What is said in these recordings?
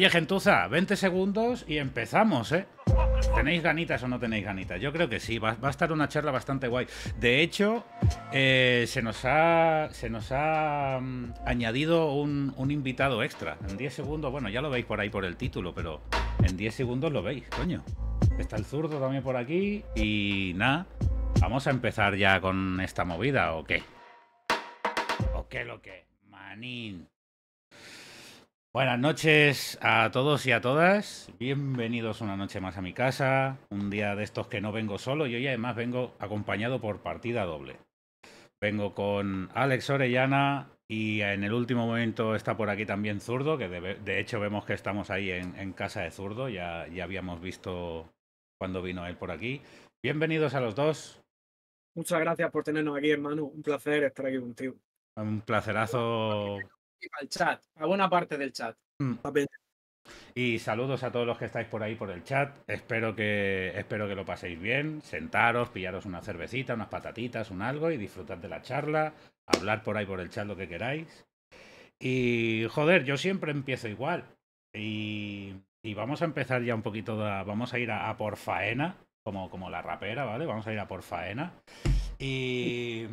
Oye, gentuza, 20 segundos y empezamos, ¿eh? ¿Tenéis ganitas o no tenéis ganitas? Yo creo que sí, va, a estar una charla bastante guay. De hecho, eh, se nos ha, se nos ha mm, añadido un, invitado extra. En 10 segundos, bueno, ya lo veis por ahí por el título, pero en 10 segundos lo veis, coño. Está el zurdo también por aquí y nada, vamos a empezar ya con esta movida o qué. ¿O qué lo que? Manín. Buenas noches a todos y a todas. Bienvenidos una noche más a mi casa. Un día de estos que no vengo solo y además vengo acompañado por partida doble. Vengo con Alex Orellana y en el último momento está por aquí también Zurdo, que de, hecho vemos que estamos ahí en, casa de Zurdo. Ya, ya habíamos visto cuando vino él por aquí. Bienvenidos a los dos. Muchas gracias por tenernos aquí, hermano. Un placer estar aquí contigo. Un placerazo al chat, a buena parte del chat. Mm. Y saludos a todos los que estáis por ahí por el chat. Espero que, espero que lo paséis bien. Sentaros, pillaros una cervecita, unas patatitas, un algo y disfrutar de la charla. Hablar por ahí por el chat lo que queráis. Y joder, yo siempre empiezo igual. Y, vamos a empezar ya un poquito. vamos a ir a, a, por faena, como, como la rapera, ¿vale? Vamos a ir a por faena. Y,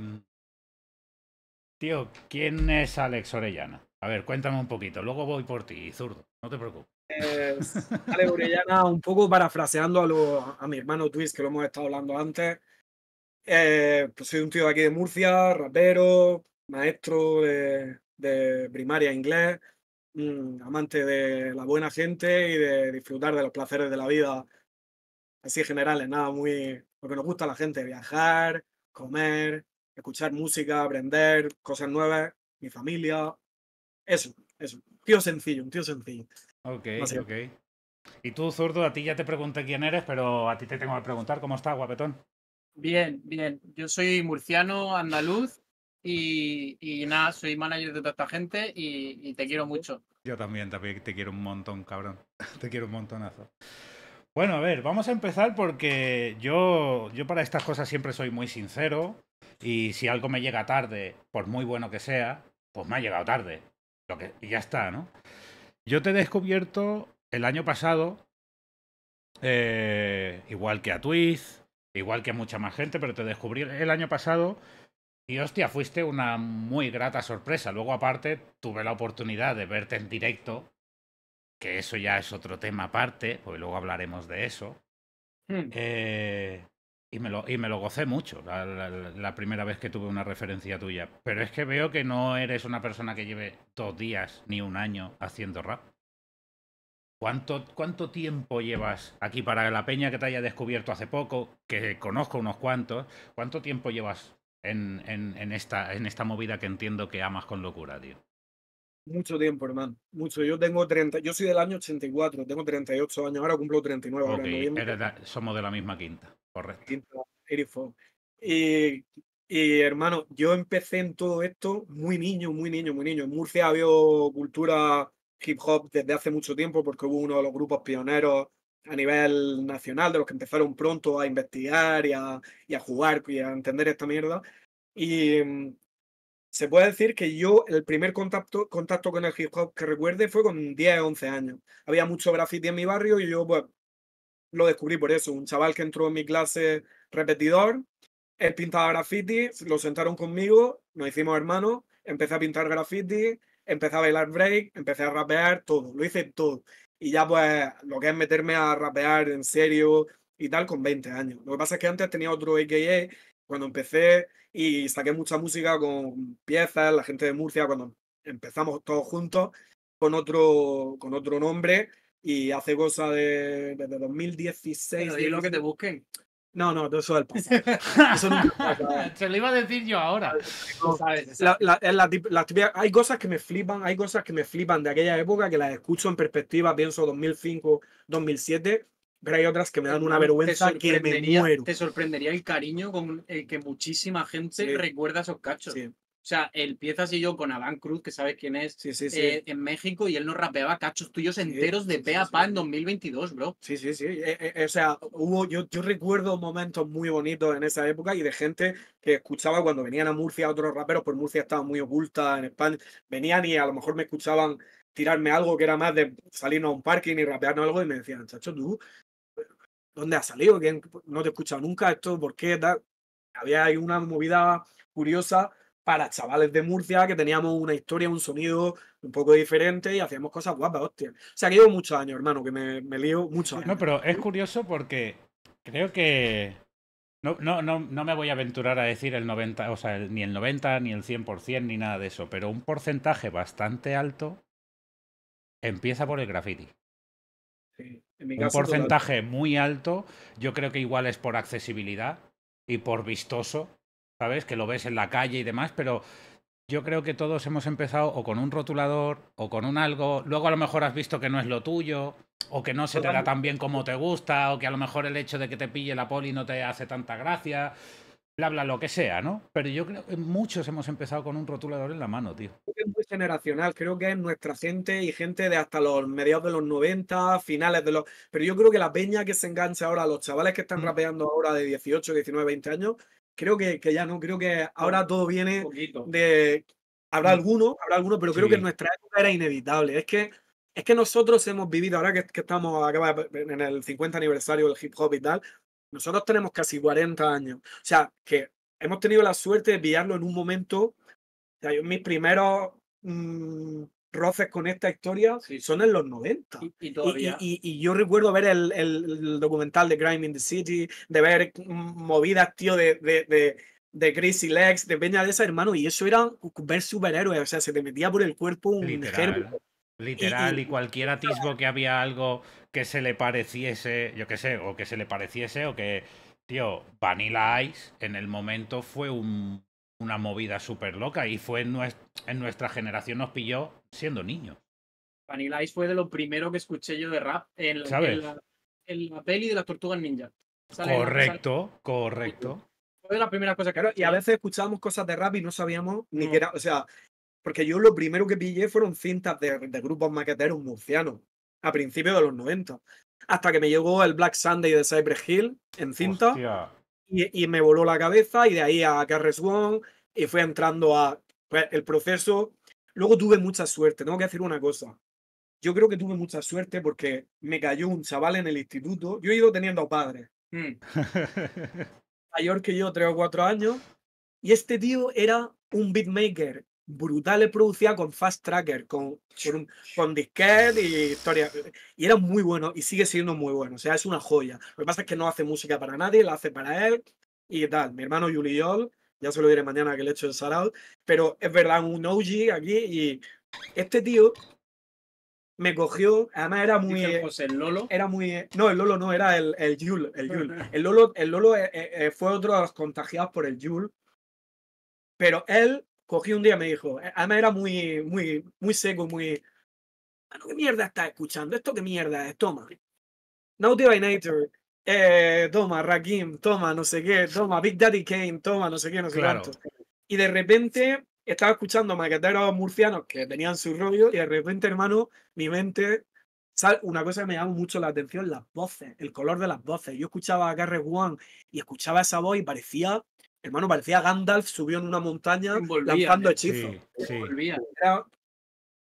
Tío, ¿quién es Alex Orellana? A ver, cuéntame un poquito. Luego voy por ti, zurdo. No te preocupes. Alex Orellana, un poco parafraseando a, mi hermano Twist, que lo hemos estado hablando antes. Eh, pues soy un tío de aquí de Murcia, rapero, maestro de, primaria inglés, mm, amante de la buena gente y de disfrutar de los placeres de la vida así generales, nada muy. Lo que nos gusta a la gente, viajar, comer, escuchar música, aprender cosas nuevas, mi familia. Eso, eso. Tío sencillo, un tío sencillo. Ok, ok. Y tú, zurdo, a ti ya te pregunté quién eres, pero a ti te tengo que preguntar cómo estás, guapetón. Bien, bien. Yo soy murciano, andaluz y, nada, soy manager de toda esta gente y, te quiero mucho. Yo también, también te quiero un montón, cabrón. te quiero un montonazo. Bueno, a ver, vamos a empezar porque yo, yo para estas cosas siempre soy muy sincero. Y si algo me llega tarde, por muy bueno que sea, pues me ha llegado tarde. Lo que, y ya está, ¿no? Yo te he descubierto el año pasado, eh, igual que a Twitch, igual que a mucha más gente, pero te descubrí el año pasado y hostia, fuiste una muy grata sorpresa. Luego aparte, tuve la oportunidad de verte en directo, que eso ya es otro tema aparte, porque luego hablaremos de eso. Hmm. Eh, y me, lo, gocé mucho la, primera vez que tuve una referencia tuya. Pero es que veo que no eres una persona que lleve dos días ni un año haciendo rap. ¿Cuánto, ¿Cuánto tiempo llevas aquí para la peña que te haya descubierto hace poco, que conozco unos cuantos? ¿Cuánto tiempo llevas en, esta, en esta movida que entiendo que amas con locura, tío? mucho tiempo, hermano. Mucho. Yo tengo 30, yo soy del año 84, tengo 38 años, ahora cumplo 39. Okay. Somos de la misma quinta, correcto. Y, hermano, yo empecé en todo esto muy niño, muy niño, muy niño. En Murcia habido cultura hip hop desde hace mucho tiempo porque hubo uno de los grupos pioneros a nivel nacional, de los que empezaron pronto a investigar y a, y a jugar y a entender esta mierda. Y, se puede decir que yo el primer contacto, contacto con el hip hop que recuerde fue con 10, 11 años. Había mucho graffiti en mi barrio y yo pues lo descubrí por eso. Un chaval que entró en mi clase repetidor, él pintaba graffiti, lo sentaron conmigo, nos hicimos hermanos, empecé a pintar graffiti, empecé a bailar break, empecé a rapear, todo, lo hice todo. Y ya pues lo que es meterme a rapear en serio y tal con 20 años. Lo que pasa es que antes tenía otro AKA, cuando empecé y saqué mucha música con piezas, la gente de Murcia, cuando empezamos todos juntos, con otro, con otro nombre y hace cosas de, desde 2016. Pero lo que te busquen. No, no, eso es el Se lo iba a decir yo ahora. La, hay cosas que me flipan, hay cosas que me flipan de aquella época que las escucho en perspectiva, pienso 2005, 2007 pero hay otras que me dan una vergüenza que me muero. Te sorprendería el cariño con el eh, que muchísima gente recuerda esos cachos. O sea, piezas y yo con Adán Cruz, que sabes quién es, eh, en México, y él nos rapeaba cachos tuyos enteros de pe a pa en 2022, bro. Sí, sí, sí. Eh, o sea, hubo, yo, yo recuerdo momentos muy bonitos en esa época y de gente que escuchaba cuando venían a Murcia otros raperos, por pues Murcia estaba muy oculta en España, venían y a lo mejor me escuchaban tirarme algo que era más de salirnos a un parking y rapearnos algo y me decían, chacho, tú dónde ha salido, ¿Quién? no te he escuchado nunca, esto, por qué, Había ahí una movida curiosa para chavales de Murcia que teníamos una historia, un sonido un poco diferente y hacíamos cosas guapas, hostia. O sea, que llevo muchos años, hermano, que me, me lío muchos años. No, pero es curioso porque creo que no, no, no, no, me voy a aventurar a decir el 90, o sea, ni el 90, ni el 100%, ni nada de eso, pero un porcentaje bastante alto empieza por el graffiti. Sí un porcentaje muy alto, yo creo que igual es por accesibilidad y por vistoso, ¿sabes? Que lo ves en la calle y demás, pero yo creo que todos hemos empezado o con un rotulador o con un algo, luego a lo mejor has visto que no es lo tuyo o que no se te da tan bien como te gusta o que a lo mejor el hecho de que te pille la poli no te hace tanta gracia bla, bla, lo que sea, ¿no? Pero yo creo que muchos hemos empezado con un rotulador en la mano, tío. Es muy generacional, creo que es nuestra gente y gente de hasta los mediados de los 90, finales de los... Pero yo creo que la peña que se engancha ahora, los chavales que están mm. rapeando ahora de 18, 19, 20 años, creo que, que ya no, creo que ahora todo viene de... Habrá mm. alguno, habrá alguno, pero creo que nuestra época era inevitable. Es que es que nosotros hemos vivido, ahora que, estamos acá en el 50 aniversario del hip hop y tal, nosotros tenemos casi 40 años. O sea, que hemos tenido la suerte de pillarlo en un momento. mis primeros mm, roces con esta historia son en los 90. Y, y, yo recuerdo ver el, documental de Grime in the City, de ver movidas, tío, de, de, Crazy Legs, de Peña de esa, hermano, y eso era ver superhéroes, o sea, se te metía por el cuerpo un germen. Literal, y, cualquier atisbo que había algo que se le pareciese, yo qué sé, o que se le pareciese, o que, tío, Vanilla Ice en el momento fue una movida súper loca y fue en, nuestra, generación nos pilló siendo niños. Vanilla Ice fue de lo primero que escuché yo de rap en, en, la, peli de las tortugas ninja. Correcto, correcto. Fue de las primeras cosas que... Y a veces escuchábamos cosas de rap y no sabíamos ni mm. que era, o sea, porque yo lo primero que pillé fueron cintas de, de grupos maqueteros murcianos a principios de los 90. Hasta que me llegó el Black Sunday de Cypress Hill en cinta. Y, y, me voló la cabeza y de ahí a Carres One y fue entrando a pues, el proceso. Luego tuve mucha suerte, tengo que decir una cosa. Yo creo que tuve mucha suerte porque me cayó un chaval en el instituto. Yo he ido teniendo padres. Hmm. Mayor que yo, tres o cuatro años. Y este tío era un beatmaker brutales producía con Fast Tracker, con, con, disquete y historia. Y era muy bueno y sigue siendo muy bueno. O sea, es una joya. Lo que pasa es que no hace música para nadie, la hace para él y tal. Mi hermano Yuli Yol, ya se lo diré mañana que le he hecho el salado pero es verdad, un OG aquí y este tío me cogió, además era muy... ¿El Lolo? Era muy... No, el Lolo no, era el, el Yul, el Yul. El Lolo, el Lolo eh, eh, eh, fue otro de los contagiados por el Yul, pero él cogí un día me dijo, eh, además era muy, muy, muy seco, muy, ¿qué mierda estás escuchando? ¿Esto qué mierda es? Toma. Naughty by Nature, eh, toma, Rakim, toma, no sé qué, toma, Big Daddy Kane, toma, no sé qué, no sé cuánto. Y de repente estaba escuchando maqueteros murcianos que tenían su rollo y de repente, hermano, mi mente... Una cosa que me llamó mucho la atención, las voces, el color de las voces. Yo escuchaba a Garrett One y escuchaba esa voz y parecía Hermano, parecía Gandalf subió en una montaña lanzando hechizos.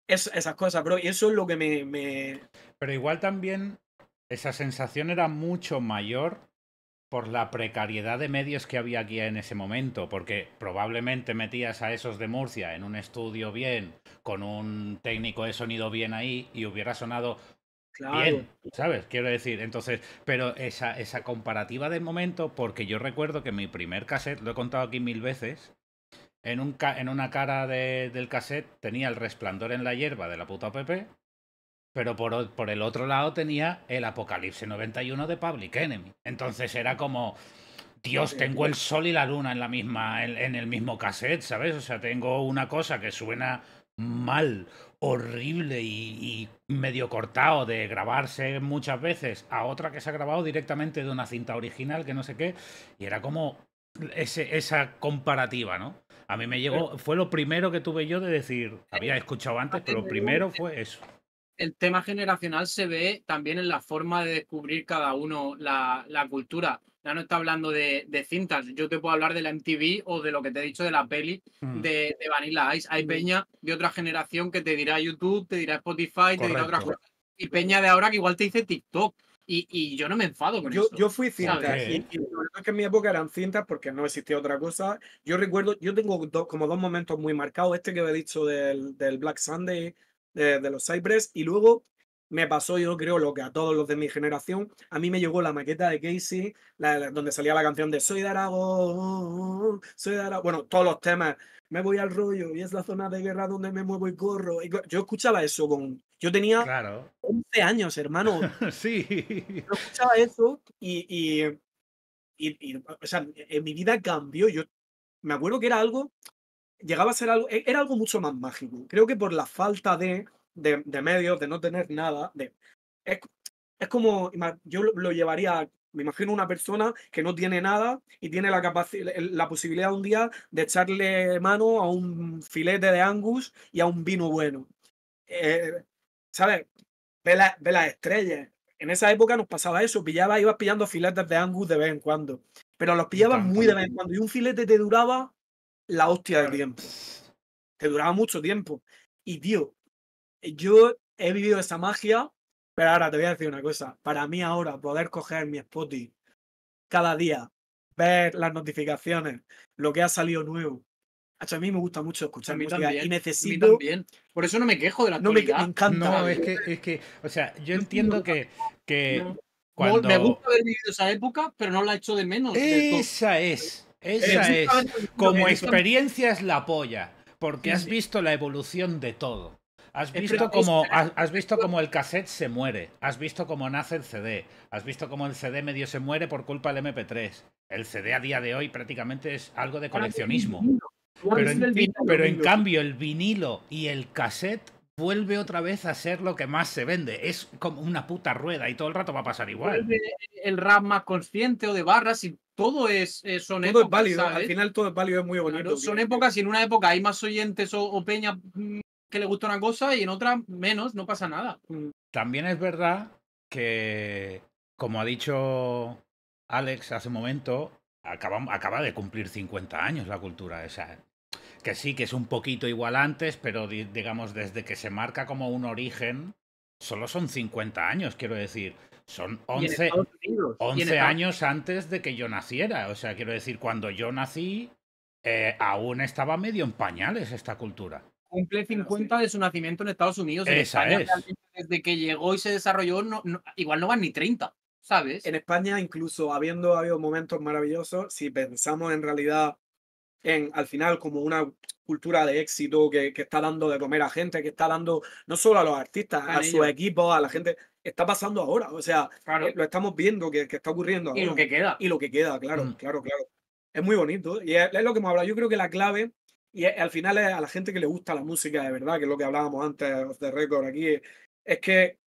es, esas cosas, bro. Y eso es lo que me, Pero igual también esa sensación era mucho mayor por la precariedad de medios que había aquí en ese momento, porque probablemente metías a esos de Murcia en un estudio bien, con un técnico de sonido bien ahí, y hubiera sonado Claro. Bien, ¿sabes? Quiero decir, entonces, pero esa, esa comparativa del momento, porque yo recuerdo que mi primer cassette, lo he contado aquí mil veces, en, un, en una cara del cassette tenía el resplandor en la hierba de la puta PP, pero por, el otro lado tenía el Apocalipsis 91 de Public Enemy. Entonces era como, Dios, tengo el sol y la luna en, la misma, en el mismo cassette, ¿sabes? O sea, tengo una cosa que suena mal, horrible y, medio cortado de grabarse muchas veces a otra que se ha grabado directamente de una cinta original que no sé qué. Y era como ese, esa comparativa, ¿no? A mí me llegó, fue lo primero que tuve yo de decir, había escuchado antes, pero lo primero fue eso. El tema generacional se ve también en la forma de descubrir cada uno la, la cultura ya no está hablando de, cintas. Yo te puedo hablar de la MTV o de lo que te he dicho de la peli mm. de, Vanilla Ice. Hay mm. peña de otra generación que te dirá YouTube, te dirá Spotify, te dirá otra cosa. Y peña de ahora que igual te dice TikTok. Y, yo no me enfado con eso. Yo fui cinta. Y, es que en mi época eran cintas porque no existía otra cosa. Yo recuerdo, yo tengo como dos momentos muy marcados. Este que he dicho del, Black Sunday, de, de los Cypress, y luego me pasó, yo creo, lo que a todos los de mi generación, a mí me llegó la maqueta de Casey, donde salía la canción de Soy de Aragón, soy de Aragón, bueno, todos los temas, me voy al rollo y es la zona de guerra donde me muevo y corro. yo escuchaba eso con... Yo tenía 11 años, hermano. sí. Yo escuchaba eso y, y, o sea, en mi vida cambió. Yo me acuerdo que era algo, llegaba a ser algo, e, era algo mucho más mágico. Creo que por la falta de de, medios, de no tener nada. De, es, como, yo lo, llevaría me imagino una persona que no tiene nada y tiene la, la posibilidad un día de echarle mano a un filete de angus y a un vino bueno. Eh, ¿Sabes? Ve, las estrellas. En esa época nos pasaba eso. Pillaba, ibas pillando filetes de angus de vez en cuando. Pero los pillabas muy de vez en cuando. Y un filete te duraba la hostia de tiempo. Te duraba mucho tiempo. Y tío, yo he vivido esa magia, pero ahora te voy a decir una cosa. Para mí ahora poder coger mi Spotify cada día, ver las notificaciones, lo que ha salido nuevo. a mí me gusta mucho escuchar música y necesito... Por eso no me quejo de la no me, encanta. No, es que, o sea, yo entiendo que... que... Cuando... Me gusta haber vivido esa época, pero no la he hecho de menos. Esa es, esa es. Como experiencia es la polla, porque has visto la evolución de todo. Has visto, como, has, visto como el cassette se muere, has visto cómo nace el CD, has visto cómo el CD medio se muere por culpa del MP3. El CD a día de hoy prácticamente es algo de coleccionismo. Pero en, cambio el vinilo y el cassette vuelve otra vez a ser lo que más se vende. Es como una puta rueda y todo el rato va a pasar igual. El rap más consciente o de barras y todo es, eh, son todo es válido, al final todo es válido, es muy bonito. son épocas y en una época hay más oyentes o, o peña mm, que le gusta una cosa y en otra menos, no pasa nada. Mm. También es verdad que, como ha dicho Alex hace un momento, acaba, acaba de cumplir 50 años la cultura esa. Que sí, que es un poquito igual antes, pero digamos, desde que se marca como un origen, solo son 50 años, quiero decir. Son 11, años antes de que yo naciera. O sea, quiero decir, cuando yo nací, eh, aún estaba medio en pañales esta cultura cumple 50 de su nacimiento en Estados Unidos. En Desde que llegó y se desarrolló, no, igual no van ni 30, ¿sabes? En España, incluso habiendo habido momentos maravillosos, si pensamos en realidad en, al final, como una cultura de éxito que, que está dando de comer a gente, que está dando no solo a los artistas, a, su sus equipos, a la gente, está pasando ahora. O sea, eh, lo estamos viendo que, que está ocurriendo. Ahora. Y lo que queda. Y lo que queda, claro, mm. claro, claro. Es muy bonito. Y es, es, lo que hemos hablado. Yo creo que la clave y al final es a la gente que le gusta la música de verdad, que es lo que hablábamos antes de record aquí, es que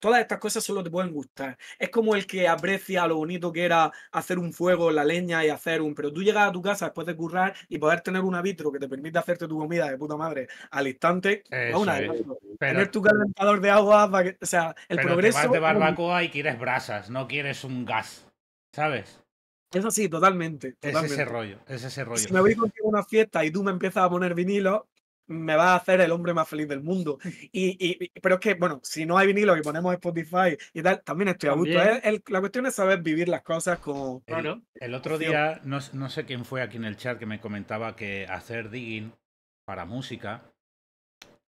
todas estas cosas solo te pueden gustar. Es como el que aprecia lo bonito que era hacer un fuego en la leña y hacer un. Pero tú llegas a tu casa después de currar y poder tener un vitro que te permite hacerte tu comida de puta madre al instante. una vez, tener tu calentador de agua O sea, el progreso. Te vas de barbacoa y quieres brasas, no quieres un gas. ¿Sabes? Es así, totalmente. Es ese rollo, es ese rollo. Si me voy contigo a una fiesta y tú me empiezas a poner vinilo, me vas a hacer el hombre más feliz del mundo. Y, pero es que, bueno, si no hay vinilo y ponemos Spotify y tal, también estoy a gusto. la cuestión es saber vivir las cosas como. El, el otro día, no, sé quién fue aquí en el chat que me comentaba que hacer digging para música,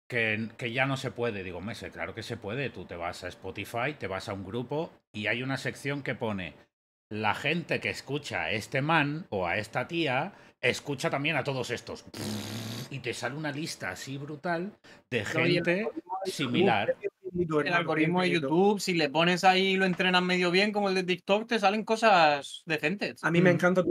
que, que ya no se puede. Digo, Mese, claro que se puede. Tú te vas a Spotify, te vas a un grupo y hay una sección que pone la gente que escucha a este man o a esta tía escucha también a todos estos. Y te sale una lista así brutal de gente similar. el algoritmo de YouTube, si le pones ahí y lo entrenas medio bien, como el de TikTok, te salen cosas decentes. A mí me mm. encanta,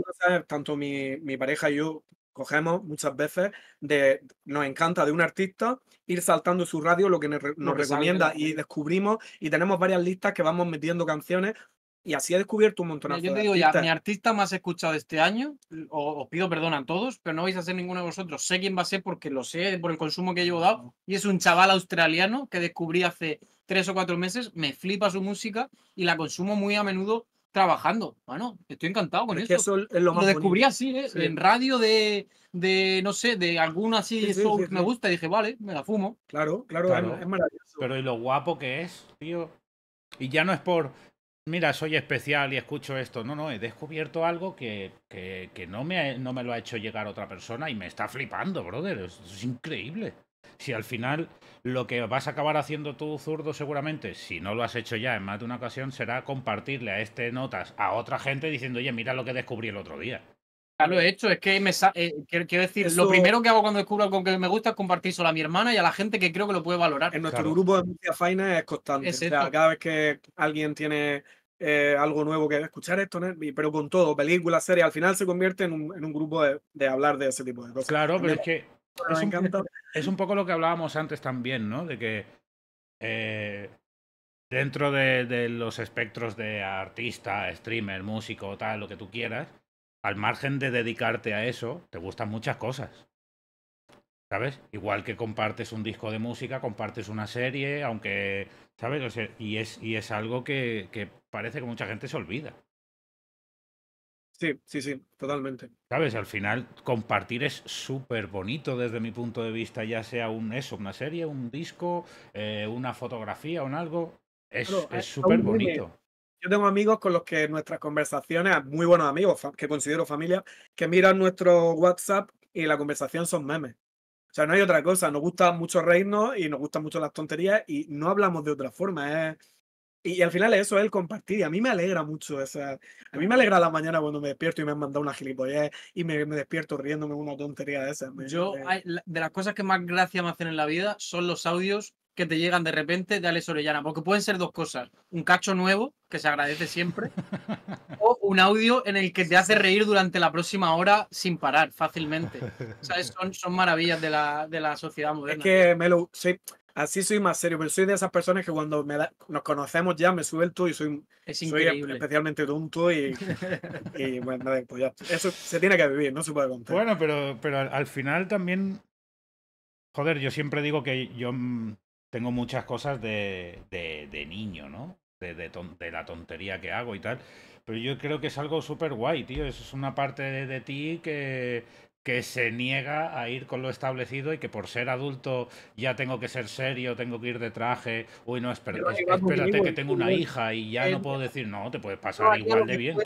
tanto mi, pareja y yo cogemos muchas veces de nos encanta de un artista ir saltando su radio lo que nos recomienda y descubrimos y tenemos varias listas que vamos metiendo canciones y así ha descubierto un montón de Yo te digo ya, mi artista más escuchado este año, os, pido perdón a todos, pero no vais a ser ninguno de vosotros. Sé quién va a ser porque lo sé, por el consumo que he dado. Y es un chaval australiano que descubrí hace tres o cuatro meses. Me flipa su música y la consumo muy a menudo trabajando. Bueno, estoy encantado con eso. lo, descubrí así, ¿eh? en radio de, no sé, de alguna así me gusta. Y dije, vale, me la fumo. Claro, claro, claro. Es, maravilloso. Pero y lo guapo que es, tío. Y ya no es por mira, soy especial y escucho esto. No, no, he descubierto algo que, no, me, no me lo ha hecho llegar otra persona y me está flipando, brother. es increíble. Si al final lo que vas a acabar haciendo tú, zurdo, seguramente, si no lo has hecho ya en más de una ocasión, será compartirle a este notas a otra gente diciendo, oye, mira lo que descubrí el otro día. Ya lo he hecho, es que me eh, quiero decir, lo primero que hago cuando descubro algo que me gusta es compartirlo a mi hermana y a la gente que creo que lo puede valorar. En nuestro grupo de Murcia Faina es constante. cada vez que alguien tiene eh, algo nuevo que escuchar esto, pero con todo, película, serie, al final se convierte en un, grupo de, hablar de ese tipo de cosas. Claro, pero es que es, un, poco lo que hablábamos antes también, ¿no? De que eh, dentro de, los espectros de artista, streamer, músico, tal, lo que tú quieras, al margen de dedicarte a eso, te gustan muchas cosas. ¿Sabes? Igual que compartes un disco de música, compartes una serie, aunque, ¿sabes? y, es, y es algo que, parece que mucha gente se olvida. Sí, sí, sí, totalmente. Sabes, al final compartir es súper bonito desde mi punto de vista, ya sea un eso, una serie, un disco, eh, una fotografía, un algo, es súper bonito. Yo tengo amigos con los que nuestras conversaciones, muy buenos amigos que considero familia, que miran nuestro WhatsApp y la conversación son memes. O sea, no hay otra cosa. Nos gusta mucho reírnos y nos gustan mucho las tonterías y no hablamos de otra forma. ¿eh? Y, al final eso es el compartir. Y a mí me alegra mucho. Esa, a mí me alegra la mañana cuando me despierto y me han mandado una gilipollez y me, me despierto riéndome una tontería de esas. Yo, de las cosas que más gracia me hacen en la vida son los audios que te llegan de repente de Alex porque pueden ser dos cosas, un cacho nuevo, que se agradece siempre, o un audio en el que te hace reír durante la próxima hora sin parar, fácilmente. Son, maravillas de la, sociedad moderna. que, sí, así soy más serio, pero soy de esas personas que cuando nos conocemos ya me sube y soy, soy especialmente tonto y, bueno, pues ya, eso se tiene que vivir, no se puede contar. Bueno, pero, al final también, joder, yo siempre digo que yo mm, tengo muchas cosas de, de, de niño, ¿no? De, de, la tontería que hago y tal. Pero yo creo que es algo súper guay, tío. Eso es una parte de, ti que, que se niega a ir con lo establecido y que por ser adulto ya tengo que ser serio, tengo que ir de traje. Uy, no, espérate, espérate que tengo una hija y ya no puedo decir, no, te puedes pasar igual de bien.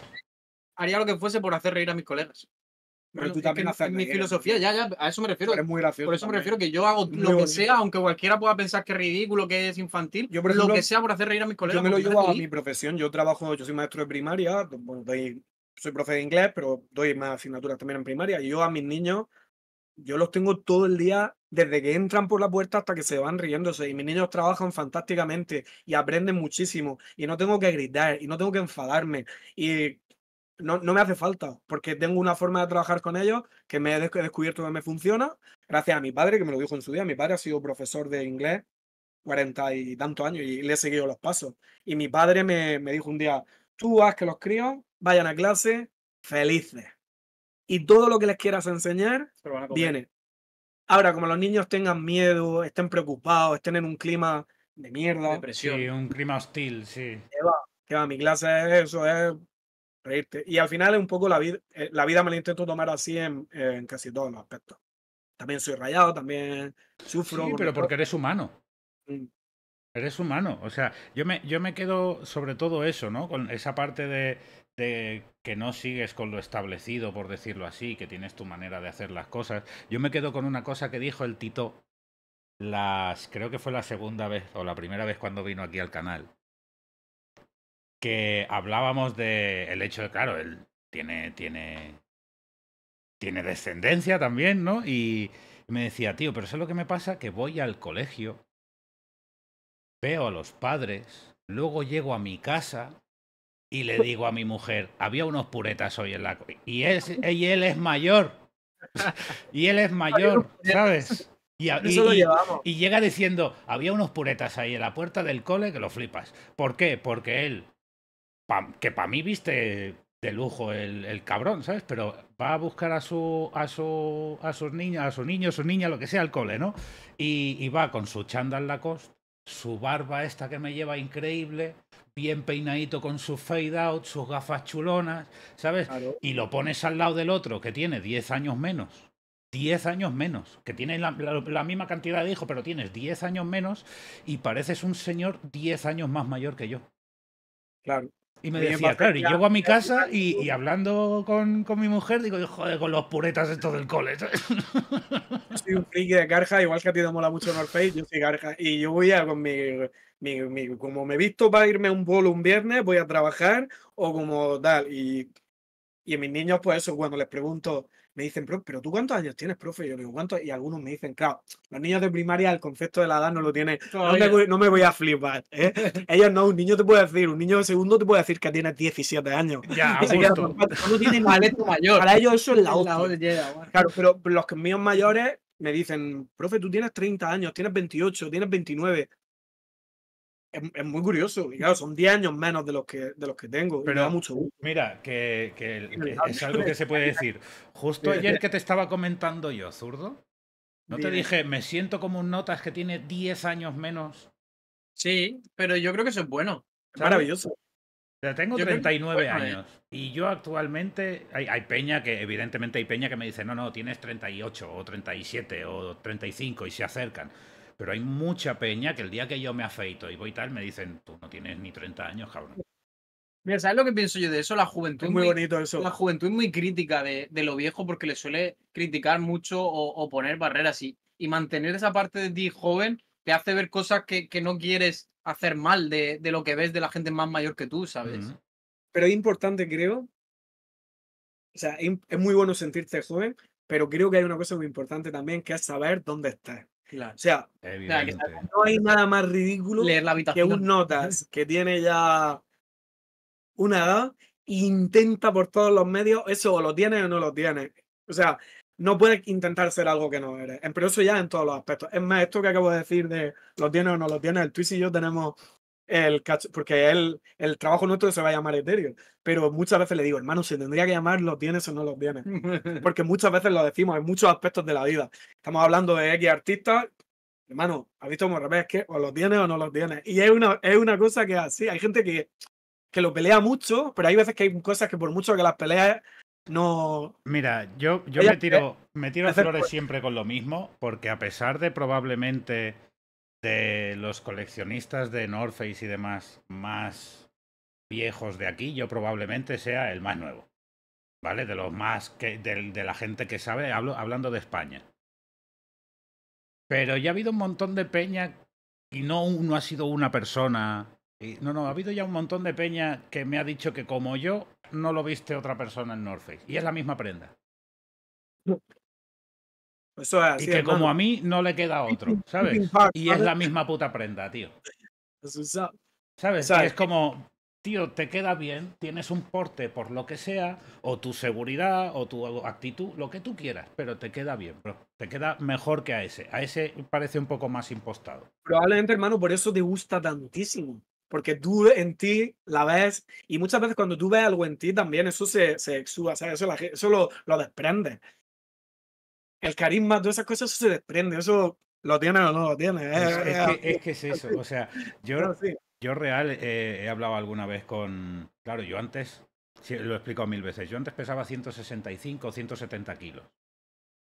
haría lo que fuese por hacer reír a mis colegas. Pero tú también es, mi filosofía, ya, ya, a eso me refiero. Eres muy Por eso me refiero que yo hago lo que sea, aunque cualquiera pueda pensar que es ridículo, que es infantil, yo, lo que sea por hacer reír a mis colegas. Yo me lo llevo a mi profesión, yo trabajo, yo soy maestro de primaria, bueno, soy profe de inglés, pero doy más asignaturas también en primaria, y yo a mis niños, yo los tengo todo el día, desde que entran por la puerta hasta que se van riéndose, y mis niños trabajan fantásticamente y aprenden muchísimo, y no tengo que gritar, y no tengo que enfadarme, y no, no, me hace falta, porque tengo una forma de trabajar con ellos que me he descubierto que me funciona, gracias a mi padre, que me lo dijo en su día. Mi padre ha sido profesor de inglés cuarenta y tantos años y le he seguido los pasos. Y mi padre me, me dijo un día, tú haz que los críos vayan a clase felices. Y todo lo que les quieras enseñar viene. Ahora, como los niños tengan miedo, estén preocupados, estén en un clima de mierda. Depresión. Sí, un clima hostil, sí. Que que va, mi clase es eso, es y al final es un poco la vida, eh, la vida me la intento tomar así en, casi todos los aspectos. También soy rayado, también sufro. Sí, pero porque eres humano. Mm. Eres humano, o sea, yo me, yo me quedo sobre todo eso, ¿no? Con esa parte de, de, que no sigues con lo establecido, por decirlo así, que tienes tu manera de hacer las cosas. Yo me quedo con una cosa que dijo el Tito, las, creo que fue la segunda vez o la primera vez cuando vino aquí al canal que hablábamos de el hecho de, claro, él tiene, tiene, tiene descendencia también, ¿no? Y me decía, tío, pero ¿sabes lo que me pasa, que voy al colegio, veo a los padres, luego llego a mi casa y le digo a mi mujer, había unos puretas hoy en la... Y, y él es mayor. Y él es mayor, ¿sabes? Y, y, llega diciendo, había unos puretas ahí en la puerta del cole que lo flipas. ¿Por qué? Porque él que para mí viste de lujo el, cabrón, ¿sabes? Pero va a buscar a su a su a sus niñas, a su su niña, lo que sea, al cole, ¿no? Y, va con su chándal Lacoste, su barba esta que me lleva increíble, bien peinadito con su fade out, sus gafas chulonas, ¿sabes? Y lo pones al lado del otro que tiene 10 años menos. 10 años menos, que tiene la, la misma cantidad de hijos, pero tienes 10 años menos y pareces un señor 10 años más mayor que yo. Claro. Y me decía, claro, y llego a mi casa y, hablando con, mi mujer, digo, joder, con los puretas estos del cole. Soy un friki de Garja, igual que a ti te mola mucho North Face, yo soy Garja. Y yo voy a con mi, Como me he visto para irme a un bolo un viernes, voy a trabajar o como tal. Y, y a mis niños, pues eso, cuando les pregunto, me dicen, pero, pero tú cuántos años tienes, profe? Yo digo, ¿cuántos? Y algunos me dicen, claro, los niños de primaria el concepto de la edad no lo tienen. No me, voy a flipar. ¿eh? Ellos no, un niño te puede decir, un niño de segundo te puede decir que tienes 17 años. Ya, mayor. Para ellos eso es la otra. Claro, pero los míos mayores me dicen, profe, tú tienes 30 años, tienes 28, tienes 29 es, muy curioso. claro, son 10 años menos de los que, de los que tengo. Pero da mucho gusto. Mira, que, es algo que se puede decir. Justo ayer que te estaba comentando yo, zurdo, ¿no te dije, me siento como un notas que tiene 10 años menos? Sí, pero yo creo que eso es bueno. Es maravilloso. tengo 39 ¿eh? años y yo actualmente hay, hay, peña que evidentemente hay peña que me dice no no tienes 38 o 37 o 35 y se acercan pero hay mucha peña que el día que yo me afeito y voy tal, me dicen, tú no tienes ni 30 años, cabrón. Mira, ¿sabes lo que pienso yo de eso? La juventud. Es muy, eso. La juventud es muy crítica de, lo viejo porque le suele criticar mucho o, poner barreras. Y, mantener esa parte de ti joven te hace ver cosas que, que no quieres hacer mal de, lo que ves de la gente más mayor que tú, ¿sabes? Pero es importante, creo. O sea, es muy bueno sentirte joven, pero creo que hay una cosa muy importante también que es saber dónde estás. O sea, no hay nada más ridículo que un notas que tiene ya una edad e intenta por todos los medios eso o lo tiene o no lo tiene. O sea, no puedes intentar ser algo que no eres. Pero eso ya en todos los aspectos. Es más, esto que acabo de decir de lo tiene o no lo tiene, el Twitch y yo tenemos el porque el, el trabajo nuestro se va a llamar Ethereum, pero muchas veces le digo, hermano, se tendría que llamar los bienes o no los bienes, porque muchas veces lo decimos en muchos aspectos de la vida. Estamos hablando de X artistas, hermano, ha visto como revés que o los tienes o no los tienes. y es una, es una cosa que así, hay gente que, que lo pelea mucho, pero hay veces que hay cosas que por mucho que las peleas no. Mira, yo, yo me tiro, me tiro flores siempre con lo mismo, porque a pesar de probablemente de los coleccionistas de North Face y demás más viejos de aquí, yo probablemente sea el más nuevo. ¿Vale? De los más que. de, de la gente que sabe, hablo, hablando de España. Pero ya ha habido un montón de peña y no, no ha sido una persona. Y, no, no, ha habido ya un montón de peña que me ha dicho que como yo, no lo viste otra persona en North Face. Y es la misma prenda y que como a mí no le queda otro, ¿sabes? Y es la misma puta prenda, tío. ¿Sabes? es como, tío, te queda bien, tienes un porte por lo que sea, o tu seguridad, o tu actitud, lo que tú quieras, pero te queda bien, bro. Te queda mejor que a ese. A ese parece un poco más impostado. Probablemente, hermano, por eso te gusta tantísimo. Porque tú en ti la ves, y muchas veces cuando tú ves algo en ti también, eso se, se exuda, ¿sabes? Eso, eso lo, lo desprende el carisma, todas esas cosas, se desprende, eso lo tiene o no lo tiene. Eh, eh, es, que, es eh, eso, o sea, yo, yo real he hablado alguna vez con, claro, yo antes, lo he explicado mil veces, yo antes pesaba 165 170 kilos.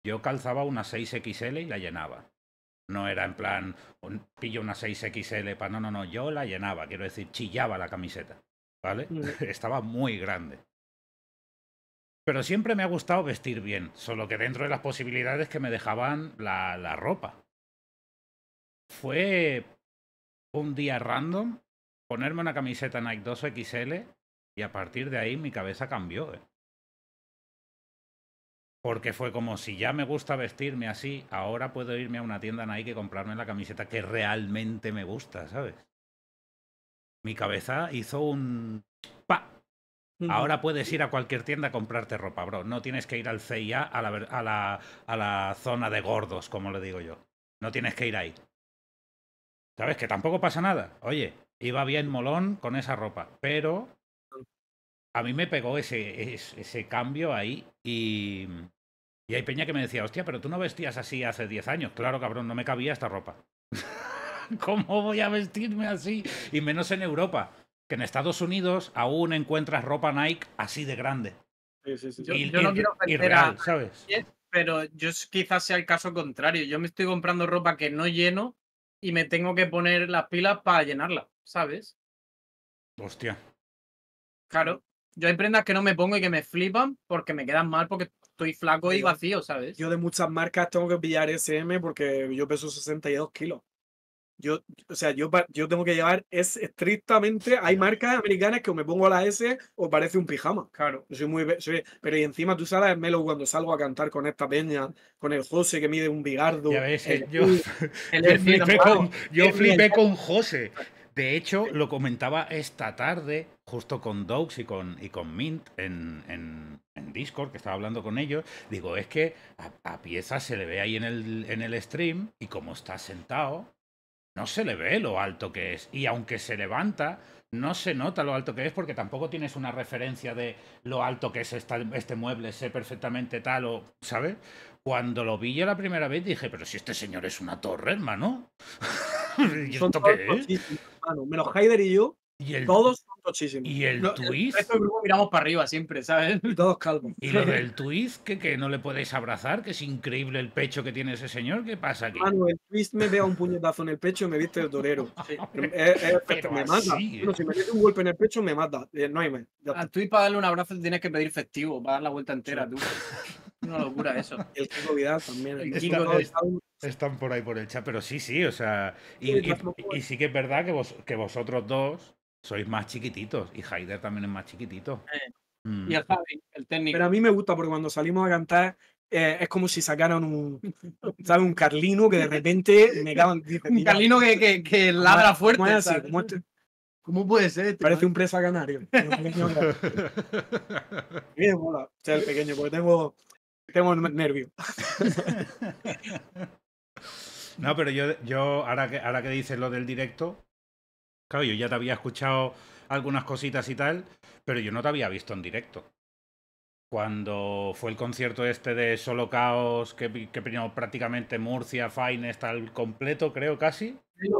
Yo calzaba una 6XL y la llenaba. No era en plan, pillo una 6XL para... No, no, no, yo la llenaba, quiero decir, chillaba la camiseta, ¿vale? Estaba muy grande. Pero siempre me ha gustado vestir bien, solo que dentro de las posibilidades que me dejaban la, la ropa. Fue un día random ponerme una camiseta Nike 2XL y a partir de ahí mi cabeza cambió. Eh. Porque fue como si ya me gusta vestirme así, ahora puedo irme a una tienda Nike y comprarme la camiseta que realmente me gusta, ¿sabes? Mi cabeza hizo un... ¡Pa! Ahora puedes ir a cualquier tienda a comprarte ropa, bro. No tienes que ir al CIA, a la, a la, zona de gordos, como le digo yo. No tienes que ir ahí. ¿Sabes? Que tampoco pasa nada. Oye, iba bien molón con esa ropa, pero a mí me pegó ese, ese, cambio ahí y, y hay peña que me decía, hostia, pero tú no vestías así hace 10 años. Claro, cabrón, no me cabía esta ropa. ¿Cómo voy a vestirme así? Y menos en Europa que en Estados Unidos aún encuentras ropa Nike así de grande. Y, yo, no quiero ofender a ¿sabes? pero yo quizás sea el caso contrario. Yo me estoy comprando ropa que no lleno y me tengo que poner las pilas para llenarla, ¿sabes? Hostia. Claro. Yo hay prendas que no me pongo y que me flipan porque me quedan mal porque estoy flaco y vacío, ¿sabes? Yo de muchas marcas tengo que pillar SM porque yo peso 62 kilos. Yo, o sea, yo, yo tengo que llevar, es estrictamente, hay marcas americanas que o me pongo a la S o parece un pijama. Claro. Soy muy, pero encima tú sabes, Melo, cuando salgo a cantar con esta peña, con el José que mide un bigardo. yo, flipé con, José. De hecho, lo comentaba esta tarde, justo con Dogs y con, y con Mint en, Discord, que estaba hablando con ellos. Digo, es que a, Pieza se le ve ahí en el, en el stream y como está sentado, no se le ve lo alto que es. Y aunque se levanta, no se nota lo alto que es porque tampoco tienes una referencia de lo alto que es este mueble, sé perfectamente tal o, ¿sabes? Cuando lo vi yo la primera vez dije, pero si este señor es una torre, hermano. ¿Y esto qué es? menos Heider y yo, y el... todos Muchísimo. Y el twist. miramos para arriba siempre, ¿sabes? Todos calvos. Y lo del twist, que, que no le podéis abrazar, que es increíble el pecho que tiene ese señor. ¿Qué pasa aquí? Mano, el twist me veo un puñetazo en el pecho y me viste el torero. me mata. si me mete un golpe en el pecho, me mata. Eh, no hay más. twist para darle un abrazo tienes que pedir festivo, para dar la vuelta entera, tú. Una locura eso. El Kiko Vidal también. están, por ahí por el chat, pero sí, sí, o sea. Y, y sí que es verdad que, vos, que vosotros dos sois más chiquititos y Haider también es más chiquitito. Mm. Y el el técnico. Pero a mí me gusta porque cuando salimos a cantar eh, es como si sacaran un, ¿sabes? un carlino que de repente me cagan. un carlino que, que, que ladra fuerte. Este. ¿Cómo, puede ser? Este, Parece un presa canario. Bien, mola. el pequeño, porque tengo, tengo nervios. no, pero yo, yo ahora, que, ahora que dices lo del directo, yo ya te había escuchado algunas cositas y tal, pero yo no te había visto en directo. Cuando fue el concierto este de Solo Caos, que, que prácticamente Murcia, Fine, está completo, creo casi.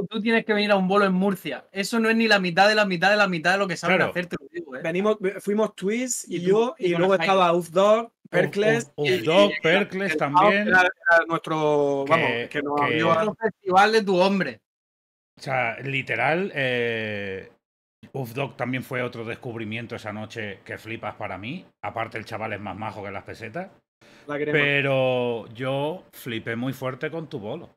tú tienes que venir a un bolo en Murcia. Eso no es ni la mitad de la mitad de la mitad de lo que saben hacer, ¿eh? Venimos, fuimos Twist y, yo, y, luego estaba Ufdog, Percles. Ufdog, Percles también. Era, nuestro, vamos, que, festival de tu hombre. O sea, literal, eh, Ufdoc también fue otro descubrimiento esa noche que flipas para mí. Aparte, el chaval es más majo que las pesetas. pero yo flipé muy fuerte con tu bolo.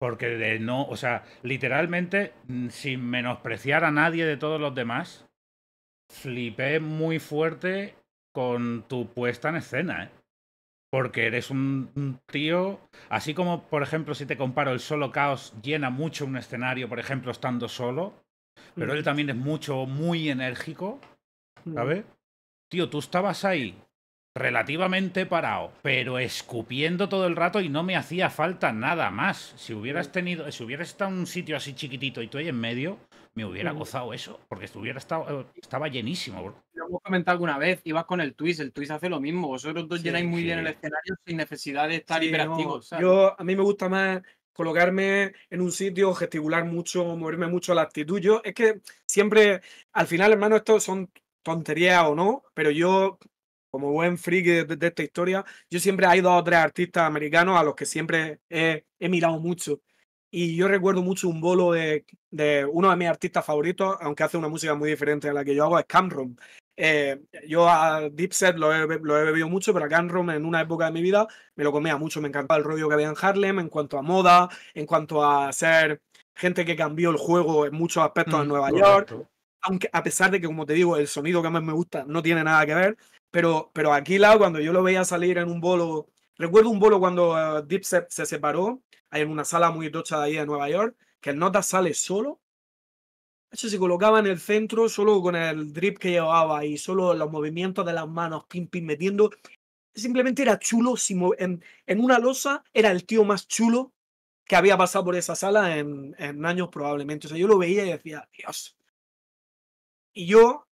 Porque de no, o sea, literalmente, mm, sin menospreciar a nadie de todos los demás, flipé muy fuerte con tu puesta en escena, ¿eh? porque eres un, tío, así como por ejemplo si te comparo el solo caos llena mucho un escenario, por ejemplo estando solo, pero él también es mucho, muy enérgico, ¿sabes? Tío, tú estabas ahí relativamente parado, pero escupiendo todo el rato y no me hacía falta nada más. Si hubieras tenido, si hubieras estado en un sitio así chiquitito y tú ahí en medio, me hubiera mm. gozado eso, porque estuviera estaba, eh, llenísimo, Lo hemos comentado alguna vez, ibas con el twist, el twist hace lo mismo, vosotros dos llenáis muy bien el escenario sin necesidad de estar hiperactivos. yo, a mí me gusta más colocarme en un sitio, gesticular mucho, moverme mucho la actitud. Yo, es que siempre, al final, hermano, esto son tonterías o no, pero yo como buen freak de, esta historia, yo siempre he ido a tres artistas americanos a los que siempre he mirado mucho. Y yo recuerdo mucho un bolo de, uno de mis artistas favoritos, aunque hace una música muy diferente a la que yo hago, es Camron. Eh, yo a Deep lo he, bebido mucho, pero a Camron en una época de mi vida me lo comía mucho. Me encantaba el rollo que había en Harlem en cuanto a moda, en cuanto a ser gente que cambió el juego en muchos aspectos en mm, Nueva York. Aunque a pesar de que, como te digo, el sonido que más me gusta no tiene nada que ver, pero, pero aquí, lado cuando yo lo veía salir en un bolo, recuerdo un bolo cuando eh, Dipset se separó hay una sala muy tocha de ahí de Nueva York que el nota sale solo. Eso se colocaba en el centro solo con el drip que llevaba y solo los movimientos de las manos, pim, pim, metiendo. Simplemente era chulo. En, una losa era el tío más chulo que había pasado por esa sala en, años probablemente. O sea, yo lo veía y decía, Dios. Y yo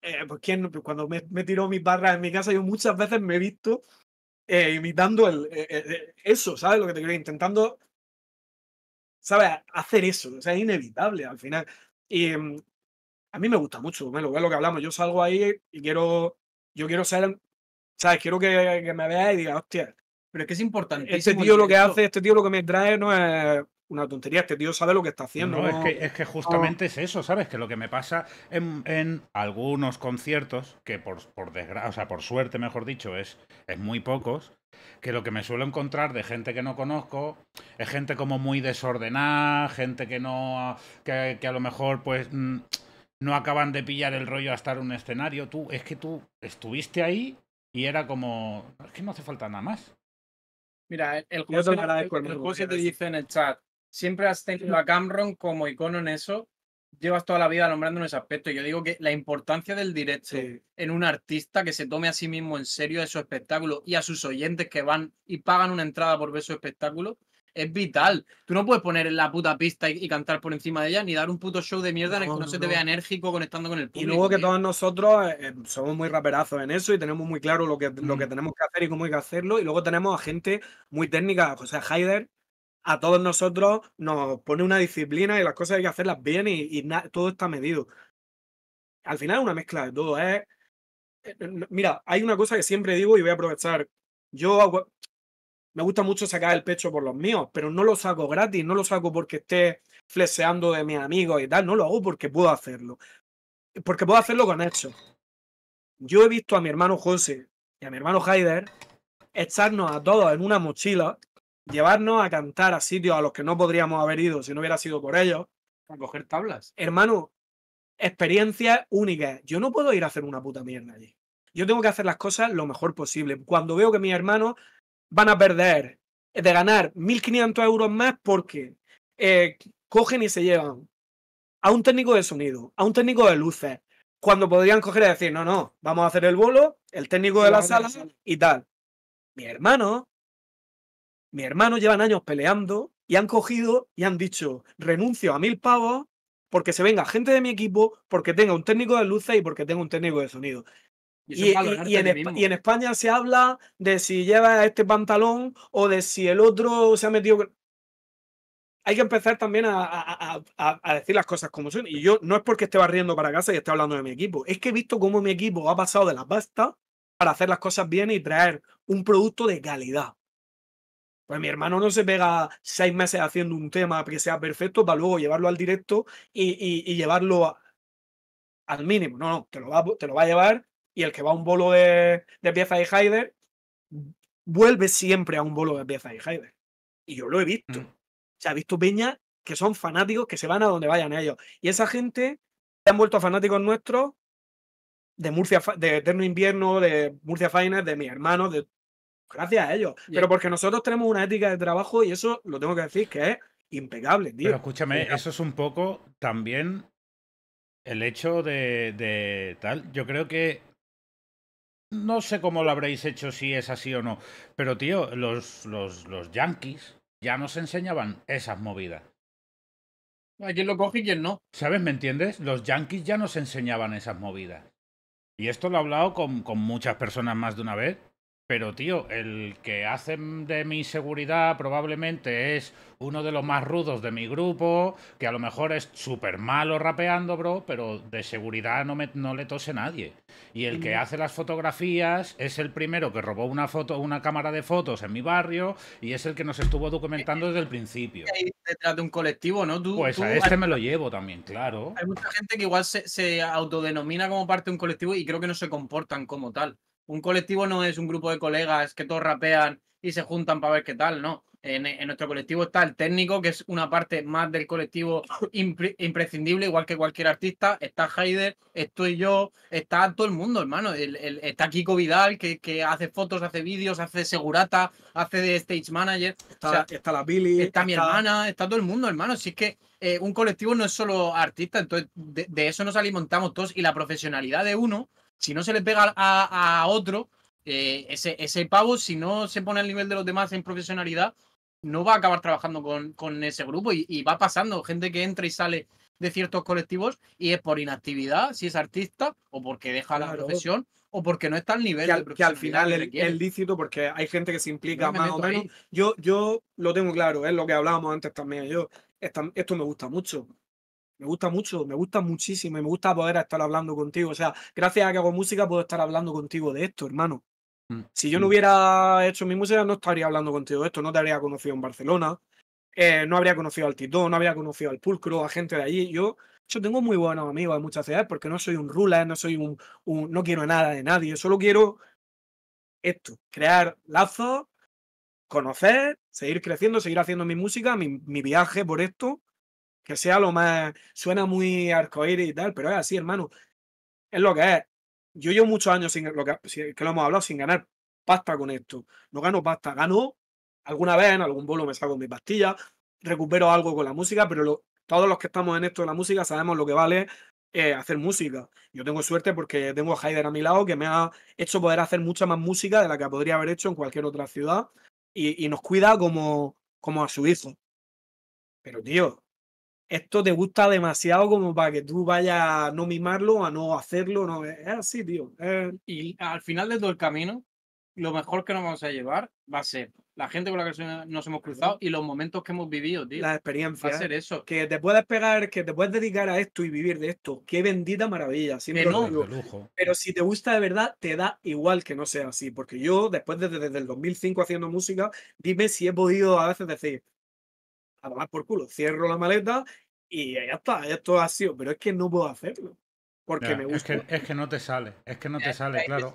eh, pues, cuando me, me, tiró mis barras en mi casa, yo muchas veces me he visto eh, imitando el, eh, eh, eso, ¿sabes lo que te quiero Intentando, ¿sabes? Hacer eso, o sea, es inevitable al final. Y mm, a mí me gusta mucho, me lo, es lo que hablamos, yo salgo ahí y quiero, yo quiero ser, ¿sabes? Quiero que, que me veas y digas, hostia, pero es que es importante. Este tío lo que hace, este tío lo que me trae no es una tontería. Este tío sabe lo que está haciendo. No, Es, que, es, que, justamente ah. es eso, ¿sabes? Que lo que me pasa en, algunos conciertos, que por, desgracia, o sea, por suerte, mejor dicho, es, es muy pocos, que lo que me suelo encontrar de gente que no conozco es gente como muy desordenada, gente que no. que, a lo mejor, pues. Mm, no acaban de pillar el rollo a estar en un escenario. Tú, es que tú estuviste ahí y era como. Es que no hace falta nada más. Mira, el, el, el, te dice en el chat, siempre has tenido a Cameron como icono en eso. Llevas toda la vida nombrando en ese aspecto. Yo digo que la importancia del directo en un artista que se tome a sí mismo en serio de su espectáculo y a sus oyentes que van y pagan una entrada por ver su espectáculo es vital. Tú no puedes poner la puta pista y, cantar por encima de ella, ni dar un puto show de mierda en el que no, se te vea enérgico conectando con el público. Y luego que todos nosotros eh, eh, somos muy raperazos en eso y tenemos muy claro lo que, lo que mm. tenemos que hacer y cómo hay que hacerlo. Y luego tenemos a gente muy técnica, José Haider, a todos nosotros nos pone una disciplina y las cosas hay que hacerlas bien y, todo está medido. Al final es una mezcla de todo. Eh, eh, mira, hay una cosa que siempre digo y voy a aprovechar. Yo me gusta mucho sacar el pecho por los míos, pero no lo saco gratis, no lo saco porque esté fleseando de mis amigos y tal, no lo hago porque puedo hacerlo. Porque puedo hacerlo con hecho. Yo he visto a mi hermano José y a mi hermano Haider echarnos a todos en una mochila llevarnos a cantar a sitios a los que no podríamos haber ido si no hubiera sido por ellos. A coger tablas. Hermano, experiencia única. Yo no puedo ir a hacer una puta mierda allí. Yo tengo que hacer las cosas lo mejor posible. Cuando veo que mis hermanos van a perder eh, de ganar 1.500 euros más porque eh, cogen y se llevan a un técnico de sonido, a un técnico de luces, cuando podrían coger y decir, no, no, vamos a hacer el bolo, el técnico de la, sala y tal. Mi hermano mi hermano llevan años peleando y han cogido y han dicho, renuncio a mil pavos porque se venga gente de mi equipo, porque tenga un técnico de luces y porque tenga un técnico de sonido. Y, en España, se habla de si lleva este pantalón o de si el otro se ha metido. Hay que empezar también a, decir las cosas como son. Y yo no es porque esté barriendo para casa y esté hablando de mi equipo. Es que he visto cómo mi equipo ha pasado de la pasta para hacer las cosas bien y traer un producto de calidad. Pues mi hermano no se pega seis meses haciendo un tema que sea perfecto para luego llevarlo al directo y, llevarlo al mínimo. No, no, te lo, va, te lo va a llevar y el que va a un bolo de, de piezas de Heider vuelve siempre a un bolo de pieza de Heider. Y yo lo he visto. Se mm. O visto peña que son fanáticos que se van a donde vayan ellos. Y esa gente se han vuelto fanáticos nuestros de Murcia, de Eterno Invierno, de Murcia Finance, de mi hermano, de gracias a ellos. Pero porque nosotros tenemos una ética de trabajo y eso lo tengo que decir que es impecable, tío. Pero escúchame, eso es un poco también el hecho de, tal. Yo creo que no sé cómo lo habréis hecho, si es así o no. Pero, tío, los, los, yankees ya nos enseñaban esas movidas. ¿Quién quien lo coge y quién no. ¿Sabes? ¿Me entiendes? Los yankees ya nos enseñaban esas movidas. Y esto lo he hablado con muchas personas más de una vez. Pero, tío, el que hace de mi seguridad probablemente es uno de los más rudos de mi grupo, que a lo mejor es súper malo rapeando, bro, pero de seguridad no, me, le tose nadie. Y el que mm. hace las fotografías es el primero que robó una foto, una cámara de fotos en mi barrio y es el que nos estuvo documentando desde el principio. detrás de un colectivo, ¿no? Tú, pues a este me lo llevo también, claro. Hay mucha gente que igual se, se autodenomina como parte de un colectivo y creo que no se comportan como tal. Un colectivo no es un grupo de colegas que todos rapean y se juntan para ver qué tal, no. En, nuestro colectivo está el técnico, que es una parte más del colectivo imprescindible, igual que cualquier artista. Está Heider, estoy yo, está todo el mundo, hermano. está Kiko Vidal, que, hace fotos, hace vídeos, hace segurata, hace de stage manager. Está, la Billy. Está, mi hermana, está todo el mundo, hermano. Si es que eh, un colectivo no es solo artista, entonces de, de eso nos alimentamos todos y la profesionalidad de uno si no se le pega a, otro, eh, ese, ese pavo, si no se pone al nivel de los demás en profesionalidad, no va a acabar trabajando con, con ese grupo y, va pasando gente que entra y sale de ciertos colectivos y es por inactividad, si es artista o porque deja la profesión o porque no está al nivel. Que al, final es, lícito porque hay gente que se implica más o menos. Yo, yo lo tengo claro, es lo que hablábamos antes también. Yo, esto me gusta mucho. Me gusta mucho, me gusta muchísimo y me gusta poder estar hablando contigo. O sea, gracias a que hago música puedo estar hablando contigo de esto, hermano. Mm, si yo no mm. hubiera hecho mi música, no estaría hablando contigo de esto, no te habría conocido en Barcelona, eh, no habría conocido al Titón, no habría conocido al Pulcro, a gente de allí. Yo, yo tengo muy buenos amigos en muchas ciudades porque no soy un ruler, no soy un, un, no quiero nada de nadie, solo quiero esto, crear lazos, conocer, seguir creciendo, seguir haciendo mi música, mi viaje por esto que sea lo más, suena muy arcoíris y tal, pero es así, hermano. Es lo que es. Yo llevo muchos años sin lo que, lo hemos hablado, sin ganar pasta con esto. No gano pasta, gano alguna vez en algún bolo me saco mi pastilla, recupero algo con la música, pero todos los que estamos en esto de la música sabemos lo que vale eh, hacer música. Yo tengo suerte porque tengo a Haider a mi lado que me ha hecho poder hacer mucha más música de la que podría haber hecho en cualquier otra ciudad y, nos cuida como, como a su hijo. Pero tío, esto te gusta demasiado como para que tú vayas a no mimarlo, a no hacerlo, no, es así, tío. Y al final de todo el camino, lo mejor que nos vamos a llevar va a ser la gente con la que nos hemos cruzado y los momentos que hemos vivido, tío. La experiencia. Va a ser eso. Que te puedes pegar, que te puedes dedicar a esto y vivir de esto. Qué bendita maravilla. Siempre Lo Pero si te gusta de verdad, te da igual que no sea así. Porque yo, después de, desde el 2005 haciendo música, dime si he podido a veces decir, a tomar por culo, cierro la maleta y ya está, ya todo ha sido, pero es que no puedo hacerlo. Porque me gusta. Es que, no te sale, es que no te eh, sale, claro.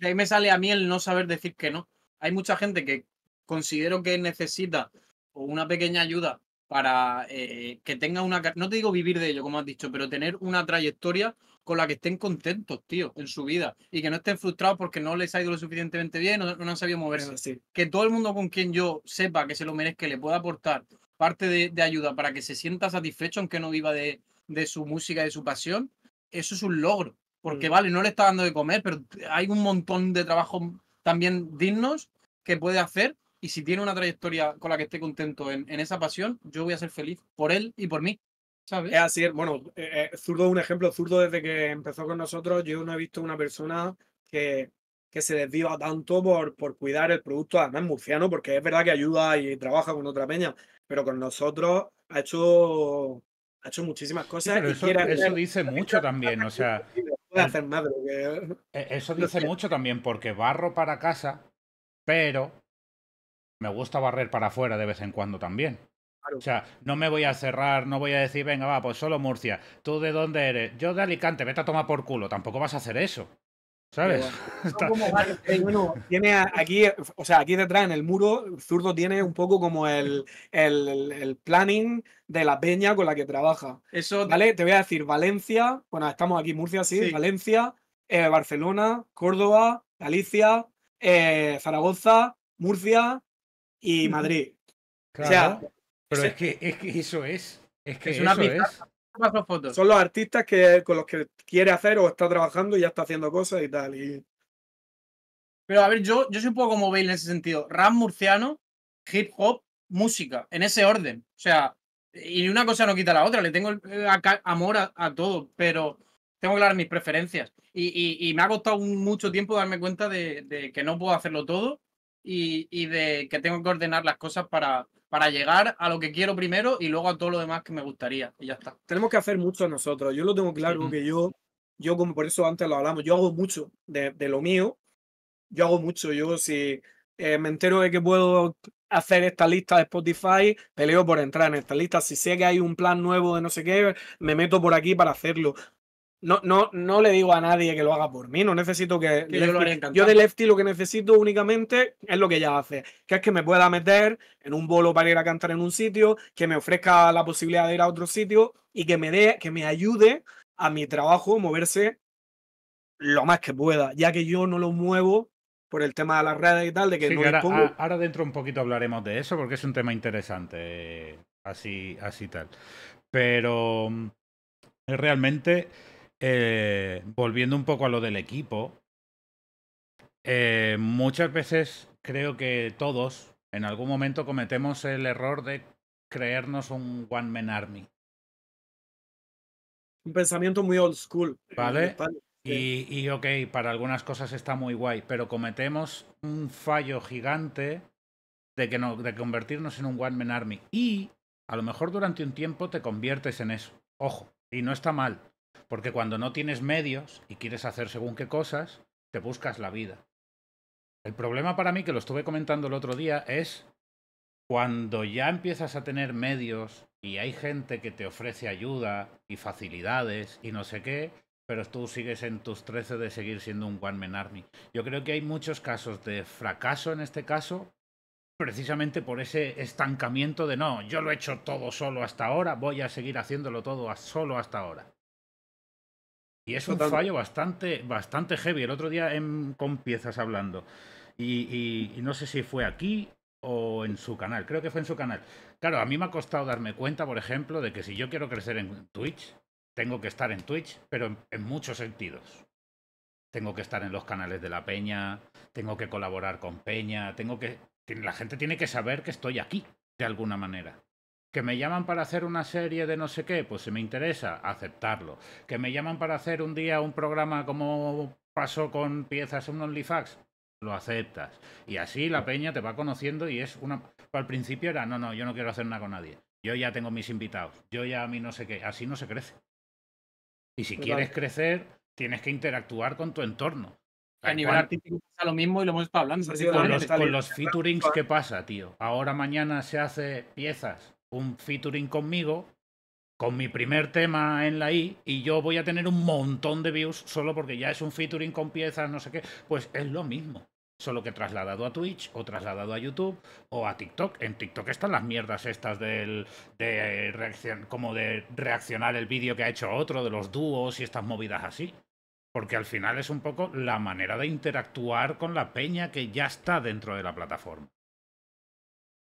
de ahí me sale a mí el no saber decir que no. Hay mucha gente que considero que necesita una pequeña ayuda para eh, que tenga una... No te digo vivir de ello, como has dicho, pero tener una trayectoria con la que estén contentos, tío, en su vida. Y que no estén frustrados porque no les ha ido lo suficientemente bien, no, no han sabido moverse. Que todo el mundo con quien yo sepa que se lo merezca, le pueda aportar parte de, ayuda para que se sienta satisfecho, aunque no viva de, de su música y de su pasión, eso es un logro. Porque, mm. vale, no le está dando de comer, pero hay un montón de trabajo también dignos que puede hacer. Y si tiene una trayectoria con la que esté contento en, esa pasión, yo voy a ser feliz por él y por mí. ¿sabes? Es así, bueno, eh, eh, Zurdo es un ejemplo. Zurdo, desde que empezó con nosotros, yo no he visto una persona que que se desviva tanto por, por cuidar el producto, además murciano, porque es verdad que ayuda y trabaja con otra peña, pero con nosotros ha hecho, ha hecho muchísimas cosas. eso, dice mucho también, o sea... E, e, eso dice mucho también, porque barro para casa, pero me gusta barrer para afuera de vez en cuando también. O sea, no me voy a cerrar, no voy a decir, venga, va, pues solo Murcia. ¿Tú de dónde eres? Yo de Alicante, vete a tomar por culo. Tampoco vas a hacer eso. ¿Sabes? bueno, tiene aquí, o sea, aquí detrás en el muro, Zurdo tiene un poco como el, planning de la peña con la que trabaja. Eso, ¿vale? Te voy a decir Valencia, bueno, estamos aquí, Murcia, sí, Valencia, eh, Barcelona, Córdoba, Galicia, eh, Zaragoza, Murcia y Madrid. Claro, pero es que, es que eso es. Es que eso es. Son los artistas que, con los que quiere hacer o está trabajando y ya está haciendo cosas y tal. Y... Pero a ver, yo, yo soy un poco como Bale en ese sentido. Rap murciano, hip hop, música, en ese orden. O sea, y una cosa no quita la otra. Le tengo eh, amor a, todo, pero tengo que dar mis preferencias. Y, y, me ha costado mucho tiempo darme cuenta de, de que no puedo hacerlo todo y, y, de que tengo que ordenar las cosas para, para llegar a lo que quiero primero y luego a todo lo demás que me gustaría. Y ya está. Tenemos que hacer mucho nosotros. Yo lo tengo claro porque que yo, yo como por eso antes lo hablamos, yo hago mucho de, lo mío. Yo hago mucho. Yo si eh, me entero de que puedo hacer esta lista de Spotify, peleo por entrar en esta lista. Si sé que hay un plan nuevo de no sé qué, me meto por aquí para hacerlo no, no, no le digo a nadie que lo haga por mí, no necesito que... yo, de Lefty lo que necesito únicamente es lo que ella hace, que es que me pueda meter en un bolo para ir a cantar en un sitio, que me ofrezca la posibilidad de ir a otro sitio y que me dé, que me ayude a mi trabajo moverse lo más que pueda, ya que yo no lo muevo por el tema de las redes y tal, de que no ahora, ahora dentro un poquito hablaremos de eso porque es un tema interesante, eh, así, así tal. Pero mm, realmente... Eh, volviendo un poco a lo del equipo, eh, muchas veces creo que todos en algún momento cometemos el error de creernos un One Man Army. Un pensamiento muy old school. Eh, vale. Y, ok, para algunas cosas está muy guay, pero cometemos un fallo gigante de, que de convertirnos en un One Man Army. Y a lo mejor durante un tiempo te conviertes en eso. Ojo, y no está mal. Porque cuando no tienes medios y quieres hacer según qué cosas, te buscas la vida. El problema para mí, que lo estuve comentando el otro día, es cuando ya empiezas a tener medios y hay gente que te ofrece ayuda y facilidades y no sé qué, pero tú sigues en tus 13 de seguir siendo un one man army. Yo creo que hay muchos casos de fracaso en este caso, precisamente por ese estancamiento de no, yo lo he hecho todo solo hasta ahora, voy a seguir haciéndolo todo solo hasta ahora. Y es un fallo bastante, bastante heavy. El otro día con piezas hablando. Y, no sé si fue aquí o en su canal. Creo que fue en su canal. Claro, a mí me ha costado darme cuenta, por ejemplo, de que si yo quiero crecer en Twitch, tengo que estar en Twitch, pero en, en muchos sentidos. Tengo que estar en los canales de la Peña, tengo que colaborar con Peña, tengo que. La gente tiene que saber que estoy aquí, de alguna manera. Que me llaman para hacer una serie de no sé qué, pues se me interesa, aceptarlo. Que me llaman para hacer un día un programa como pasó con piezas en OnlyFax, lo aceptas. Y así la peña te va conociendo y es una... Al principio era, no, no, yo no quiero hacer nada con nadie. Yo ya tengo mis invitados. Yo ya a mí no sé qué. Así no se crece. Y si quieres crecer, tienes que interactuar con tu entorno. A nivel artístico pasa lo mismo y lo hemos estado hablando. con, los, featurings, ¿qué pasa, tío? Ahora mañana se hace piezas un featuring conmigo, con mi primer tema en la I, y yo voy a tener un montón de views solo porque ya es un featuring con piezas, no sé qué. Pues es lo mismo. Solo que trasladado a Twitch, o trasladado a YouTube, o a TikTok. En TikTok están las mierdas estas del, de reacción, como de reaccionar el vídeo que ha hecho otro, de los dúos y estas movidas así. Porque al final es un poco la manera de interactuar con la peña que ya está dentro de la plataforma.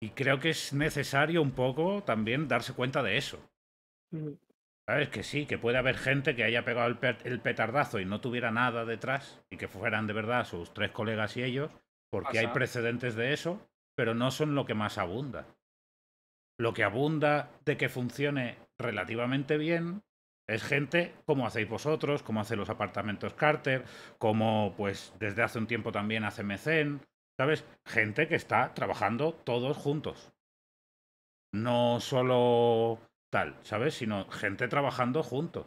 Y creo que es necesario un poco también darse cuenta de eso. ¿Sabes? Que sí, que puede haber gente que haya pegado el, petardazo y no tuviera nada detrás y que fueran de verdad sus tres colegas y ellos, porque hay precedentes de eso, pero no son lo que más abunda. Lo que abunda de que funcione relativamente bien es gente como hacéis vosotros, como hacen los apartamentos Carter, como pues desde hace un tiempo también hace Mecen, ¿Sabes? Gente que está trabajando todos juntos. No solo tal, ¿sabes? Sino gente trabajando juntos.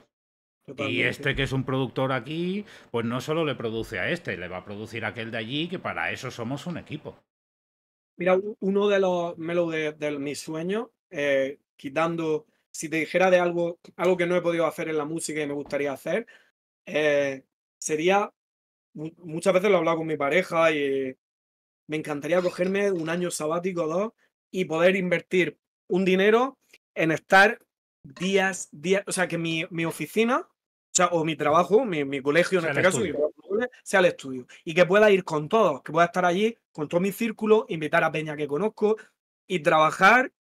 Y este que es un productor aquí, pues no solo le produce a este, le va a producir a aquel de allí, que para eso somos un equipo. Mira, uno de los Melo, de, mi mis eh, quitando, si te dijera de algo, algo que no he podido hacer en la música y me gustaría hacer, eh, sería, muchas veces lo he hablado con mi pareja y me encantaría cogerme un año sabático o dos y poder invertir un dinero en estar días, días, o sea, que mi, mi oficina, o mi trabajo, mi, colegio en este caso, sea el estudio. Y que pueda ir con todos, que pueda estar allí con todo mi círculo, invitar a Peña que conozco y trabajar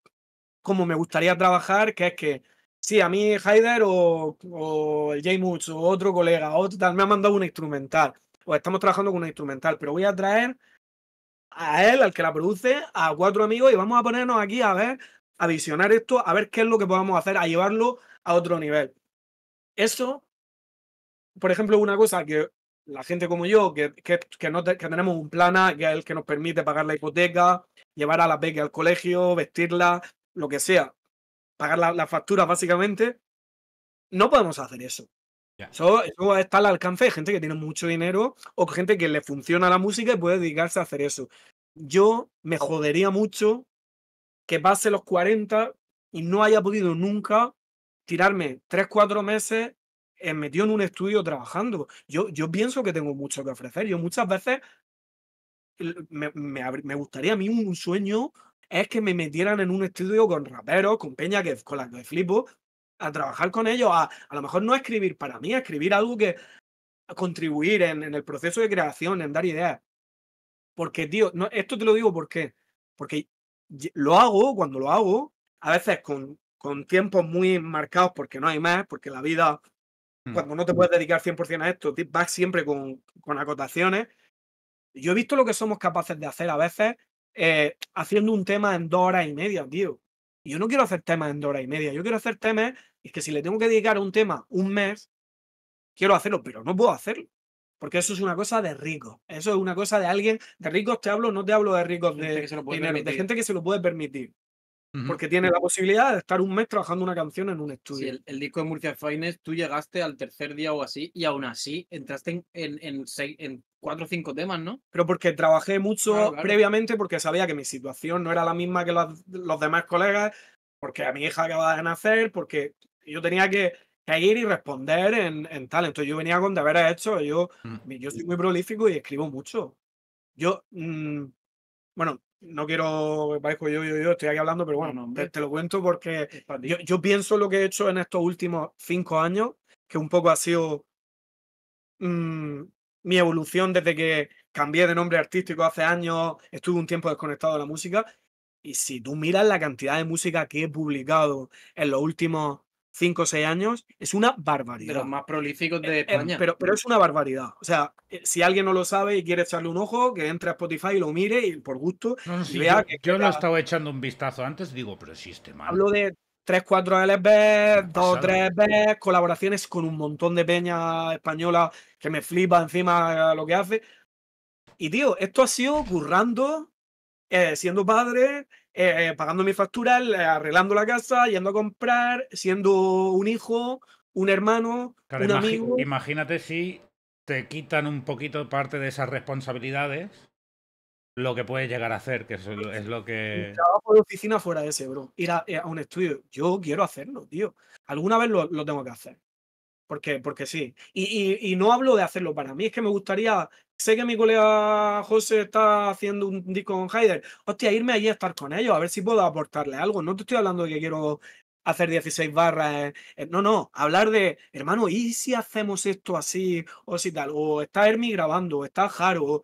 como me gustaría trabajar, que es que, sí, a mí Haider o, o el Jay o otro colega, o tal, me ha mandado un instrumental, o pues estamos trabajando con un instrumental, pero voy a traer a él, al que la produce, a cuatro amigos y vamos a ponernos aquí a ver, a visionar esto, a ver qué es lo que podemos hacer, a llevarlo a otro nivel. Eso, por ejemplo, es una cosa que la gente como yo, que, tenemos un plan A, que es el que nos permite pagar la hipoteca, llevar a la beca al colegio, vestirla, lo que sea, pagar las la facturas básicamente, no podemos hacer eso. Eso, está al alcance de gente que tiene mucho dinero o gente que le funciona la música y puede dedicarse a hacer eso. Yo me jodería mucho que pase los 40 y no haya podido nunca tirarme 3-4 meses metido en un estudio trabajando. Yo, yo pienso que tengo mucho que ofrecer. Yo muchas veces me, gustaría a mí un, sueño es que me metieran en un estudio con raperos, con peña que, con la que flipo, a trabajar con ellos, a, lo mejor no escribir para mí, a escribir algo que contribuir en, el proceso de creación, en dar ideas. Porque, tío, no, esto te lo digo porque, porque lo hago cuando lo hago, a veces con, tiempos muy marcados porque no hay más, porque la vida, mm. cuando no te puedes dedicar 100% a esto, va siempre con, acotaciones. Yo he visto lo que somos capaces de hacer a veces eh, haciendo un tema en dos horas y media, tío yo no quiero hacer temas en dos horas y media, yo quiero hacer temas, y es que si le tengo que dedicar un tema un mes, quiero hacerlo, pero no puedo hacerlo. Porque eso es una cosa de rico. Eso es una cosa de alguien. De ricos te hablo, no te hablo de ricos de, gente que de gente que se lo puede permitir. Porque tiene la posibilidad de estar un mes trabajando una canción en un estudio. el, disco de Murcia Fines tú llegaste al tercer día o así, y aún así entraste en, en, en, en cuatro o cinco temas, ¿no? Pero porque trabajé mucho previamente, porque sabía que mi situación no era la misma que los, demás colegas, porque a mi hija acababa de nacer, porque yo tenía que, ir y responder en, tal. Entonces yo venía con deberes hechos, yo, mm. yo soy muy prolífico y escribo mucho. Yo, mm, bueno, no quiero que yo, yo, yo, estoy aquí hablando, pero bueno, te, lo cuento porque yo, pienso lo que he hecho en estos últimos cinco años, que un poco ha sido... Mm, mi evolución desde que cambié de nombre artístico hace años, estuve un tiempo desconectado de la música. Y si tú miras la cantidad de música que he publicado en los últimos 5 o 6 años, es una barbaridad. De los más prolíficos de eh, eh, España. pero, pero es una barbaridad. O sea, eh, si alguien no lo sabe y quiere echarle un ojo, que entre a Spotify y lo mire y por gusto. no, vea yo, que yo lo estado echando un vistazo antes, digo, pero si este mal. Hablo de Tres, cuatro LB, dos, 3 B, colaboraciones con un montón de peña española que me flipa encima lo que hace. Y tío, esto ha sido currando, eh, siendo padre, eh, eh, pagando mis facturas, arreglando la casa, yendo a comprar, siendo un hijo, un hermano, un amigo. Imagínate si te quitan un poquito parte de esas responsabilidades lo que puede llegar a hacer, que eso es lo que. trabajo de oficina fuera de ese, bro. Ir eh, a, un estudio. Yo quiero hacerlo, tío. Alguna vez lo, tengo que hacer. Porque, porque sí. Y, no hablo de hacerlo para mí, es que me gustaría. Sé que mi colega José está haciendo un disco con Heider. Hostia, irme allí a estar con ellos, a ver si puedo aportarle algo. No te estoy hablando de que quiero hacer 16 barras. No, no, hablar de, hermano, ¿y si hacemos esto así? O si tal, o está Hermi grabando, o está Jaro,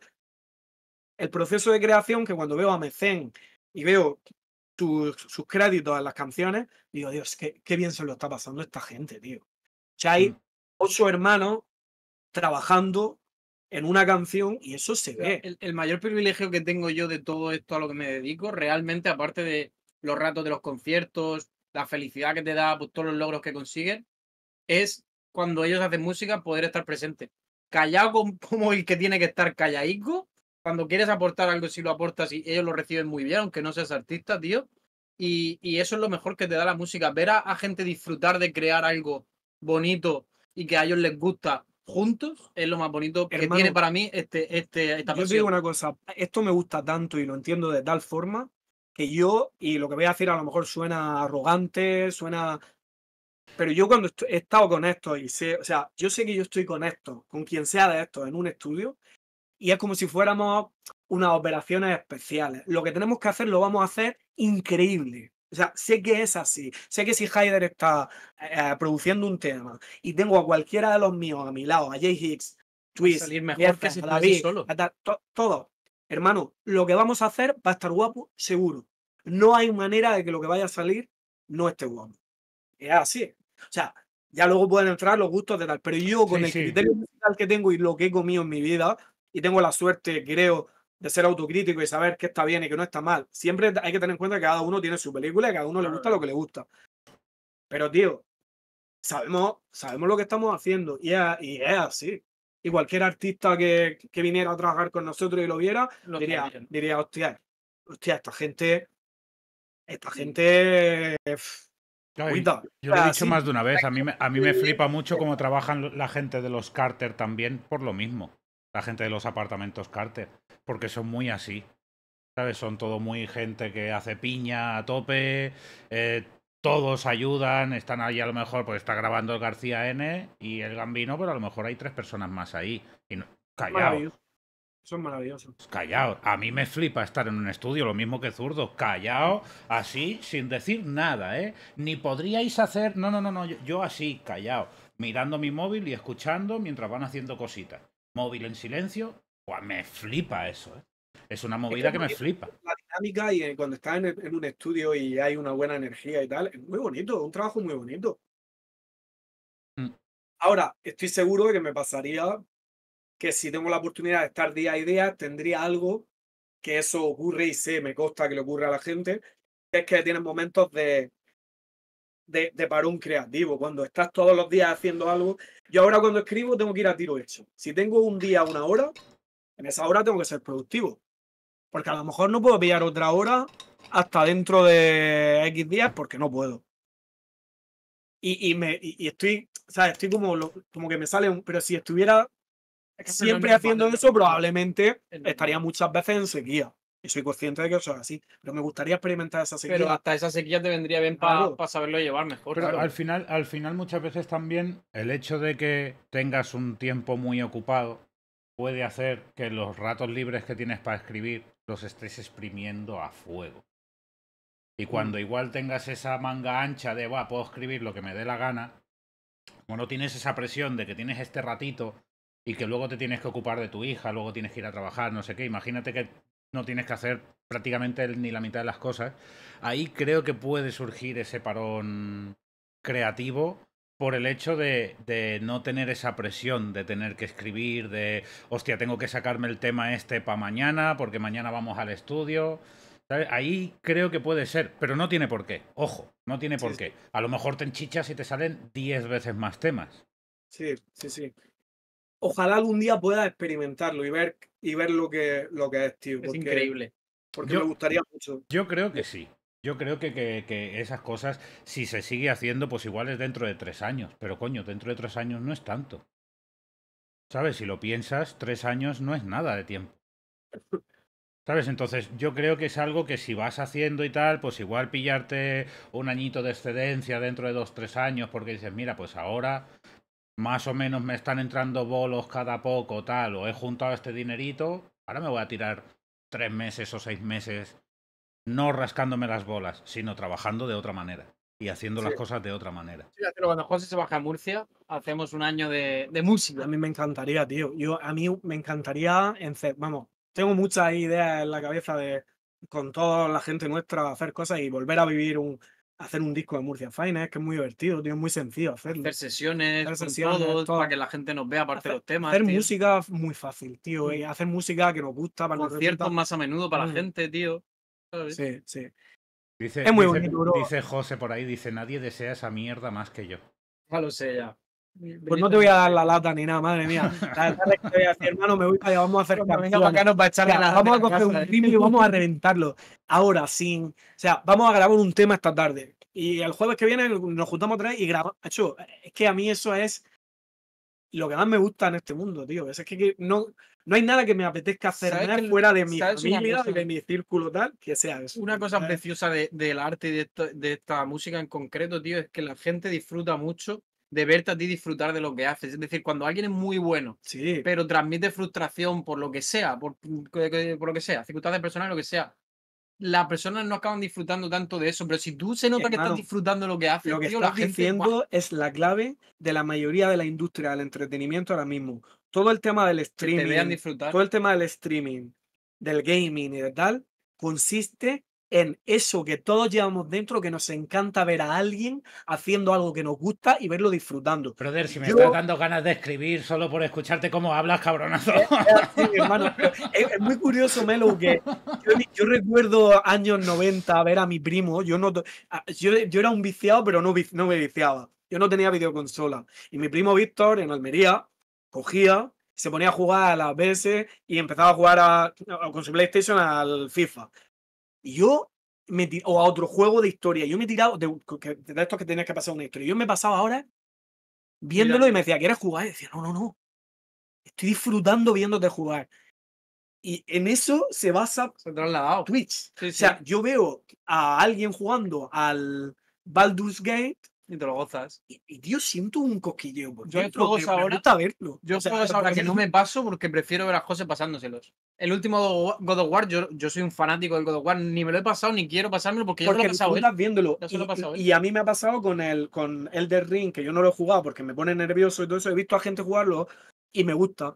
el proceso de creación que cuando veo a Mecén y veo sus, créditos en las canciones, digo, Dios, qué, qué, bien se lo está pasando esta gente, tío. O sea, hay mm. ocho hermanos trabajando en una canción y eso se ve. El, mayor privilegio que tengo yo de todo esto a lo que me dedico, realmente, aparte de los ratos de los conciertos, la felicidad que te da, pues, todos los logros que consiguen es cuando ellos hacen música poder estar presente. Callado como el que tiene que estar calladico cuando quieres aportar algo, si lo aportas y ellos lo reciben muy bien, aunque no seas artista, tío. Y, eso es lo mejor que te da la música, ver a, gente disfrutar de crear algo bonito y que a ellos les gusta juntos es lo más bonito que tiene para mí este, este, Yo te digo una cosa, esto me gusta tanto y lo entiendo de tal forma que yo, y lo que voy a decir a lo mejor suena arrogante, suena pero yo cuando he estado con esto, y sé, o sea, yo sé que yo estoy con esto, con quien sea de esto, en un estudio, y es como si fuéramos unas operaciones especiales. Lo que tenemos que hacer lo vamos a hacer increíble. O sea, sé que es así. Sé que si Heider está eh, eh, produciendo un tema y tengo a cualquiera de los míos a mi lado, a Jay Hicks, Twist, salir mejor David, solo. todo. Hermano, lo que vamos a hacer va a estar guapo, seguro. No hay manera de que lo que vaya a salir no esté guapo. Es así. O sea, ya luego pueden entrar los gustos de tal. Pero yo, con el criterio que tengo y lo que he comido en mi vida, y tengo la suerte, creo, de ser autocrítico y saber qué está bien y qué no está mal. Siempre hay que tener en cuenta que cada uno tiene su película y cada uno le gusta lo que le gusta. Pero, tío, sabemos, sabemos lo que estamos haciendo y es, así. Y cualquier artista que, viniera a trabajar con nosotros y lo viera, diría, diría, hostia, hostia, esta gente, esta gente... yo lo he ah, dicho más de una vez, a mí, a mí me flipa mucho cómo trabajan la gente de los Carter también por lo mismo la gente de los apartamentos Carter, porque son muy así. ¿Sabes? Son todo muy gente que hace piña a tope, eh, todos ayudan, están ahí a lo mejor, pues está grabando el García N y el Gambino, pero a lo mejor hay tres personas más ahí. Y Son maravillosos. Callao. A mí me flipa estar en un estudio, lo mismo que zurdo. callao, así, sin decir nada, ¿eh? Ni podríais hacer. No, no, no, no. Yo, así, callado Mirando mi móvil y escuchando mientras van haciendo cositas móvil en silencio, me flipa eso. Eh. Es una movida que, me flipa. La dinámica y eh, cuando estás en, un estudio y hay una buena energía y tal, es muy bonito, un trabajo muy bonito. Mm. Ahora, estoy seguro de que me pasaría que si tengo la oportunidad de estar día a día, tendría algo que eso ocurre y sé, me consta que le ocurre a la gente, es que tienen momentos de de, parón creativo, cuando estás todos los días haciendo algo. Yo ahora cuando escribo tengo que ir a tiro hecho. Si tengo un día, una hora, en esa hora tengo que ser productivo. Porque a lo mejor no puedo pillar otra hora hasta dentro de X días porque no puedo. Y, me, y, estoy, ¿sabes? Estoy como, como que me sale un, Pero si estuviera siempre haciendo eso, probablemente estaría muchas veces en sequía soy consciente de que son así. Pero me gustaría experimentar esa sequía. Pero hasta esa sequía te vendría bien para saberlo llevar mejor. Pero al, final, al final, muchas veces también el hecho de que tengas un tiempo muy ocupado puede hacer que los ratos libres que tienes para escribir los estés exprimiendo a fuego. Y cuando mm. igual tengas esa manga ancha de, va, puedo escribir lo que me dé la gana, como no tienes esa presión de que tienes este ratito y que luego te tienes que ocupar de tu hija, luego tienes que ir a trabajar, no sé qué, imagínate que no tienes que hacer prácticamente ni la mitad de las cosas. Ahí creo que puede surgir ese parón creativo por el hecho de, no tener esa presión, de tener que escribir, de, hostia, tengo que sacarme el tema este para mañana, porque mañana vamos al estudio. Ahí creo que puede ser, pero no tiene por qué. Ojo, no tiene por qué. A lo mejor te enchichas y te salen 10 veces más temas. Sí, sí, sí ojalá algún día pueda experimentarlo y ver, y ver lo, que, lo que es, tío. es increíble. Porque me gustaría mucho. Yo creo que sí. Yo creo que, que, que, esas cosas, si se sigue haciendo, pues igual es dentro de tres años. Pero coño, dentro de tres años no es tanto. ¿Sabes? Si lo piensas, tres años no es nada de tiempo. ¿Sabes? Entonces yo creo que es algo que si vas haciendo y tal, pues igual pillarte un añito de excedencia dentro de dos, tres años, porque dices, mira, pues ahora más o menos me están entrando bolos cada poco, tal, o he juntado este dinerito, ahora me voy a tirar tres meses o seis meses no rascándome las bolas, sino trabajando de otra manera y haciendo las cosas de otra manera. Sí, pero cuando José se baja a Murcia, hacemos un año de, de, música. A mí me encantaría, tío. Yo, a mí me encantaría, vamos, tengo muchas ideas en la cabeza de, con toda la gente nuestra, hacer cosas y volver a vivir un, hacer un disco de Murcia Fine, ¿eh? es que es muy divertido, tío, es muy sencillo hacerlo. Hacer sesiones, hacer sesiones para que la gente nos vea aparte de los temas. Hacer música muy fácil, tío, mm. eh, hacer música que nos gusta. Para Conciertos más a menudo para la mm. gente, tío. Sí, sí. es muy dice, bonito, bro. Dice José por ahí, dice, nadie desea esa mierda más que yo. Ya lo sé, ya. Pues no te voy a dar la lata ni nada, madre mía. hermano, me voy vamos a hacer a echar Vamos a coger un crimen eh? y vamos a reventarlo. Ahora, sin. O sea, vamos a grabar un tema esta tarde. Y el jueves que viene nos juntamos tres y grabamos. es que a mí eso es lo que más me gusta en este mundo, tío. Es que no, no hay nada que me apetezca hacer fuera de mi familia, de mi círculo tal, que sea eso. Una cosa preciosa de, del arte y de, de esta música en concreto, tío, es que la gente disfruta mucho de verte a ti disfrutar de lo que haces. Es decir, cuando alguien es muy bueno, sí. pero transmite frustración por lo que sea, por, lo que sea, circunstancias personales, lo que sea, las personas no acaban disfrutando tanto de eso, pero si tú se nota que estás disfrutando de lo que haces, lo que yo diciendo es la clave de la mayoría de la industria del entretenimiento ahora mismo. Todo el tema del streaming, todo el tema del streaming, del gaming y de tal, consiste en eso que todos llevamos dentro, que nos encanta ver a alguien haciendo algo que nos gusta y verlo disfrutando. Brother, si me estás dando ganas de escribir solo por escucharte cómo hablas, cabronazo. Es, muy curioso, Melo, que yo, recuerdo años 90 ver a mi primo. Yo, no, yo, era un viciado, pero no, no me viciaba. Yo no tenía videoconsola. Y mi primo Víctor en Almería cogía, se ponía a jugar a las BS y empezaba a jugar con su PlayStation al FIFA yo me o a otro juego de historia. Yo me he tirado de, esto que tenías que pasar una historia. Yo me he pasado ahora viéndolo y me decía, ¿quieres jugar? Y decía, no, no, no. Estoy disfrutando viéndote jugar. Y en eso se basa Twitch. o sea, yo veo a alguien jugando al Baldur's Gate y te lo gozas. Y, tío, siento un cosquilleo. Yo dentro, juegos ahora- verlo. Yo O sea, ahora que no me paso porque prefiero ver a José pasándoselos. El último God of War, yo, soy un fanático del God of War, ni me lo he pasado ni quiero pasármelo porque yo lo he pasado. estás viéndolo. Y, a mí me ha pasado con el con Elder Ring, que yo no lo he jugado porque me pone nervioso y todo eso. He visto a gente jugarlo y me gusta.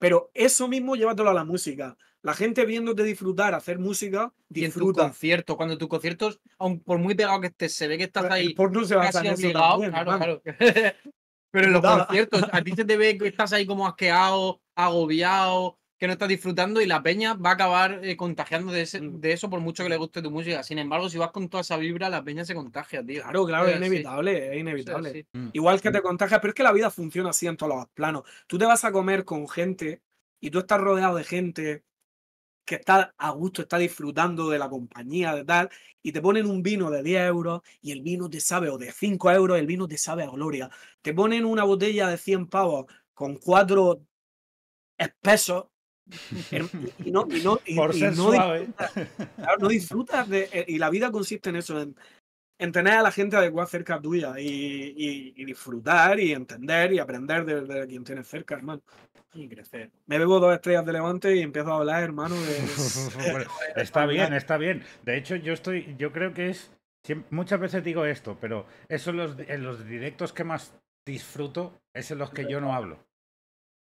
Pero eso mismo llévatelo a la música. La gente viéndote disfrutar, hacer música, disfruta. Y en tu concierto, cuando tus conciertos, aun por muy pegado que estés, se ve que estás ahí no se casi claro, claro. Pero en los conciertos, a ti se te ve que estás ahí como asqueado, agobiado, que no estás disfrutando y la peña va a acabar eh, contagiando mm. de, eso por mucho que le guste tu música. Sin embargo, si vas con toda esa vibra, la peña se contagia, tío. Claro, claro, eh, es inevitable, es inevitable. Mm. Igual que te contagias, pero es que la vida funciona así en todos los planos. Tú te vas a comer con gente y tú estás rodeado de gente que está a gusto, está disfrutando de la compañía, de tal, y te ponen un vino de 10 euros y el vino te sabe, o de 5 euros, el vino te sabe a gloria. Te ponen una botella de 100 pavos con cuatro espesos y no, Disfrutas, y la vida consiste en eso, en, tener a la gente adecuada cerca tuya y, disfrutar y entender y aprender de, quien tienes cerca, hermano. Y crecer. Me bebo dos estrellas de levante y empiezo a hablar, hermano. está bien, está bien. De hecho, yo estoy, yo creo que es. Muchas veces digo esto, pero eso en los directos que más disfruto es en los que yo no hablo.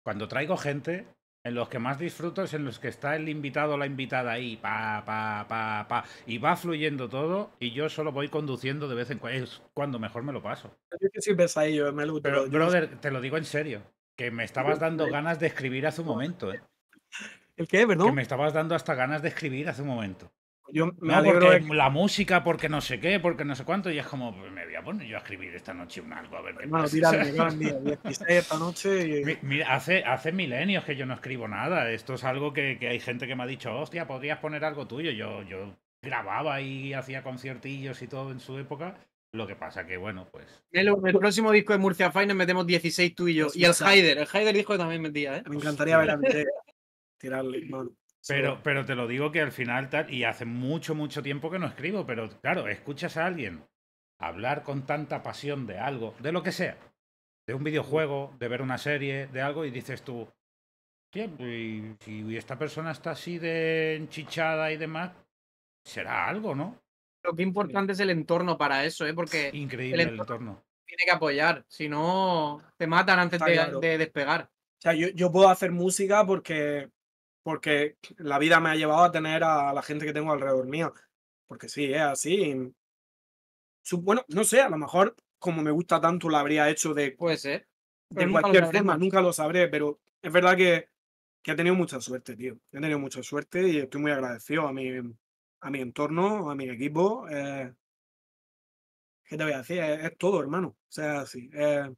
Cuando traigo gente, en los que más disfruto es en los que está el invitado o la invitada ahí, pa, pa, pa, pa, y va fluyendo todo y yo solo voy conduciendo de vez en cuando, es cuando mejor me lo paso. brother, te lo digo en serio, que me estabas dando ganas de escribir hace un momento. ¿eh? ¿El qué, perdón? Que me estabas dando hasta ganas de escribir hace un momento. Yo me alegro de... la música, porque no sé qué, porque no sé cuánto, y es como, pues me voy a poner yo a escribir esta noche un algo, a ver Mira, hace, hace milenios que yo no escribo nada. Esto es algo que, que, hay gente que me ha dicho, hostia, podrías poner algo tuyo. Yo, yo grababa y hacía conciertillos y todo en su época. Lo que pasa que, bueno, pues. En el, próximo disco de Murcia nos metemos 16 tú y yo. Y el Heider, el Heider dijo que también metía, ¿eh? Me encantaría ver a tirarle. Pero, pero te lo digo que al final, y hace mucho, mucho tiempo que no escribo, pero claro, escuchas a alguien hablar con tanta pasión de algo, de lo que sea, de un videojuego, de ver una serie, de algo, y dices tú, y, si esta persona está así de enchichada y demás, será algo, ¿no? Lo que importante es el entorno para eso, ¿eh? Porque... el entorno. Tiene que apoyar, si no, te matan antes de, despegar. O sea, yo, yo puedo hacer música porque porque la vida me ha llevado a tener a la gente que tengo alrededor mío. Porque sí, es así. Bueno, no sé, a lo mejor como me gusta tanto la habría hecho de, Puede ser. cualquier forma, nunca lo sabré, pero es verdad que, que he tenido mucha suerte, tío. He tenido mucha suerte y estoy muy agradecido a mi, a mi entorno, a mi equipo. Eh. ¿Qué te voy a decir? Es, todo, hermano. O sea, sí. Eh.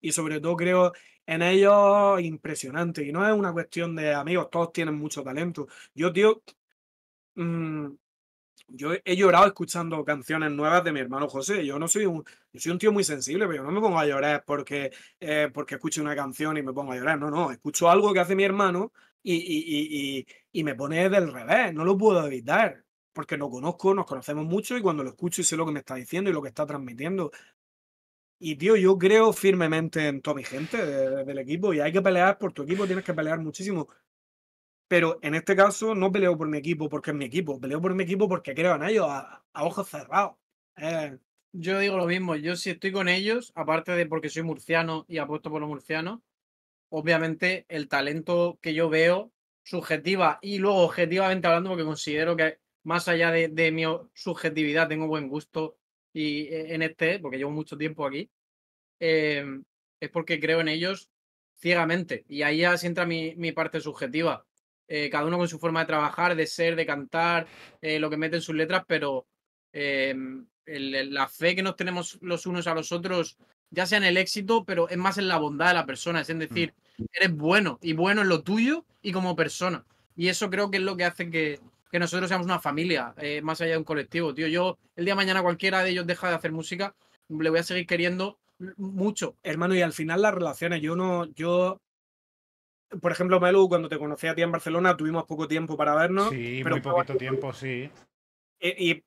y sobre todo creo, en ellos impresionante. Y no es una cuestión de amigos, todos tienen mucho talento. Yo, tío, mm, yo he llorado escuchando canciones nuevas de mi hermano José. Yo no soy un, yo soy un tío muy sensible, pero yo no me pongo a llorar porque, eh, porque escucho una canción y me pongo a llorar. No, no, escucho algo que hace mi hermano y, y, me pone del revés. No lo puedo evitar porque lo conozco, nos conocemos mucho y cuando lo escucho y sé lo que me está diciendo y lo que está transmitiendo. Y tío, yo creo firmemente en toda mi gente del equipo y hay que pelear por tu equipo, tienes que pelear muchísimo. Pero en este caso no peleo por mi equipo porque es mi equipo, peleo por mi equipo porque creo en ellos a, ojos cerrados. Eh. Yo digo lo mismo, yo si estoy con ellos, aparte de porque soy murciano y apuesto por los murcianos, obviamente el talento que yo veo subjetiva y luego objetivamente hablando, porque considero que más allá de mi subjetividad tengo buen gusto y e, en este, porque llevo mucho tiempo aquí, em, es porque creo en ellos ciegamente. Y ahí ya entra mi, parte subjetiva. Eh, cada uno con su forma de trabajar, de ser, de cantar, eh, lo que mete en sus letras, pero em, la fe que nos tenemos los unos a los otros, ya sea en el éxito, pero es más en la bondad de la persona, es en mm. decir, eres bueno y bueno en lo tuyo y como persona. Y eso creo que es lo que hace que, que nosotros seamos una familia, eh, más allá de un colectivo, tío. Yo, el día de mañana cualquiera de ellos deja de hacer música, le voy a seguir queriendo mucho. Hermano, y al final las relaciones, yo no, yo, por ejemplo, Melu, cuando te conocí a ti en Barcelona, tuvimos poco tiempo para vernos. Sí, muy poquito tiempo, sí. Y,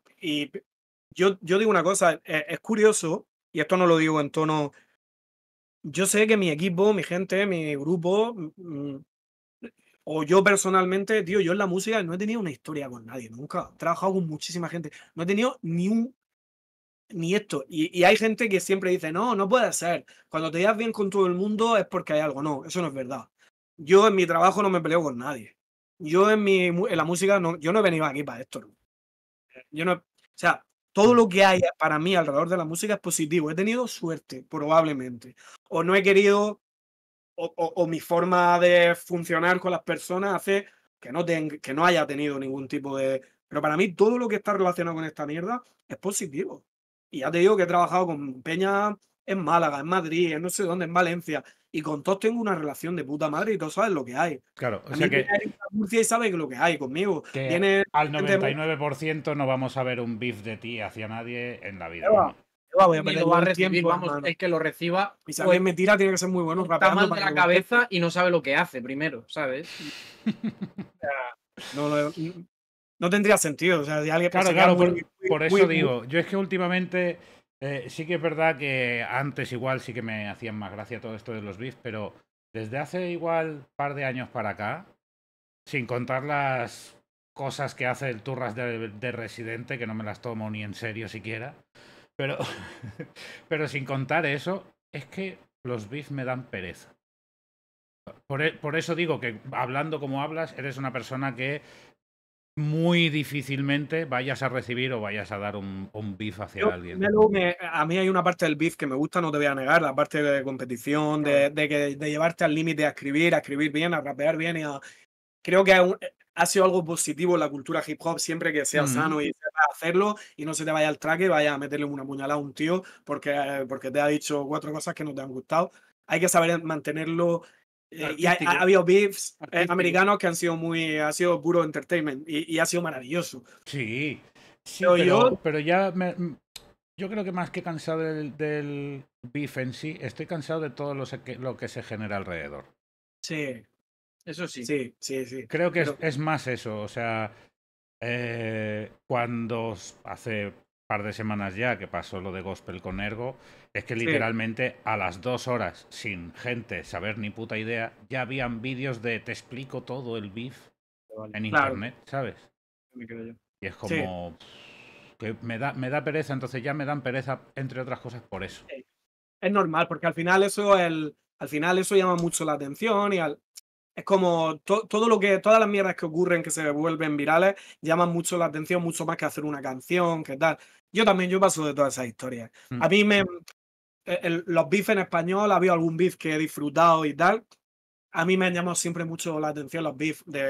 yo, yo, digo una cosa, eh, es curioso, y esto no lo digo en tono... Yo sé que mi equipo, mi gente, mi grupo, mm, o yo personalmente, tío, yo en la música no he tenido una historia con nadie, nunca. He trabajado con muchísima gente, no he tenido ni un. Ni esto. Y, hay gente que siempre dice, no, no puede ser. Cuando te llevas bien con todo el mundo es porque hay algo. No, eso no es verdad. Yo en mi trabajo no me peleo con nadie. Yo en, mi, en la música, no, yo no he venido aquí para esto. Yo no, o sea, todo lo que hay para mí alrededor de la música es positivo. He tenido suerte, probablemente. O no he querido o, mi forma de funcionar con las personas hace que no, que no haya tenido ningún tipo de... Pero para mí todo lo que está relacionado con esta mierda es positivo. Y ya te digo que he trabajado con Peña en Málaga, en Madrid, en no sé dónde, en Valencia. Y con todos tengo una relación de puta madre y todos sabes lo que hay. Claro, o sea que. y sabes lo que hay conmigo. Tiene al 99% no vamos a ver un beef de ti hacia nadie en la vida voy a va a recibir, vamos, es que lo reciba. Y si pues, tiene que ser muy bueno. Está mal de la cabeza y no sabe lo que hace primero, ¿sabes? no, no, tendría sentido. O sea, alguien por, eso digo, yo es que últimamente eh, sí que es verdad que antes igual sí que me hacían más gracia todo esto de los beats, pero desde hace igual par de años para acá, sin contar las cosas que hace el Turras de, de Residente, que no me las tomo ni en serio siquiera. Pero, pero sin contar eso, es que los beef me dan pereza. Por, e, por eso digo que hablando como hablas, eres una persona que muy difícilmente vayas a recibir o vayas a dar un, un hacia alguien. a mí hay una parte del beef que me gusta, no te voy a negar, la parte de competición, de, que, de llevarte al límite a escribir, a escribir bien, a rapear bien y Creo que ha sido algo positivo la cultura hip hop siempre que sea mm. sano y hacerlo y no se te vaya al traque, vaya a meterle una puñalada a un tío porque, eh, porque te ha dicho cuatro cosas que no te han gustado. Hay que saber mantenerlo. Eh, y ha, habido beefs eh, americanos que han sido muy, ha sido puro entertainment y, ha sido maravilloso. Sí, yo, pero, ya me, mm, yo creo que más que cansado del, beef en sí, estoy cansado de todo lo que se genera alrededor. Sí. Eso sí. Sí, sí, sí. Creo que es, más eso. O sea, eh, cuando hace un par de semanas ya que pasó lo de Gospel con Ergo, es que literalmente a las dos horas, sin gente saber ni puta idea, ya habían vídeos de te explico todo el beef en internet, ¿sabes? Y es como. Que me da, me da pereza, entonces ya me dan pereza, entre otras cosas, por eso. Es normal, porque al final eso el, al final eso llama mucho la atención y al, es como todo lo que, todas las mierdas que ocurren que se vuelven virales llaman mucho la atención, mucho más que hacer una canción, que tal. Yo también, yo paso de todas esas historias. Mm. A mí me. E-, los beef en español, ha habido algún beef que he disfrutado y tal. A mí me han llamado siempre mucho la atención los beef de,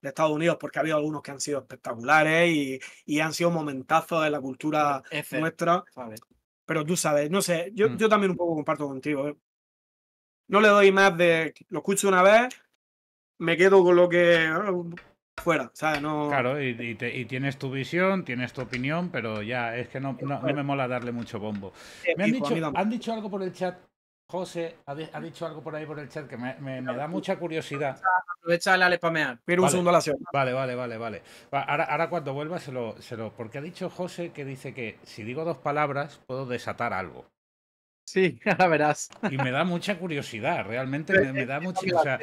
de Estados Unidos, porque ha habido algunos que han sido espectaculares y, han sido momentazos de la cultura nuestra. Pero tú sabes, no sé, yo, mm. yo también un poco comparto contigo. ¿eh? No le doy más de. Lo escucho una vez, me quedo con lo que fuera. Claro, y, tienes tu visión, tienes tu opinión, pero ya es que no, me mola darle mucho bombo. Eh, me han dicho, algo por el chat, José, ha, dicho algo por ahí por el chat que me, da mucha curiosidad. Aprovecha la spamear. Pero un segundo la Vale, vale, vale, vale. Ahora, cuando vuelva se lo, se lo. Porque ha dicho José que dice que si digo dos palabras puedo desatar algo. Sí, ya verás. Y me da mucha curiosidad, realmente me, da mucha. O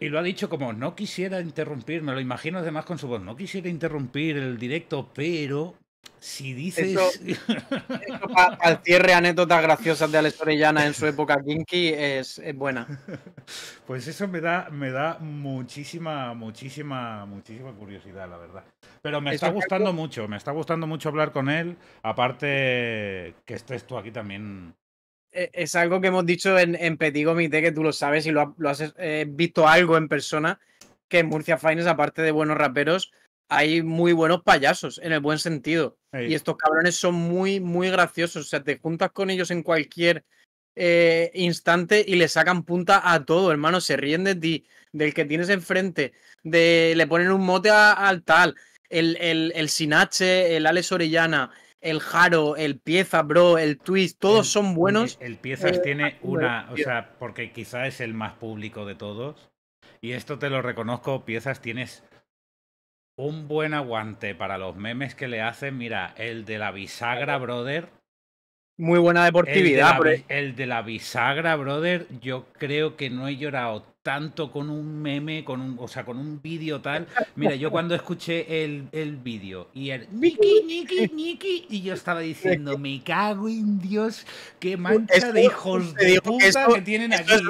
y lo ha dicho como no quisiera interrumpir, me lo imagino además con su voz, no quisiera interrumpir el directo, pero si dices. Al para, cierre, anécdotas graciosas de Alex Orellana en su época Kinky es, es, buena. Pues eso me da, me da muchísima, muchísima, muchísima curiosidad, la verdad. Pero me está gustando mucho, me está gustando mucho hablar con él. Aparte que estés tú aquí también e, es algo que hemos dicho en, en Petit Comité, que tú lo sabes y lo, has eh, visto algo en persona, que en Murcia Fines aparte de buenos raperos, hay muy buenos payasos, en el buen sentido. Y estos cabrones son muy, muy graciosos. O sea, te juntas con ellos en cualquier eh, instante y le sacan punta a todo, hermano. Se ríen de ti, del que tienes enfrente, de, le ponen un mote al tal, el, el Sinache, el Alex Orellana, el Jaro, el Pieza, bro, el Twist, todos son buenos. El, Piezas eh, tiene una, o sea, porque quizá es el más público de todos. Y esto te lo reconozco, Piezas tienes un buen aguante para los memes que le hacen. Mira, el de la bisagra, brother. Muy buena deportividad. El el de la bisagra, brother, yo creo que no he llorado tanto con un meme, con un, o sea, con un vídeo tal. Mira, yo cuando escuché el, vídeo y el Niki, Niki, Niki, y yo estaba diciendo, me cago en Dios, qué mancha de hijos de puta que, tienen aquí. Es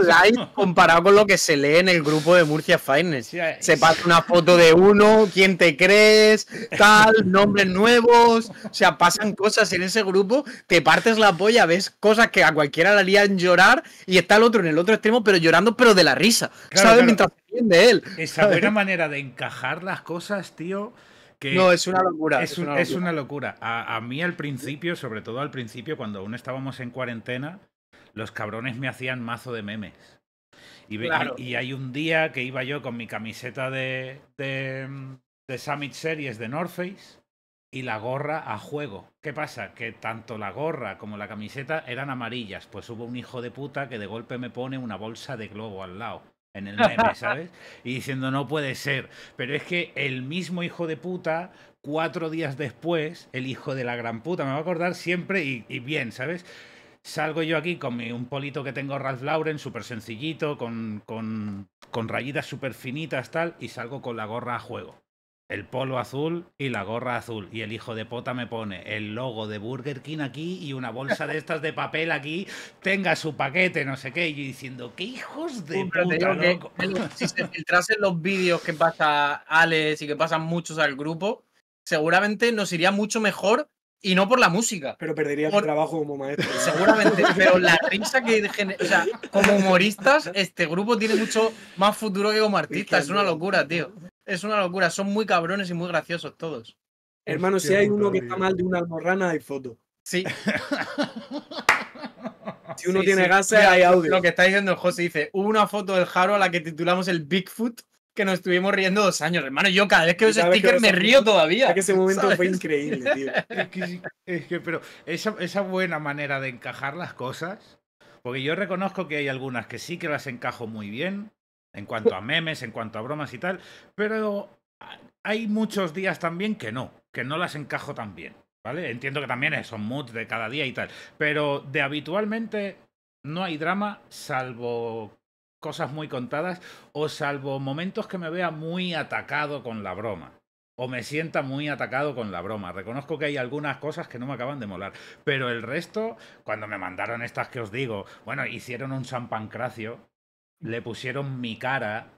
comparado con lo que se lee en el grupo de Murcia Finance. Se pasa una foto de uno, quién te crees, tal, nombres nuevos, o sea, pasan cosas en ese grupo, te partes la polla, ves cosas que a cualquiera le harían llorar y está el otro en el otro extremo, pero llorando, pero de la risa él. Esa buena manera de encajar las cosas, tío. Que no, es una locura. Es, una locura. A, mí al principio, sobre todo al principio, cuando aún estábamos en cuarentena, los cabrones me hacían mazo de memes. Y, hay un día que iba yo con mi camiseta de, de, de Summit Series de North Face y la gorra a juego. ¿Qué pasa? Que tanto la gorra como la camiseta eran amarillas. Pues hubo un hijo de puta que de golpe me pone una bolsa de globo al lado en el meme, ¿sabes? Y diciendo, no puede ser. Pero es que el mismo hijo de puta, cuatro días después, el hijo de la gran puta, me va a acordar siempre y, bien, ¿sabes? Salgo yo aquí con un polito que tengo Ralph Lauren, súper sencillito, con, con, con rayitas súper finitas, tal, y salgo con la gorra a juego el polo azul y la gorra azul. Y el hijo de pota me pone el logo de Burger King aquí y una bolsa de estas de papel aquí, tenga su paquete, no sé qué. Y yo diciendo, ¿qué hijos de si se filtrasen los vídeos que pasa Alex y que pasan muchos al grupo, seguramente nos iría mucho mejor y no por la música. Pero perdería el trabajo como maestro. Seguramente, pero la risa que O sea, como humoristas, este grupo tiene mucho más futuro que como artistas. Es una locura, tío es una locura. Son muy cabrones y muy graciosos todos. Hermano, si hay uno que está mal de una almorrana, hay foto. Sí. si uno tiene gases, hay audio. Lo que está diciendo José dice: hubo una foto del Jaro a la que titulamos el Bigfoot que nos estuvimos riendo dos años, hermano. Yo cada vez que veo ese sticker me río todavía. Que ese momento fue increíble, tío. es, que, pero esa buena manera de encajar las cosas, porque yo reconozco que hay algunas que sí que las encajo muy bien, en cuanto a memes, en cuanto a bromas y tal, pero hay muchos días también que no, que no las encajo tan bien, ¿vale? Entiendo que también son moods de cada día y tal, pero de habitualmente no hay drama salvo cosas muy contadas o salvo momentos que me vea muy atacado con la broma. O me sienta muy atacado con la broma. Reconozco que hay algunas cosas que no me acaban de molar. Pero el resto, cuando me mandaron estas que os digo, bueno, hicieron un champancracio, le pusieron mi cara.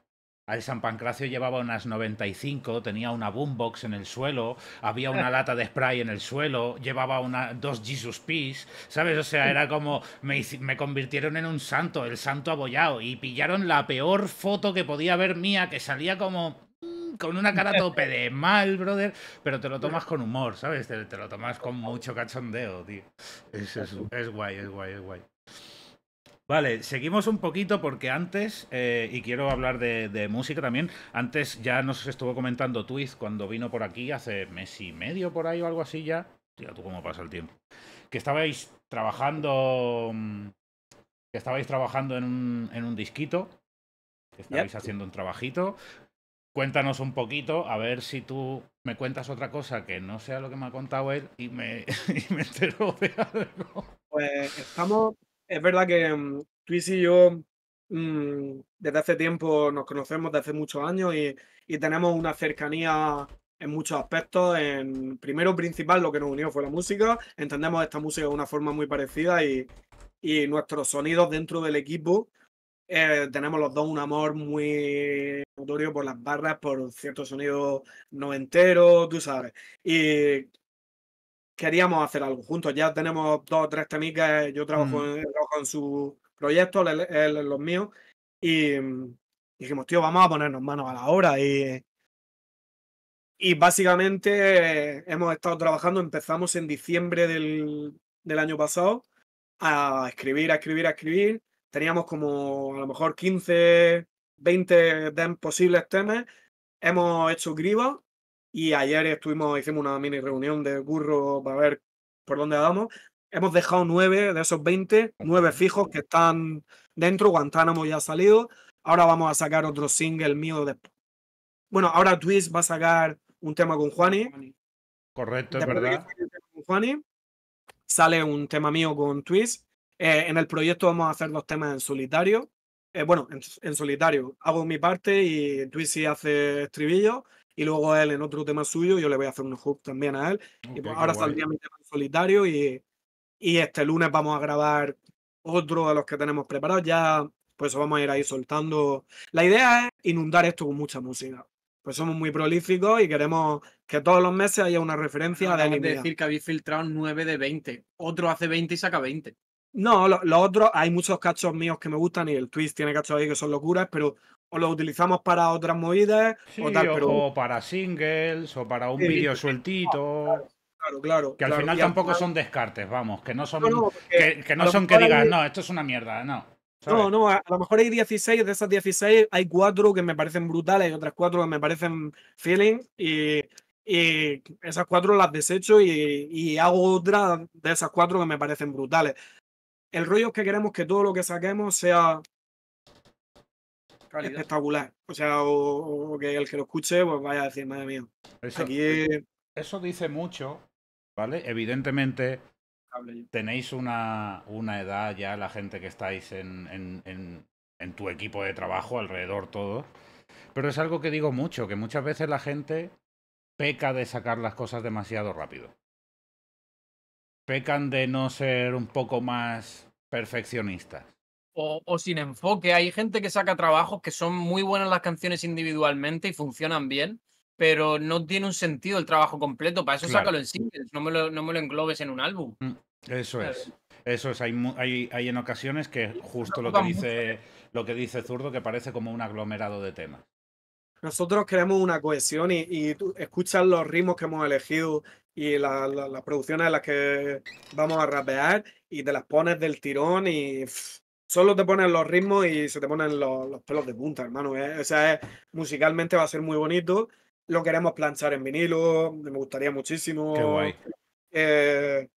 Al San Pancracio llevaba unas 95, tenía una boombox en el suelo, había una lata de spray en el suelo, llevaba una, dos Jesus Peace, ¿sabes? O sea, era como me, me convirtieron en un santo, el santo abollado, y pillaron la peor foto que podía ver mía, que salía como mm, con una cara tope de mal, brother, pero te lo tomas con humor, ¿sabes? Te, lo tomas con mucho cachondeo, tío. es guay, es guay, es guay. Vale, seguimos un poquito porque antes, eh, y quiero hablar de, música también, antes ya nos estuvo comentando Twiz cuando vino por aquí hace mes y medio por ahí o algo así ya. Tío, tú cómo pasa el tiempo. Que estabais trabajando. Mm, que estabais trabajando en un, en un disquito. Que estabais haciendo un trabajito. Cuéntanos un poquito, a ver si tú me cuentas otra cosa que no sea lo que me ha contado él y me, y me de algo. Pues estamos es verdad que um, y yo mm, desde hace tiempo nos conocemos, desde hace muchos años y, tenemos una cercanía en muchos aspectos. En primero principal lo que nos unió fue la música. Entendemos esta música de una forma muy parecida y, nuestros sonidos dentro del equipo. Eh, tenemos los dos un amor muy notorio por las barras, por ciertos sonidos no enteros, tú sabes. Y queríamos hacer algo juntos. Ya tenemos dos o tres temicas. Eh, yo trabajo, con mm. en, su proyecto, él, en los míos, y dijimos, tío, vamos a ponernos manos a la obra. Y, y básicamente eh, hemos estado trabajando, empezamos en diciembre del, año pasado a escribir, a escribir, a escribir. Teníamos como a lo mejor 15, 20 posibles temas. Hemos hecho gribo y ayer estuvimos, hicimos una mini reunión de burro para ver por dónde vamos. Hemos dejado nueve de esos 20, nueve fijos que están dentro. Guantánamo ya ha salido. Ahora vamos a sacar otro single mío después. Bueno, ahora Twist va a sacar un tema con Juani. Correcto, es verdad. sale un tema mío con Twist. Eh, en el proyecto vamos a hacer los temas en solitario. Eh, bueno, en, solitario. Hago mi parte y Twist hace estribillo y luego él en otro tema suyo, yo le voy a hacer un hook también a él. y pues ahora saldría mi tema en solitario y, este lunes vamos a grabar otro de los que tenemos preparados. Ya, pues vamos a ir ahí soltando. La idea es inundar esto con mucha música. Pues somos muy prolíficos y queremos que todos los meses haya una referencia de anime. De decir que habéis filtrado 9 de 20. Otro hace 20 y saca 20. No, los otros, hay muchos cachos míos que me gustan y el twist tiene cachos ahí que son locuras, pero o lo utilizamos para otras movidas o tal, pero... para singles o para un vídeo sueltito. Claro, claro, que al final tampoco son descartes, vamos, que no son que, que, no son que no, esto es una mierda, no. No, no, a, lo mejor hay 16, de esas 16 hay cuatro que me parecen brutales y otras cuatro que me parecen feeling y, esas cuatro las desecho y, hago otras de esas cuatro que me parecen brutales. El rollo es que queremos que todo lo que saquemos sea espectacular. O sea, que el que lo escuche, pues vaya a decir, madre mía. Eso, dice mucho, ¿vale? Evidentemente, tenéis una, una, edad ya, la gente que estáis en, en, tu equipo de trabajo, alrededor todo. Pero es algo que digo mucho, que muchas veces la gente peca de sacar las cosas demasiado rápido. Pecan de no ser un poco más perfeccionistas o, o, sin enfoque. Hay gente que saca trabajos que son muy buenas las canciones individualmente y funcionan bien, pero no tiene un sentido el trabajo completo. Para eso sácalo en singles, no me, lo, no me, lo, englobes en un álbum. Mm, eso es. Eso es, hay, hay, hay en ocasiones que justo lo que dice lo que dice Zurdo, que parece como un aglomerado de temas. Nosotros queremos una cohesión y, y escuchas los ritmos que hemos elegido y la, la, las producciones en las que vamos a rapear y te las pones del tirón y solo te ponen los ritmos y se te ponen los, pelos de punta, hermano. Eh, o sea, eh, musicalmente va a ser muy bonito. Lo queremos planchar en vinilo, me gustaría muchísimo. Qué guay. Eh,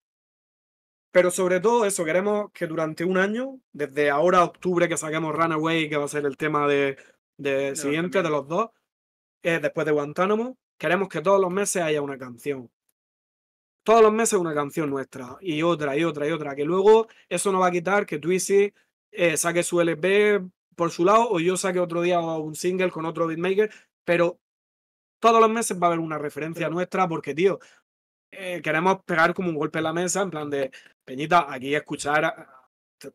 pero sobre todo eso, queremos que durante un año, desde ahora a octubre que saquemos Runaway, que va a ser el tema de, siguiente de los dos, después de Guantánamo, queremos que todos los meses haya una canción. Todos los meses una canción nuestra y otra y otra y otra, que luego eso no va a quitar que Twizy eh, saque su LP por su lado o yo saque otro día un single con otro beatmaker, pero todos los meses va a haber una referencia nuestra porque, tío, eh, queremos pegar como un golpe en la mesa en plan de, Peñita, aquí escuchar,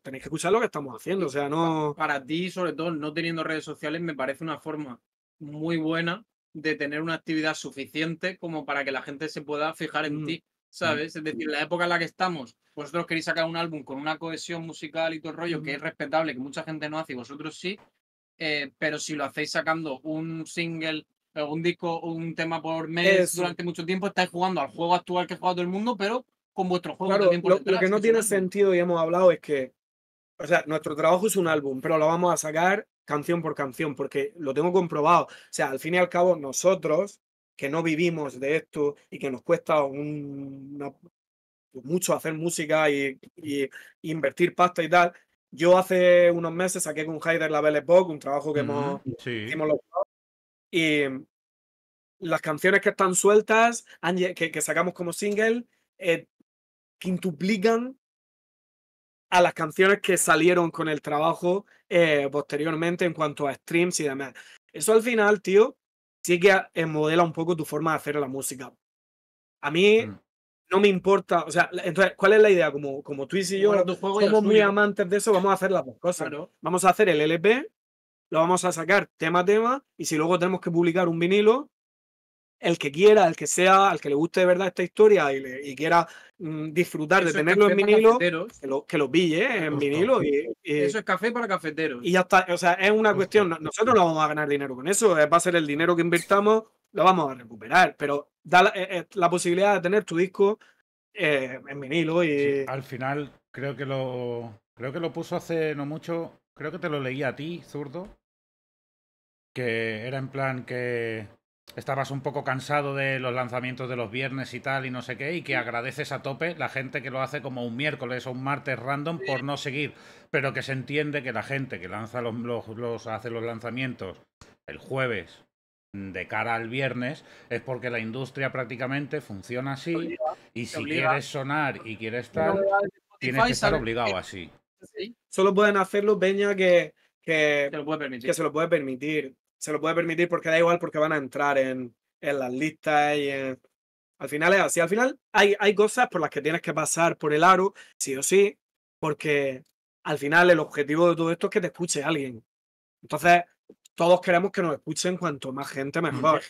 tenéis que escuchar lo que estamos haciendo, o sea, no... Para ti, sobre todo, no teniendo redes sociales, me parece una forma muy buena de tener una actividad suficiente como para que la gente se pueda fijar en mm. ti. Mm. ¿sabes? Es decir, la época en la que estamos, vosotros queréis sacar un álbum con una cohesión musical y todo el rollo, que es respetable, que mucha gente no hace y vosotros sí, eh, pero si lo hacéis sacando un single, un disco, un tema por mes durante mucho tiempo, estáis jugando al juego actual que jugado todo el mundo, pero con vuestro juego. lo, que no tiene sentido y hemos hablado es que, o sea, nuestro trabajo es un álbum, pero lo vamos a sacar canción por canción, porque lo tengo comprobado. O sea, al fin y al cabo, nosotros que no vivimos de esto y que nos cuesta pues, mucho hacer música y, invertir pasta y tal. Yo hace unos meses saqué con Heider la Belle Pop, un trabajo que mm, hemos, logrado y las canciones que están sueltas, que, sacamos como single, eh, quintuplican a las canciones que salieron con el trabajo eh, posteriormente en cuanto a streams y demás. Eso al final, tío, sí que modela un poco tu forma de hacer la música. A mí mm. no me importa, o sea, entonces, ¿cuál es la idea? Como, como tú y si yo somos muy amantes de eso, vamos a hacer las dos cosas. Vamos a hacer el LP, lo vamos a sacar tema a tema, y si luego tenemos que publicar un vinilo, el que quiera, el que sea, al que le guste de verdad esta historia y, quiera mm, disfrutar de tenerlo en vinilo, que lo, que lo pille eh, en vinilo. Y, Eso es café para cafeteros. Y ya está, o sea, es una cuestión, nosotros no vamos a ganar dinero con eso, eh, va a ser el dinero que invirtamos, lo vamos a recuperar, pero da la, eh, posibilidad de tener tu disco en vinilo y... al final creo que lo creo que lo puso hace no mucho, creo que te lo leí a ti, zurdo, que era en plan que estabas un poco cansado de los lanzamientos de los viernes y tal y no sé qué, y que agradeces a tope la gente que lo hace como un miércoles o un martes random por no seguir, pero que se entiende que la gente que lanza los, hace los lanzamientos el jueves de cara al viernes es porque la industria prácticamente funciona así y si quieres sonar y quieres estar tienes que estar obligado así. Solo pueden hacerlo peña que, que se lo puede permitir se lo puede permitir porque da igual porque van a entrar en, las listas y al final es así. Al final hay, hay cosas por las que tienes que pasar por el aro, sí o sí, porque al final el objetivo de todo esto es que te escuche alguien. Entonces, todos queremos que nos escuchen cuanto más gente mejor.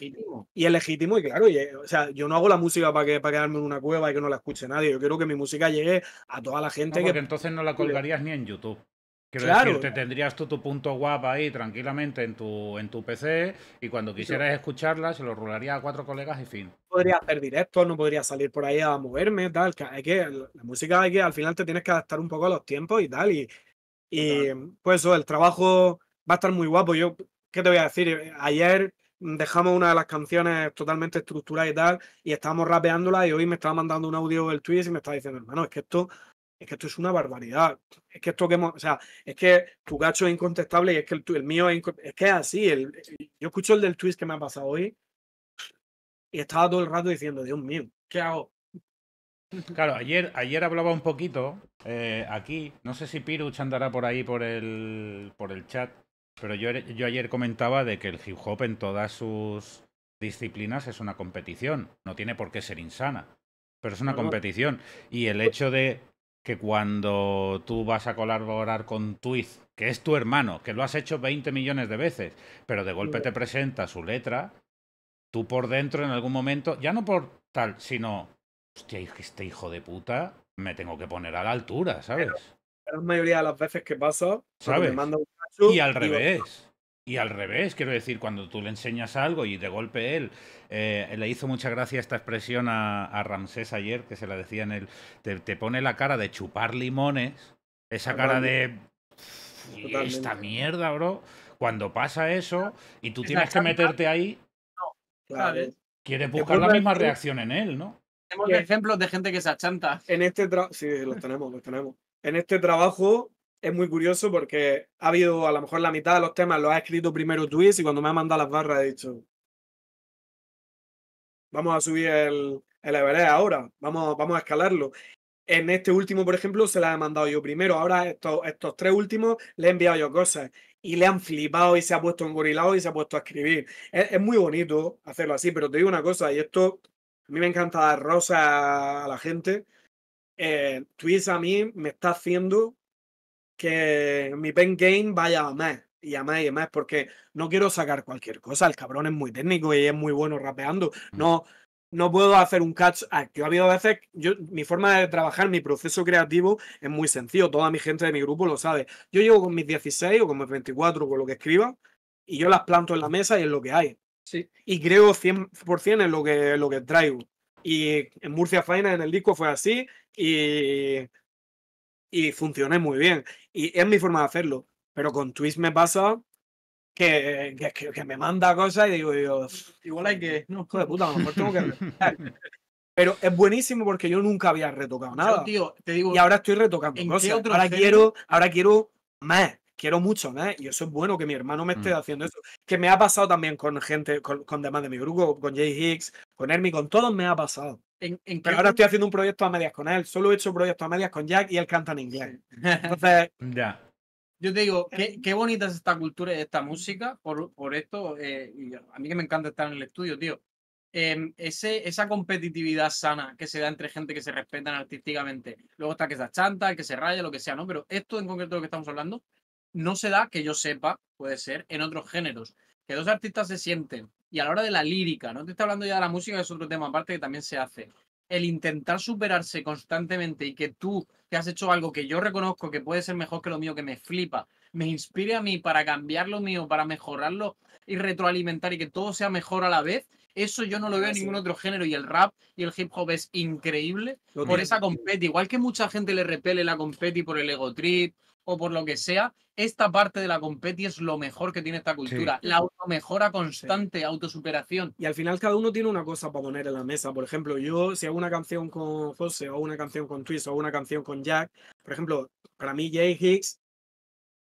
Y es legítimo, y claro, o sea, yo no hago la música para que, para quedarme en una cueva y que no la escuche nadie. Yo quiero que mi música llegue a toda la gente. porque entonces no la colgarías ni en YouTube. Quiero claro. te tendrías tú tu punto guapo ahí tranquilamente en tu, en tu PC y cuando quisieras escucharla se lo rularía a cuatro colegas y fin. Podría hacer directo, no podría salir por ahí a moverme, tal. que, la música hay que, al final te tienes que adaptar un poco a los tiempos y tal. Y, pues eso, el trabajo va a estar muy guapo. Yo, ¿qué te voy a decir? Ayer dejamos una de las canciones totalmente estructurada y tal, y estábamos rapeándola y hoy me estaba mandando un audio del Twitch y me estaba diciendo, hermano, es que esto es que esto es una barbaridad, es que esto que o sea, es que tu gacho es incontestable y es que el, el mío es, que es así. El, yo escucho el del twist que me ha pasado hoy y estaba todo el rato diciendo, Dios mío, ¿qué hago? Claro, ayer, ayer hablaba un poquito eh, aquí, no sé si Piruch andará por ahí por el, por el chat, pero yo, yo ayer comentaba de que el hip hop en todas sus disciplinas es una competición, no tiene por qué ser insana, pero es una competición. Y el hecho de que cuando tú vas a colaborar con Twiz, que es tu hermano, que lo has hecho 20 millones de veces, pero de golpe te presenta su letra, tú por dentro en algún momento, ya no por tal, sino, hostia, este hijo de puta, me tengo que poner a la altura, ¿sabes? la mayoría de las veces que pasa, Me manda un y al revés. Y al revés, quiero decir, cuando tú le enseñas algo y de golpe él eh, le hizo mucha gracia esta expresión a, Ramsés ayer, que se la decía en el. Te, pone la cara de chupar limones, esa cara de. Esta mierda, bro. Cuando pasa eso y tú tienes que meterte ahí. quiere buscar la misma reacción en él, ¿no? Tenemos ejemplos de gente que se achanta. En este trabajo. Sí, los tenemos, los tenemos. En este trabajo es muy curioso porque ha habido a lo mejor la mitad de los temas los ha escrito primero Twist y cuando me ha mandado las barras he dicho vamos a subir el, el ahora, vamos, vamos a escalarlo. En este último, por ejemplo, se la he mandado yo primero. Ahora estos, estos tres últimos le he enviado yo cosas y le han flipado y se ha puesto gorilado y se ha puesto a escribir. Es, muy bonito hacerlo así, pero te digo una cosa, y esto a mí me encanta dar rosa a la gente. Eh, a mí me está haciendo que mi pen game vaya a más y a más y a más, porque no quiero sacar cualquier cosa. El cabrón es muy técnico y es muy bueno rapeando. Mm. No, no puedo hacer un catch act. Yo ha habido veces, yo, mi forma de trabajar, mi proceso creativo es muy sencillo. Toda mi gente de mi grupo lo sabe. Yo llego con mis 16 o con mis 24, con lo que escriba, y yo las planto en la mesa y en lo que hay. Sí. Y creo 100% en lo que, lo que traigo. Y en Murcia Faina, en el disco, fue así. Y y funciona muy bien. Y es mi forma de hacerlo. Pero con Twitch me pasa que, que, me manda cosas y digo, yo, igual hay que. No, hijo de puta, a lo mejor tengo que. Pero es buenísimo porque yo nunca había retocado nada. y ahora estoy retocando cosas. Ahora quiero, ahora quiero más quiero mucho, ¿no? Y eso es bueno que mi hermano me esté mm. haciendo eso. Que me ha pasado también con gente, con, demás de mi grupo, con Jay Hicks, con Hermi, con todos me ha pasado. Pero ahora estoy haciendo un proyecto a medias con él. Solo he hecho proyecto a medias con Jack y él canta en inglés. Entonces. ya. Yo te digo, eh. qué, qué, bonita es esta cultura, y esta música, por, por esto. Eh, a mí que me encanta estar en el estudio, tío. Em, ese, esa competitividad sana que se da entre gente que se respetan artísticamente. Luego está que se achanta, que se raya, lo que sea, ¿no? Pero esto en concreto de lo que estamos hablando, no se da, que yo sepa, puede ser, en otros géneros. Que dos artistas se sienten y a la hora de la lírica, no te está hablando ya de la música, es otro tema aparte que también se hace. El intentar superarse constantemente y que tú que has hecho algo que yo reconozco que puede ser mejor que lo mío, que me flipa, me inspire a mí para cambiar lo mío, para mejorarlo y retroalimentar y que todo sea mejor a la vez, eso yo no lo veo en ningún otro género. Y el rap y el hip hop es increíble por esa competi. Igual que mucha gente le repele la competi por el ego trip o por lo que sea, esta parte de la competi es lo mejor que tiene esta cultura. La automejora constante, autosuperación. Y al final cada uno tiene una cosa para poner en la mesa. Por ejemplo, yo si hago una canción con José o una canción con Twist o una canción con Jack, por ejemplo, para mí Jay Hicks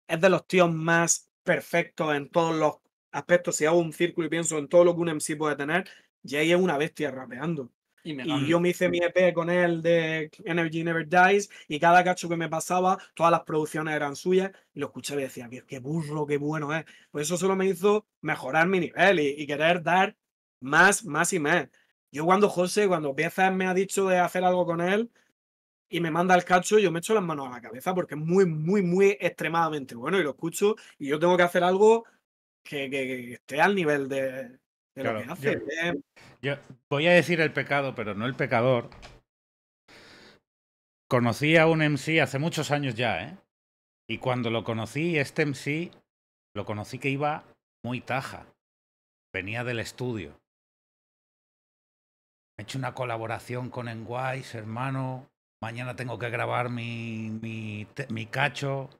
es de los tíos más perfectos en todos los aspectos. Si hago un círculo y pienso en todo lo que un MC puede tener, Jay es una bestia rapeando. Y, yo me hice mi EP con él de Energy Never Dies y cada cacho que me pasaba, todas las producciones eran suyas y lo escuchaba y decía, qué burro, qué bueno es. Pues eso solo me hizo mejorar mi nivel y, querer dar más, más y más. Yo cuando José, cuando piezas me ha dicho de hacer algo con él y me manda el cacho, yo me echo las manos a la cabeza porque es muy, muy, muy extremadamente bueno y lo escucho y yo tengo que hacer algo que, que esté al nivel de, voy a decir el pecado, pero no el pecador. Conocí a un MC hace muchos años ya, ¿eh? Y cuando lo conocí, este MC, lo conocí que iba muy taja. Venía del estudio. He hecho una colaboración con Enwise, hermano. Mañana tengo que grabar mi, mi, mi cacho.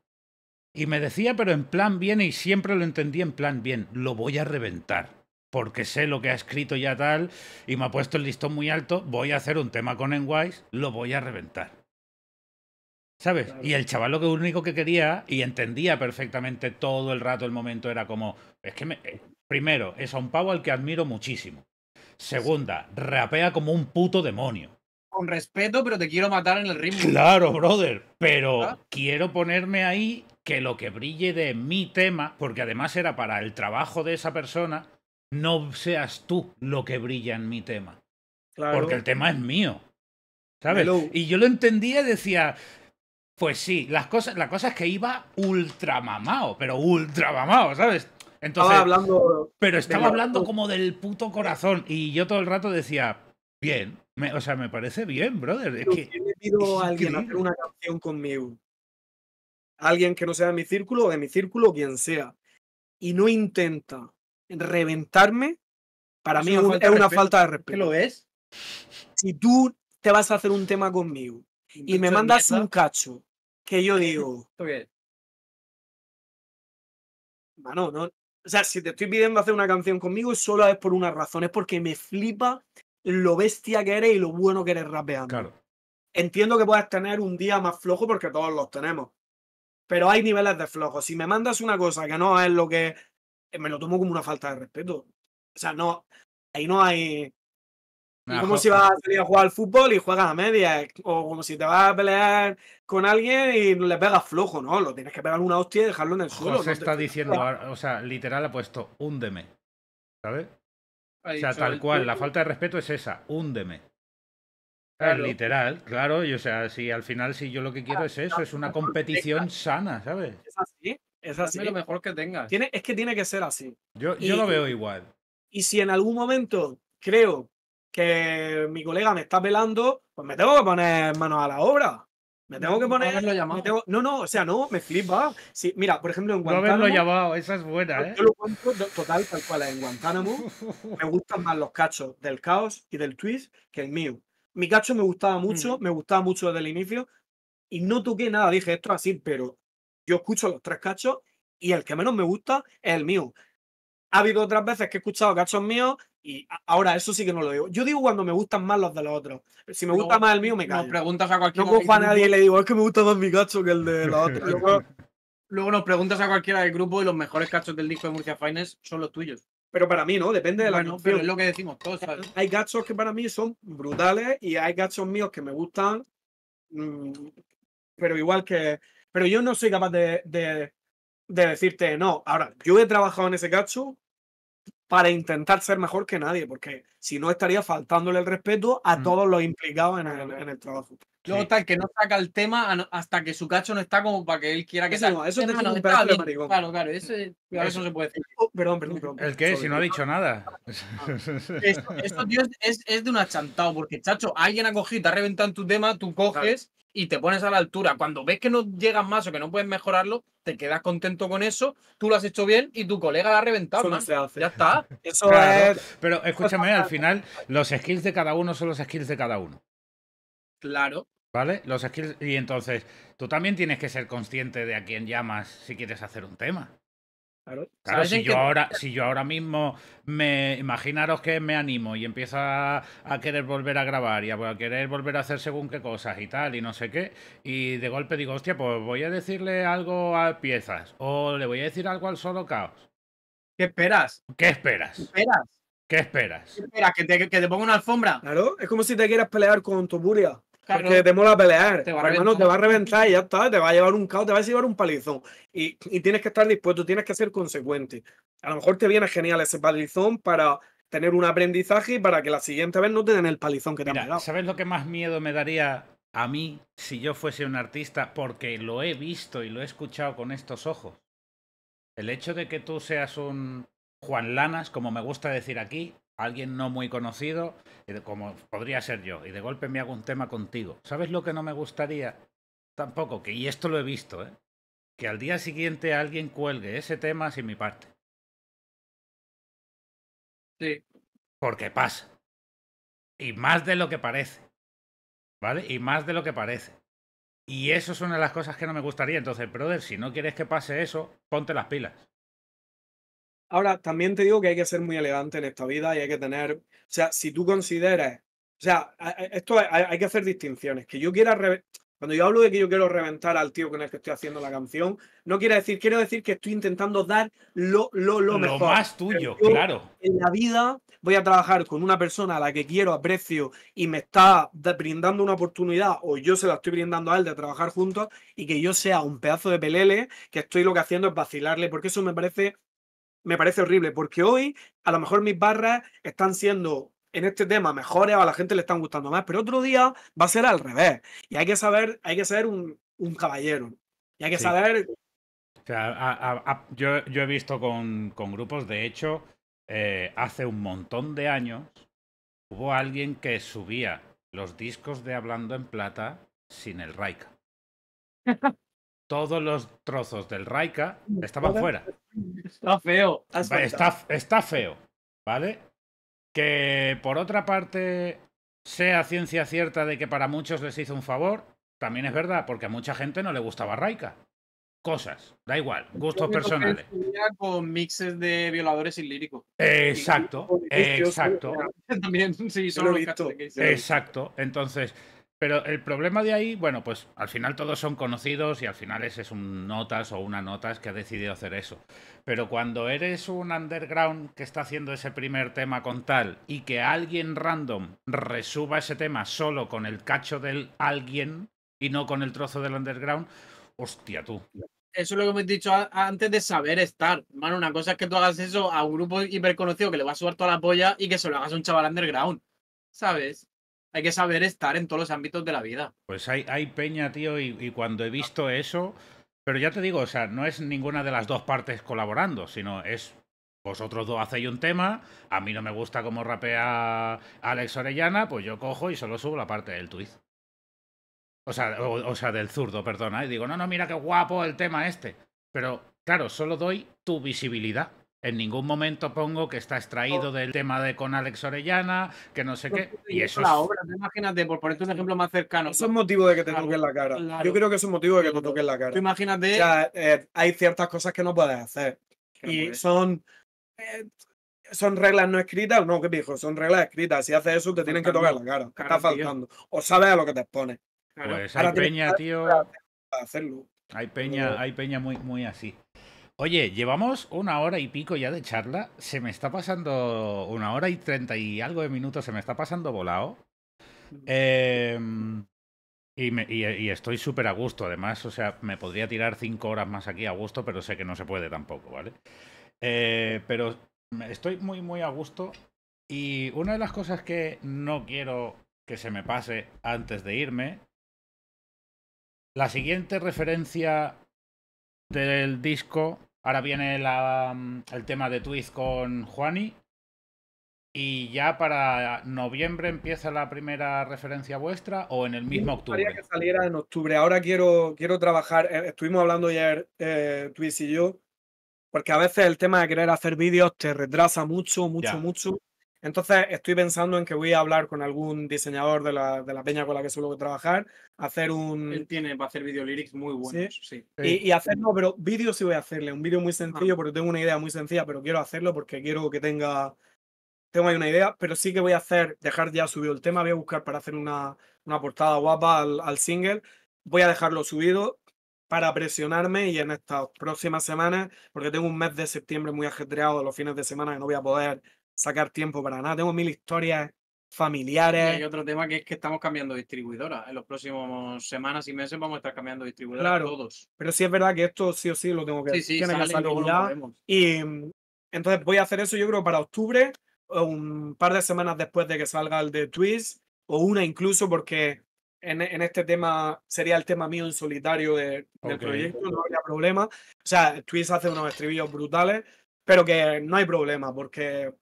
Y me decía, pero en plan bien, y siempre lo entendí en plan bien, lo voy a reventar porque sé lo que ha escrito ya tal y me ha puesto el listón muy alto, voy a hacer un tema con Enwise, lo voy a reventar. ¿Sabes? Y el chaval lo que único que quería y entendía perfectamente todo el rato el momento era como, es que me, eh, primero, es a un pavo al que admiro muchísimo. Segunda, rapea como un puto demonio. Con respeto, pero te quiero matar en el ritmo. Claro, brother, pero ah. quiero ponerme ahí que lo que brille de mi tema, porque además era para el trabajo de esa persona, no seas tú lo que brilla en mi tema. Porque el tema es mío. ¿Sabes? Y yo lo entendía y decía, pues sí, las cosas, la cosa es que iba ultra mamado, pero ultra mamado, ¿sabes? Entonces, estaba hablando pero estaba hablando pues. como del puto corazón y yo todo el rato decía, bien, o sea, me parece bien, brother. Yo que, pido a alguien hacer una canción conmigo. Alguien que no sea de mi círculo o de mi círculo, quien sea. Y no intenta reventarme, para mí es una falta de respeto. lo es? Si tú te vas a hacer un tema conmigo y me mandas un cacho que yo digo. no. O sea, si te estoy pidiendo hacer una canción conmigo, solo es por una razón. Es porque me flipa lo bestia que eres y lo bueno que eres rapeando. Claro. Entiendo que puedas tener un día más flojo porque todos los tenemos. Pero hay niveles de flojo. Si me mandas una cosa que no es lo que eh, me lo tomo como una falta de respeto. O sea, no, ahí no hay. como si vas a salir a jugar al fútbol y juegas a media o como si te vas a pelear con alguien y le pegas flojo, ¿no? Lo tienes que pegar una hostia y dejarlo en el suelo. José está diciendo, o sea, literal ha puesto, húndeme, ¿sabes? o sea, tal cual, la falta de respeto es esa, húndeme. es Literal, claro, y o sea, si al final si yo lo que quiero es eso, es una competición sana, ¿sabes? Es así, es así. lo mejor que tengas. Tiene, es que tiene que ser así. Yo, yo lo veo igual. Y si en algún momento creo que mi colega me está pelando, pues me tengo que poner manos a la obra. Me tengo que poner. No, no, o sea, no, me flipa. Sí, mira, por ejemplo, en Guantánamo. No haberlo llamado, esa es buena, pues ¿eh? Yo lo cuento total, tal cual. En Guantánamo me gustan más los cachos del caos y del twist que el mío. Mi cacho me gustaba mucho, hmm. me gustaba mucho desde el inicio y no toqué nada. Dije esto así, pero yo escucho los tres cachos y el que menos me gusta es el mío. Ha habido otras veces que he escuchado cachos míos y ahora eso sí que no lo digo. Yo digo cuando me gustan más los de los otros. Si me gusta más el mío, me callo. No preguntas a No a nadie y le digo, es que me gusta más mi cacho que el de los otros luego, nos preguntas a cualquiera del grupo y los mejores cachos del disco de Murcia fines son los tuyos. Pero para mí, ¿no? Depende de la Pero es lo que decimos todos. ¿sabes? Eh, hay cachos que para mí son brutales y hay cachos míos que me gustan. Mm, pero igual que, pero yo no soy capaz de, decirte, no, ahora, yo he trabajado en ese cacho para intentar ser mejor que nadie, porque si no estaría faltándole el respeto a mm. todos los implicados en en el trabajo. Luego que no saca el tema hasta que su cacho no está como para que él quiera que salga. No, eso es Claro, claro, eso, eso se puede decir. Oh, perdón, perdón, ¿El qué? Si no ha dicho nada. Esto, tío, es, de un achantado, porque, chacho, alguien ha cogido, te ha reventado tu tema, tú coges y te pones a la altura. Cuando ves que no llegas más o que no puedes mejorarlo, te quedas contento con eso, tú lo has hecho bien y tu colega la ha reventado. Ya está. Pero escúchame, al final, los skills de cada uno son los skills de cada uno claro. ¿Vale? Los skills. Y entonces, tú también tienes que ser consciente de a quién llamas si quieres hacer un tema. Claro, claro si, yo ahora, si yo ahora mismo me imaginaros que me animo y empiezo a, querer volver a grabar y a, querer volver a hacer según qué cosas y tal y no sé qué, y de golpe digo, hostia, pues voy a decirle algo a piezas o le voy a decir algo al solo caos. ¿Qué esperas? ¿Qué esperas? ¿Qué esperas? ¿Qué esperas? esperas? ¿Que, te, ponga una alfombra? Claro, es como si te quieras pelear con tu Toburia porque te mola pelear. Te va te va a reventar y ya está, te va a llevar un caos, te va a llevar un palizón. Y, tienes que estar dispuesto, tienes que ser consecuente. A lo mejor te viene genial ese palizón para tener un aprendizaje y para que la siguiente vez no te den el palizón que te han dado. ¿Sabes lo que más miedo me daría a mí si yo fuese un artista? Porque lo he visto y lo he escuchado con estos ojos. El hecho de que tú seas un Juan Lanas, como me gusta decir aquí, alguien no muy conocido, como podría ser yo, y de golpe me hago un tema contigo. ¿Sabes lo que no me gustaría? Tampoco, que y esto lo he visto, ¿eh? que al día siguiente alguien cuelgue ese tema sin mi parte. Sí. Porque pasa. Y más de lo que parece. ¿Vale? Y más de lo que parece. Y eso es una de las cosas que no me gustaría. Entonces, brother, si no quieres que pase eso, ponte las pilas. Ahora, también te digo que hay que ser muy elegante en esta vida y hay que tener, o sea, si tú consideras, o sea, esto hay, que hacer distinciones, que yo quiera, cuando yo hablo de que yo quiero reventar al tío con el que estoy haciendo la canción, no quiere decir, quiero decir que estoy intentando dar lo, lo, lo mejor. Lo más tuyo, claro. En la vida voy a trabajar con una persona a la que quiero, aprecio y me está brindando una oportunidad o yo se la estoy brindando a él de trabajar juntos y que yo sea un pedazo de pelele que estoy lo que haciendo es vacilarle, porque eso me parece me parece horrible, porque hoy a lo mejor mis barras están siendo en este tema mejores o a la gente le están gustando más, pero otro día va a ser al revés. Y hay que saber, hay que ser un, caballero. Y hay que saber. yo, he visto con, grupos, de hecho, eh, hace un montón de años hubo alguien que subía los discos de Hablando en Plata sin el Raika. Todos los trozos del Raika estaban fuera. Está feo. Está, feo, ¿vale? Que por otra parte sea ciencia cierta de que para muchos les hizo un favor, también es verdad, porque a mucha gente no le gustaba Raika. Cosas, da igual, gustos personales. Con mixes de violadores y líricos. Exacto, exacto. Exacto. Entonces, pero el problema de ahí, bueno, pues al final todos son conocidos y al final ese es un notas o una notas que ha decidido hacer eso. Pero cuando eres un underground que está haciendo ese primer tema con tal y que alguien random resuba ese tema solo con el cacho del alguien y no con el trozo del underground, hostia tú. Eso es lo que me dicho antes de saber estar. Man, una cosa es que tú hagas eso a un grupo hiperconocido que le va a subar toda la polla y que se lo hagas a un chaval underground. ¿Sabes? hay que saber estar en todos los ámbitos de la vida. Pues hay, peña, tío, y, cuando he visto eso, pero ya te digo, o sea, no es ninguna de las dos partes colaborando, sino es vosotros dos hacéis un tema, a mí no me gusta cómo rapea Alex Orellana, pues yo cojo y solo subo la parte del tweet. O sea, o sea del zurdo, perdona. Y ¿eh? digo, no, no, mira qué guapo el tema este. Pero, claro, solo doy tu visibilidad. En ningún momento pongo que está extraído oh. del tema de con Alex Orellana, que no sé qué. Y eso la es... imagínate, por ponerte un ejemplo más cercano. Eso es motivo de que te toquen la cara. Yo creo que es un motivo de que te toquen la cara. imagínate. Eh, hay ciertas cosas que no puedes hacer. y son. Eh, son reglas no escritas, no, qué dijo, son reglas escritas. Si haces eso, te tienen que tocar la cara. está faltando. O sabes a lo que te expones. Pues hay peña, tío. Hay peña, hay peña muy, muy así. Oye, llevamos una hora y pico ya de charla. Se me está pasando una hora y treinta y algo de minutos. Se me está pasando volado. Em, y, estoy súper a gusto, además. O sea, me podría tirar cinco horas más aquí a gusto, pero sé que no se puede tampoco, ¿vale? Eh, pero estoy muy, muy a gusto. Y una de las cosas que no quiero que se me pase antes de irme. La siguiente referencia del disco. Ahora viene el tema de Twist con Juani. Y ya para noviembre empieza la primera referencia vuestra o en el mismo octubre. que saliera en octubre. Ahora quiero, quiero trabajar. Eh, estuvimos hablando ayer, eh, Twist y yo, porque a veces el tema de querer hacer vídeos te retrasa mucho, mucho, mucho. Entonces estoy pensando en que voy a hablar con algún diseñador de la, de la peña con la que suelo trabajar, hacer un... Él tiene para hacer video lyrics muy buenos, sí. sí. Y, hacerlo, pero vídeo sí voy a hacerle, un vídeo muy ah. sencillo, porque tengo una idea muy sencilla, pero quiero hacerlo porque quiero que tenga... Tengo ahí una idea, pero sí que voy a hacer, dejar ya subido el tema, voy a buscar para hacer una, una portada guapa al, single, voy a dejarlo subido para presionarme y en estas próximas semanas, porque tengo un mes de septiembre muy ajetreado los fines de semana que no voy a poder sacar tiempo para nada. Tengo mil historias familiares. Y hay otro tema que es que estamos cambiando distribuidora. En los próximos semanas y meses vamos a estar cambiando distribuidora claro, todos. Pero sí es verdad que esto sí o sí lo tengo que, sí, sí, tiene y, entonces voy a hacer eso yo creo para octubre, un par de semanas después de que salga el de Twist, o una incluso porque en, este tema sería el tema mío en solitario del proyecto, no habría problema. O sea, Twist hace unos estribillos brutales, pero que no hay problema porque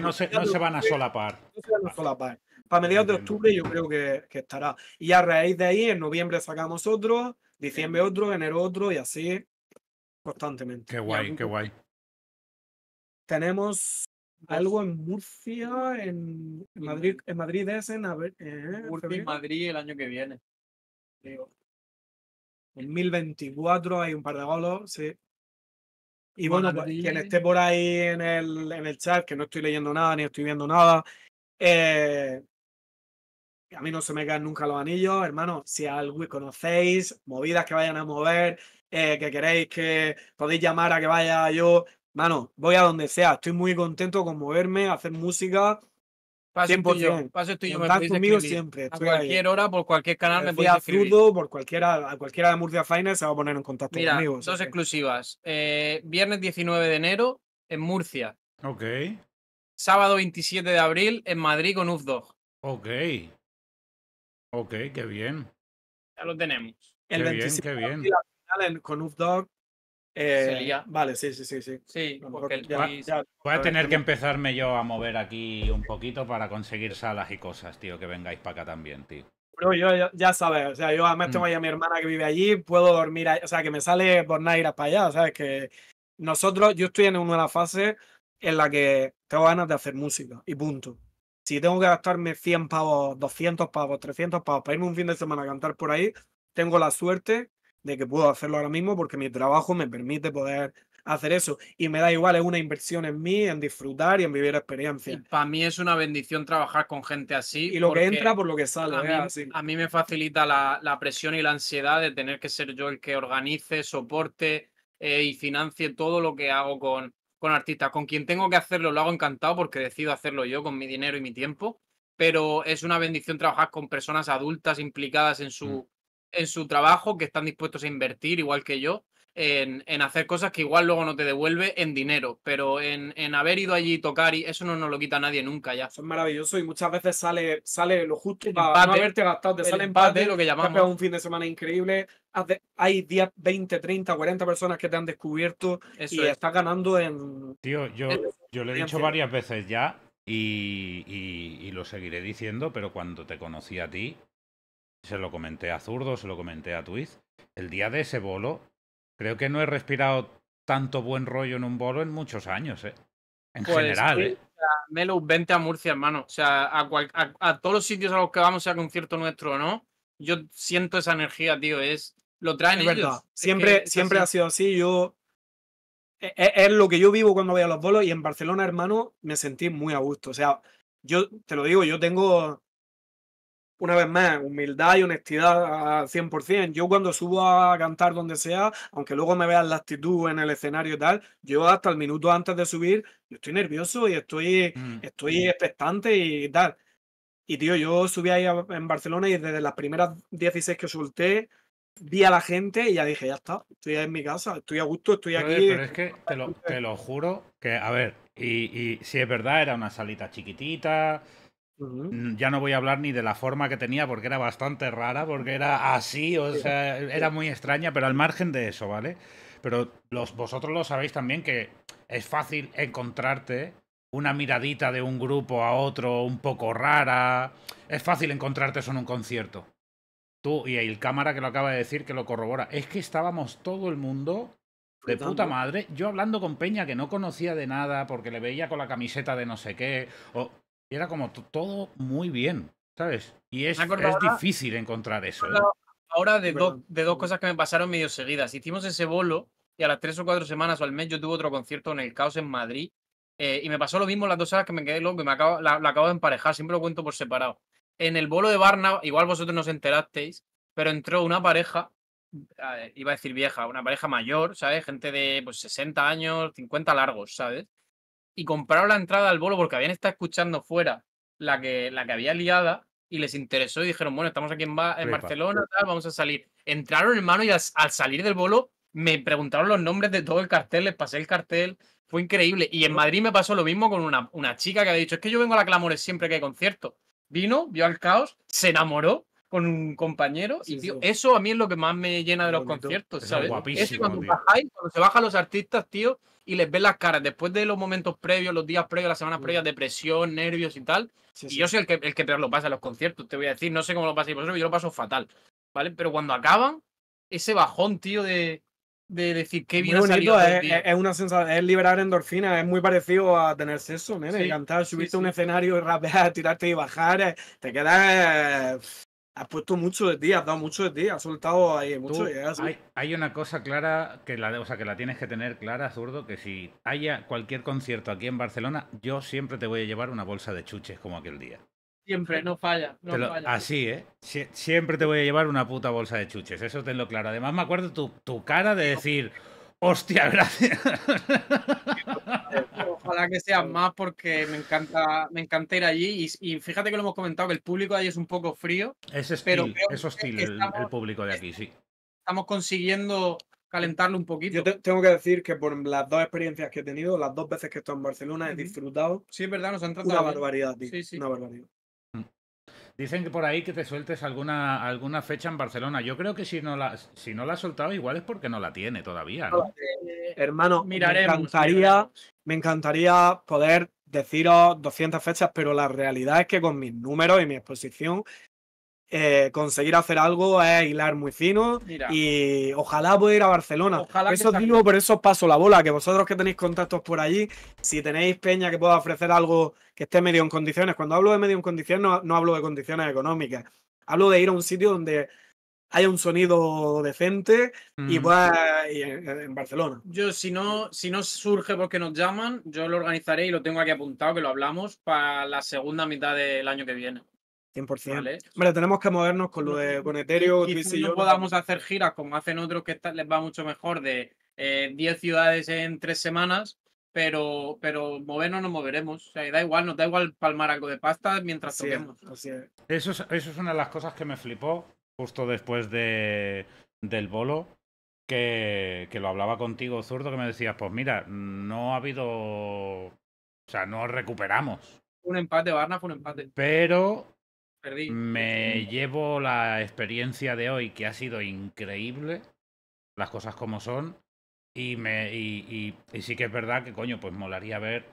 no, se, van a solapar. No se Para mediados de octubre yo creo que, estará. Y a raíz de ahí, en noviembre sacamos otro, diciembre otro, enero otro y así constantemente. Qué guay, qué guay. Tenemos algo en Murcia, en, Madrid, en Madrid es en, eh, en Madrid el año que viene. Digo. En 1024 hay un par de golos, sí. Y bueno, quien esté por ahí en el, en el chat, que no estoy leyendo nada ni estoy viendo nada, eh, a mí no se me caen nunca los anillos, hermano. Si algo conocéis, movidas que vayan a mover, eh, que queréis que podéis llamar a que vaya yo, mano, voy a donde sea. Estoy muy contento con moverme, hacer música Paso tuyo, paso yo me puedes siempre. A cualquier hora, por cualquier canal eh, me puedes escribir. por cualquiera, a cualquiera de Murcia Finance se va a poner en contacto conmigo. Dos exclusivas. Eh, viernes 19 de enero en Murcia. Ok. Sábado 27 de abril en Madrid con UFDOG. Ok. Ok, qué bien. Ya lo tenemos. El qué bien, con UFDOG eh, vale, sí, sí, sí. Sí, Voy a tener que empezarme yo a mover aquí un poquito para conseguir salas y cosas, tío, que vengáis para acá también, tío. Bueno, yo, ya sabes, o sea, yo además tengo mm. ahí a mi hermana que vive allí, puedo dormir, o sea, que me sale por nada ir para allá, ¿sabes? Que nosotros, yo estoy en una fase en la que tengo ganas de hacer música y punto. Si tengo que gastarme 100 pavos, 200 pavos, 300 pavos para irme un fin de semana a cantar por ahí, tengo la suerte de que puedo hacerlo ahora mismo porque mi trabajo me permite poder hacer eso. Y me da igual, es una inversión en mí, en disfrutar y en vivir experiencias. Para mí es una bendición trabajar con gente así. Y lo que entra por lo que sale. A mí, me facilita la, presión y la ansiedad de tener que ser yo el que organice, soporte eh, y financie todo lo que hago con, con artistas. Con quien tengo que hacerlo lo hago encantado porque decido hacerlo yo con mi dinero y mi tiempo. Pero es una bendición trabajar con personas adultas implicadas en su... Mm en su trabajo que están dispuestos a invertir, igual que yo, en, hacer cosas que igual luego no te devuelve en dinero, pero en, haber ido allí tocar y eso no nos lo quita nadie nunca ya. es maravilloso y muchas veces sale, sale lo justo para no haberte gastado, te sale lo que llamamos. un fin de semana increíble, hay 10, 20, 30, 40 personas que te han descubierto y estás ganando en... Tío, yo, yo lo he dicho varias veces ya y, y, y lo seguiré diciendo, pero cuando te conocí a ti, se lo comenté a Zurdo, se lo comenté a Twiz. El día de ese bolo, creo que no he respirado tanto buen rollo en un bolo en muchos años, ¿eh? En pues, general, ¿eh? Melo, vente a Murcia, hermano. O sea, a, todos los sitios a los que vamos, sea concierto nuestro o no, yo siento esa energía, tío. Es, lo traen es Verdad. Siempre, siempre ha sido así. Yo e, e, es, lo que yo vivo cuando voy a los bolos y en Barcelona, hermano, me sentí muy a gusto. O sea, yo te lo digo, yo tengo una vez más, humildad y honestidad al 100%. Yo cuando subo a cantar donde sea, aunque luego me veas la actitud en el escenario y tal, yo hasta el minuto antes de subir, yo estoy nervioso y estoy, mm. estoy expectante y tal. Y tío, yo subí ahí en Barcelona y desde las primeras 16 que solté, vi a la gente y ya dije, ya está, estoy en mi casa, estoy a gusto, estoy aquí. Pero es que te lo, juro que, a ver, y, y si es verdad, era una salita chiquitita Mm, ya no voy a hablar ni de la forma que tenía, porque era bastante rara, porque era así, o sea, era muy extraña, pero al margen de eso, ¿vale? Pero los, vosotros lo sabéis también que es fácil encontrarte una miradita de un grupo a otro un poco rara. Es fácil encontrarte eso en un concierto. Tú y el cámara que lo acaba de decir que lo corrobora. Es que estábamos todo el mundo de puta madre. Yo hablando con Peña que no conocía de nada porque le veía con la camiseta de no sé qué. O era como todo muy bien, ¿sabes? Y es, es difícil encontrar eso. Ahora ¿eh? de, dos cosas que me pasaron medio seguidas. Hicimos ese bolo y a las tres o cuatro semanas o al mes yo tuve otro concierto en el Caos en Madrid. Eh, y me pasó lo mismo las dos horas que me quedé loco y me acabo, la, de emparejar, siempre lo cuento por separado. En el bolo de Barna, igual vosotros os enterasteis, pero entró una pareja eh, iba a decir vieja, una pareja mayor, ¿sabes? Gente de pues 60 años, 50 largos, ¿sabes? y compraron la entrada al bolo porque habían estado escuchando fuera la que, la que había liada y les interesó y dijeron, bueno, estamos aquí en, Barcelona, vamos a salir. Entraron, hermano, y al, salir del bolo me preguntaron los nombres de todo el cartel, les pasé el cartel, fue increíble. Y en Madrid me pasó lo mismo con una, una chica que había dicho, es que yo vengo a la Clamores siempre que hay concierto. Vino, vio al caos, se enamoró con un compañero y eso a mí es lo que más me llena de los conciertos, ¿sabes? Es cuando, cuando se bajan los artistas, tío, y les ves las caras después de los momentos previos, los días previos, las semanas mm. previas, depresión, nervios y tal. Y yo soy el que, el que lo pasa en los conciertos, te voy a decir, no sé cómo lo por vosotros, yo lo paso fatal, ¿vale? Pero cuando acaban, ese bajón, tío, de, de decir qué bien es, es, una sensación, es liberar endorfinas, es muy parecido a tener sexo, nene, sí, cantar, subirte a un escenario y rapear, tirarte y bajar, eh, te quedas eh, has puesto mucho de ti, has dado mucho de ti, eh, has soltado ahí mucho hay, hay, una cosa clara que la, o que la tienes que tener clara, zurdo, que si haya cualquier concierto aquí en Barcelona, yo siempre te voy a llevar una bolsa de chuches como aquel día. Siempre, no falla, no falla. Así, ¿eh? siempre te voy a llevar una puta bolsa de chuches, eso tenlo claro. Además, me acuerdo tu, tu cara de decir, Hostia, gracias. Ojalá que sean más porque me encanta, me ir allí. Y, fíjate que lo hemos comentado, que el público de allí es un poco frío. Es hostil, pero es el, público de aquí, sí. Estamos consiguiendo calentarlo un poquito. Yo tengo que decir que por las dos experiencias que he tenido, las dos veces que he estado en Barcelona, he disfrutado. Sí, es verdad, nos han tratado. Una barbaridad, sí, sí. Una barbaridad. Dicen que por ahí que te sueltes alguna, alguna fecha en Barcelona. Yo creo que si no la, si no la has soltado, igual es porque no la tiene todavía, ¿no? Eh, hermano, me encantaría, me encantaría poder deciros 200 fechas, pero la realidad es que con mis números y mi exposición eh, conseguir hacer algo es hilar muy fino y ojalá pueda ir a Barcelona. por eso digo, por eso paso la bola, que vosotros que tenéis contactos por allí, si tenéis peña que pueda ofrecer algo que esté medio en condiciones, cuando hablo de medio en condiciones no, no hablo de condiciones económicas, hablo de ir a un sitio donde haya un sonido decente y mm. pueda en, en, Barcelona. Yo si no si no surge porque nos llaman, yo lo organizaré y lo tengo aquí apuntado que lo hablamos para la segunda mitad del año que viene. 100%. Vale. tenemos que movernos con lo de con Ethereum. Y, yo, no podamos hacer giras como hacen otros que les va mucho mejor de 10 eh, ciudades en 3 semanas, pero, pero movernos nos moveremos. O sea, da igual, nos da igual palmar algo de pasta mientras toquemos. Eso, es, eso es una de las cosas que me flipó justo después de, del bolo. Que, que lo hablaba contigo, Zurdo, que me decías, pues mira, no ha habido. O sea, no recuperamos. Un empate, Barna fue un empate. Pero me este, llevo la experiencia de hoy que ha sido increíble, las cosas como son, y, me, y, y, sí que es verdad que, coño, pues molaría ver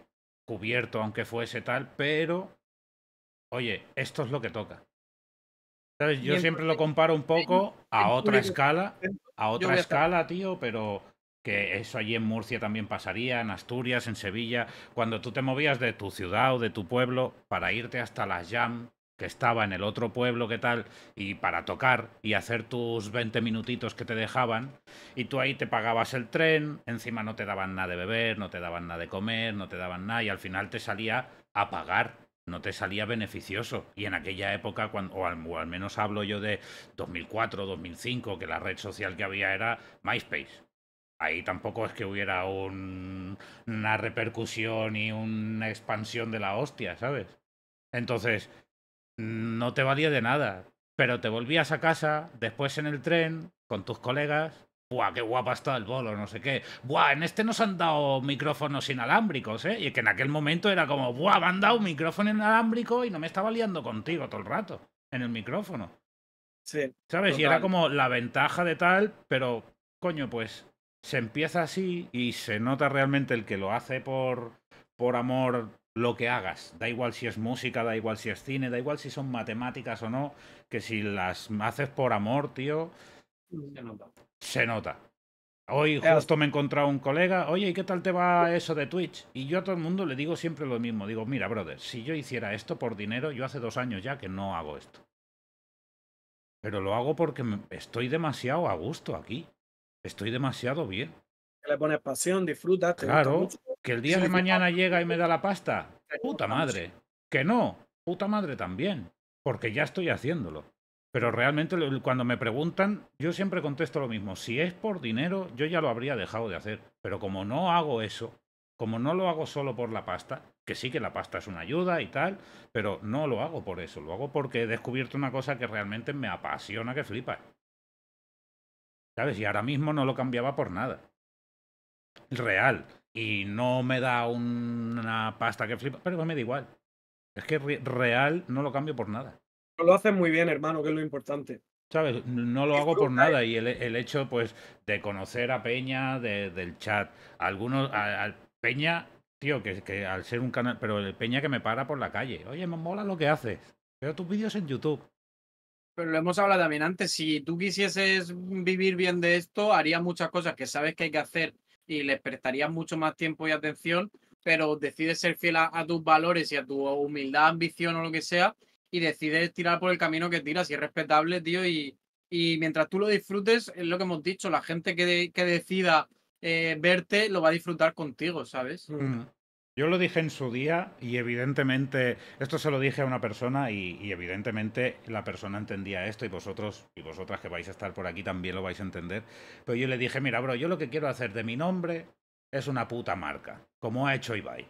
cubierto, aunque fuese tal, pero, oye, esto es lo que toca. Yo siempre lo comparo un poco a otra escala, a otra escala, tío, pero que eso allí en Murcia también pasaría, en Asturias, en Sevilla, cuando tú te movías de tu ciudad o de tu pueblo para irte hasta la Jam que estaba en el otro pueblo que tal, y para tocar y hacer tus 20 minutitos que te dejaban, y tú ahí te pagabas el tren, encima no te daban nada de beber, no te daban nada de comer, no te daban nada, y al final te salía a pagar, no te salía beneficioso. Y en aquella época, cuando, o, al, menos hablo yo de 2004, 2005, que la red social que había era MySpace ahí tampoco es que hubiera una repercusión y una expansión de la hostia, ¿sabes? Entonces, no te valía de nada. Pero te volvías a casa, después en el tren, con tus colegas. ¡Buah, qué guapa está el bolo! No sé qué. ¡Buah, en este nos han dado micrófonos inalámbricos, eh! Y que en aquel momento era como, ¡buah, me han dado un micrófono inalámbrico y no me estaba liando contigo todo el rato en el micrófono! Sí. ¿Sabes? Y era como la ventaja de tal, pero, coño, pues se empieza así y se nota realmente el que lo hace por, por amor lo que hagas, da igual si es música, da igual si es cine, da igual si son matemáticas o no, que si las haces por amor, tío, se nota. Se nota. Hoy justo me he encontrado un colega, oye, ¿y qué tal te va eso de Twitch? Y yo a todo el mundo le digo siempre lo mismo, digo, mira, brother, si yo hiciera esto por dinero, yo hace dos años ya que no hago esto. Pero lo hago porque estoy demasiado a gusto aquí, estoy demasiado bien. Le pones pasión, disfrutas, te claro. ¿Que el día de mañana llega y me da la pasta? Puta madre. ¿Que no? Puta madre también. Porque ya estoy haciéndolo. Pero realmente cuando me preguntan, yo siempre contesto lo mismo. Si es por dinero, yo ya lo habría dejado de hacer. Pero como no hago eso, como no lo hago solo por la pasta, que sí que la pasta es una ayuda y tal, pero no lo hago por eso, lo hago porque he descubierto una cosa que realmente me apasiona que flipa. ¿Sabes? Y ahora mismo no lo cambiaba por nada. Real y no me da una pasta que flipa, pero me da igual. Es que real no lo cambio por nada. lo haces muy bien, hermano, que es lo importante. ¿Sabes? No lo hago por nada. Y el, hecho, pues, de conocer a Peña del chat. Algunos, Peña, tío, que, que, al ser un canal, pero el Peña que me para por la calle. Oye, me mola lo que haces. Veo tus vídeos en YouTube. Pero lo hemos hablado también antes. Si tú quisieses vivir bien de esto, haría muchas cosas que sabes que hay que hacer y les prestarías mucho más tiempo y atención, pero decides ser fiel a, tus valores y a tu humildad, ambición o lo que sea, y decides tirar por el camino que tiras, y es respetable, tío, y, mientras tú lo disfrutes, es lo que hemos dicho, la gente que, decida eh, verte lo va a disfrutar contigo, ¿sabes? Mm. Yo lo dije en su día y evidentemente, esto se lo dije a una persona y, evidentemente la persona entendía esto y vosotros y vosotras que vais a estar por aquí también lo vais a entender. Pero yo le dije, mira, bro, yo lo que quiero hacer de mi nombre es una puta marca, como ha hecho Ibai.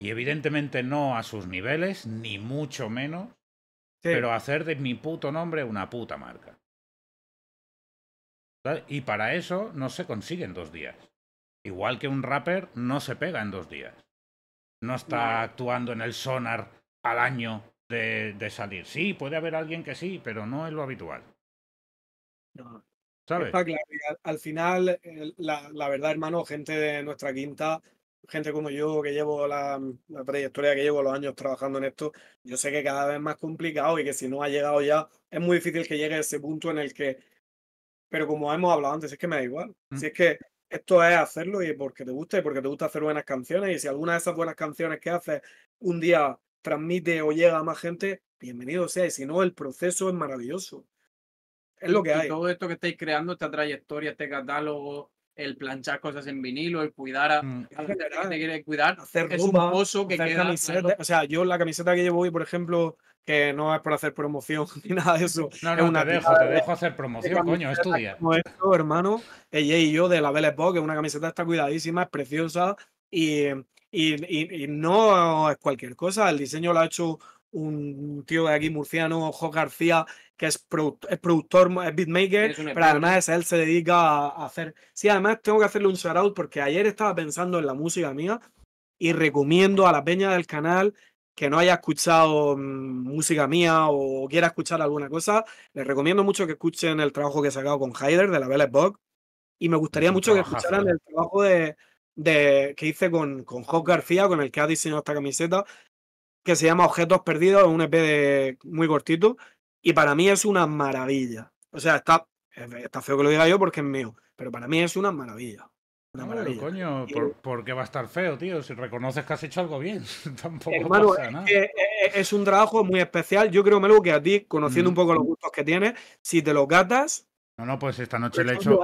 Y evidentemente no a sus niveles, ni mucho menos, pero hacer de mi puto nombre una puta marca. Y para eso no se consigue en dos días. Igual que un rapper no se pega en dos días no está actuando en el sonar al año de, salir. Sí, puede haber alguien que sí, pero no es lo habitual. No. ¿Sabes? Al, final, eh, la, verdad, hermano, gente de nuestra quinta, gente como yo que llevo la, trayectoria que llevo los años trabajando en esto, yo sé que cada vez es más complicado y que si no ha llegado ya, es muy difícil que llegue a ese punto en el que. Pero como hemos hablado antes, es que me da igual. Si mm. es que esto es hacerlo y porque te guste y porque te gusta hacer buenas canciones. Y si alguna de esas buenas canciones que haces un día transmite o llega a más gente, bienvenido sea. Y si no, el proceso es maravilloso. Es lo que hay. todo esto que estáis creando, esta trayectoria, este catálogo, el planchar cosas en vinilo, el cuidar a, mm. que te quiere cuidar, hacer es un pozo que queda, camiseta, O sea, yo la camiseta que llevo hoy, por ejemplo, que no es por hacer promoción ni nada de eso. No, no, te dejo, te dejo hacer promoción, coño, estudia. Como esto, hermano, ella y yo de la Belle que es una camiseta está cuidadísima, es preciosa y, no es cualquier cosa. El diseño lo ha hecho un tío de aquí murciano, Jo García, que es, productor, es beatmaker, pero además él se dedica a hacer... Sí, además tengo que hacerle un shout out porque ayer estaba pensando en la música mía y recomiendo a la peña del canal que no haya escuchado mm, música mía o quiera escuchar alguna cosa, les recomiendo mucho que escuchen el trabajo que he sacado con Heider de la Belle Bog Y me gustaría mucho que escucharan ¿eh? el trabajo de, de que hice con, con García, con el que ha diseñado esta camiseta, que se llama Objetos Perdidos, un EP muy cortito. Y para mí es una maravilla. O sea, está, está feo que lo diga yo porque es mío, pero para mí es una maravilla. Una coño, ¿por, qué va a estar feo, tío? Si reconoces que has hecho algo bien, tampoco eh, pasa eh, eh, Es, un trabajo muy especial. Yo creo, Melu, que a ti, conociendo mm. un poco los gustos que tienes, si te los gatas. No, no, pues esta noche le he hecho.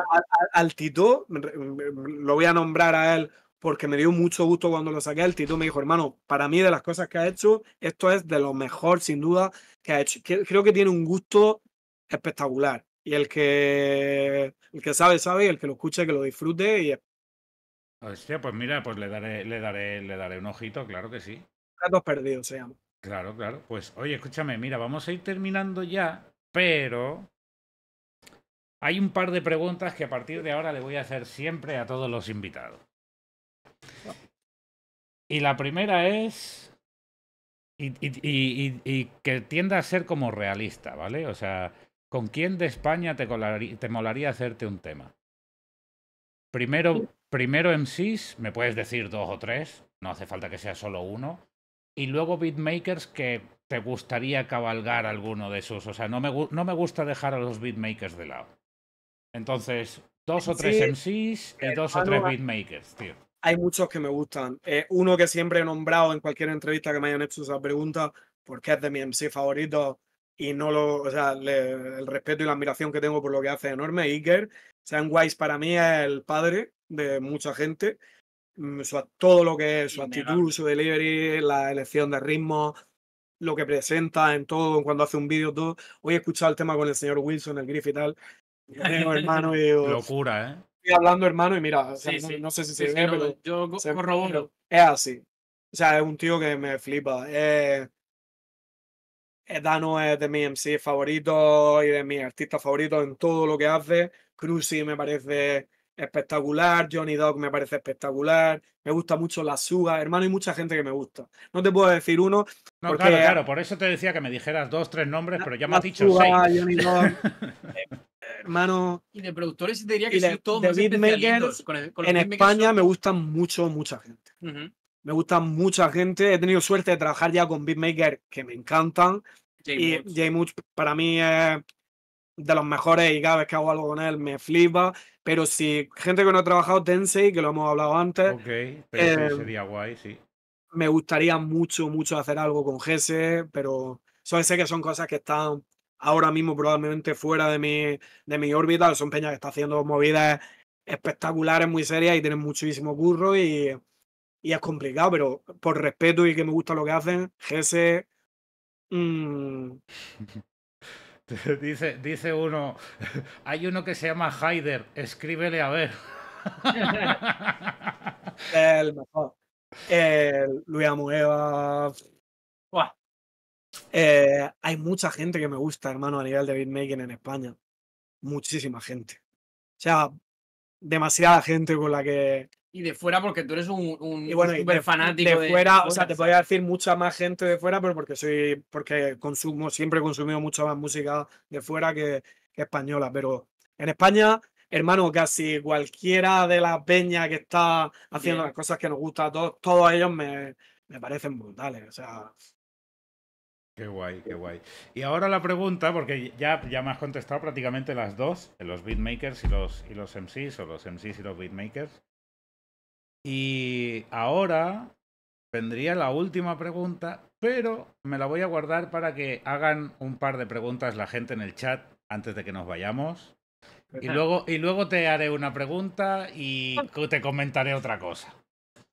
Al, Tito, lo voy a nombrar a él porque me dio mucho gusto cuando lo saqué. El Tito me dijo, hermano, para mí de las cosas que ha hecho, esto es de lo mejor, sin duda, que ha hecho. Creo que tiene un gusto espectacular. Y el que, el que sabe, sabe, y el que lo escuche, que lo disfrute. Y Hostia, pues mira, pues le daré, le daré, le daré un ojito, claro que sí. Datos perdidos se llama. Claro, claro. Pues oye, escúchame, mira, vamos a ir terminando ya, pero hay un par de preguntas que a partir de ahora le voy a hacer siempre a todos los invitados. Y la primera es. Y, que tienda a ser como realista, ¿vale? O sea, ¿con quién de España te, te molaría hacerte un tema? Primero, Primero MCs, me puedes decir dos o tres, no hace falta que sea solo uno. Y luego beatmakers que te gustaría cabalgar alguno de esos. O sea, no me, no me gusta dejar a los beatmakers de lado. Entonces, dos o tres MCs y dos o tres beatmakers, tío. Hay muchos que me gustan. Eh, uno que siempre he nombrado en cualquier entrevista que me hayan hecho esa pregunta, porque es de mi MC favorito y no lo, o sea, el respeto y la admiración que tengo por lo que hace es enorme, Iker, Sam Wise para mí es el padre de mucha gente. Mm, todo lo que es su actitud, su delivery, la elección de ritmo, lo que presenta en todo, cuando hace un vídeo, todo. Hoy he escuchado el tema con el señor Wilson, el Griff y tal. Tengo hermano y Locura, ¿eh? Estoy hablando, hermano, y mira, no, sé si se ve, pero. corroboro. Es así. O sea, es un tío que me flipa. Eh, eh Dano es de mi MC favorito y de mi artista favorito en todo lo que hace. Cruzy me parece espectacular, Johnny Dog me parece espectacular, me gusta mucho la Suga, hermano, hay mucha gente que me gusta. No te puedo decir uno. claro, claro, por eso te decía que me dijeras dos, tres nombres, pero ya me has dicho Suga, Dog, hermano. Y de productores te diría que sí, todos de En España me gustan mucho, mucha gente. Me gusta mucha gente. He tenido suerte de trabajar ya con beatmakers que me encantan. y J. Much para mí es de los mejores y cada vez que hago algo con él me flipa. Pero si gente que no ha trabajado Tensei, que lo hemos hablado antes. Ok, pero eh, guay, sí. Me gustaría mucho, mucho hacer algo con Gese, pero soy sé que son cosas que están ahora mismo probablemente fuera de mi, de mi órbita. Son peñas que están haciendo movidas espectaculares, muy serias y tienen muchísimo curro y, y es complicado, pero por respeto y que me gusta lo que hacen, Gese. Mm, Dice, dice uno, hay uno que se llama Haider, escríbele a ver. el mejor. Luis Amueva. Eh, hay mucha gente que me gusta, hermano, a nivel de beatmaking en España. Muchísima gente. O sea, demasiada gente con la que y de fuera porque tú eres un, un fanático. De, fuera, o sea, te podría decir mucha más gente de fuera, pero porque soy, porque consumo, siempre he consumido mucha más música de fuera que, española. Pero en España, hermano, casi cualquiera de las peñas que está haciendo las cosas que nos gusta todos, todos ellos me, parecen brutales. O sea, Qué guay, qué guay. Y ahora la pregunta, porque ya, ya me has contestado prácticamente las dos, los beatmakers y los, y los MCs, o los MCs y los beatmakers, y ahora vendría la última pregunta, pero me la voy a guardar para que hagan un par de preguntas la gente en el chat antes de que nos vayamos. Y luego, y luego te haré una pregunta y ah. te comentaré otra cosa.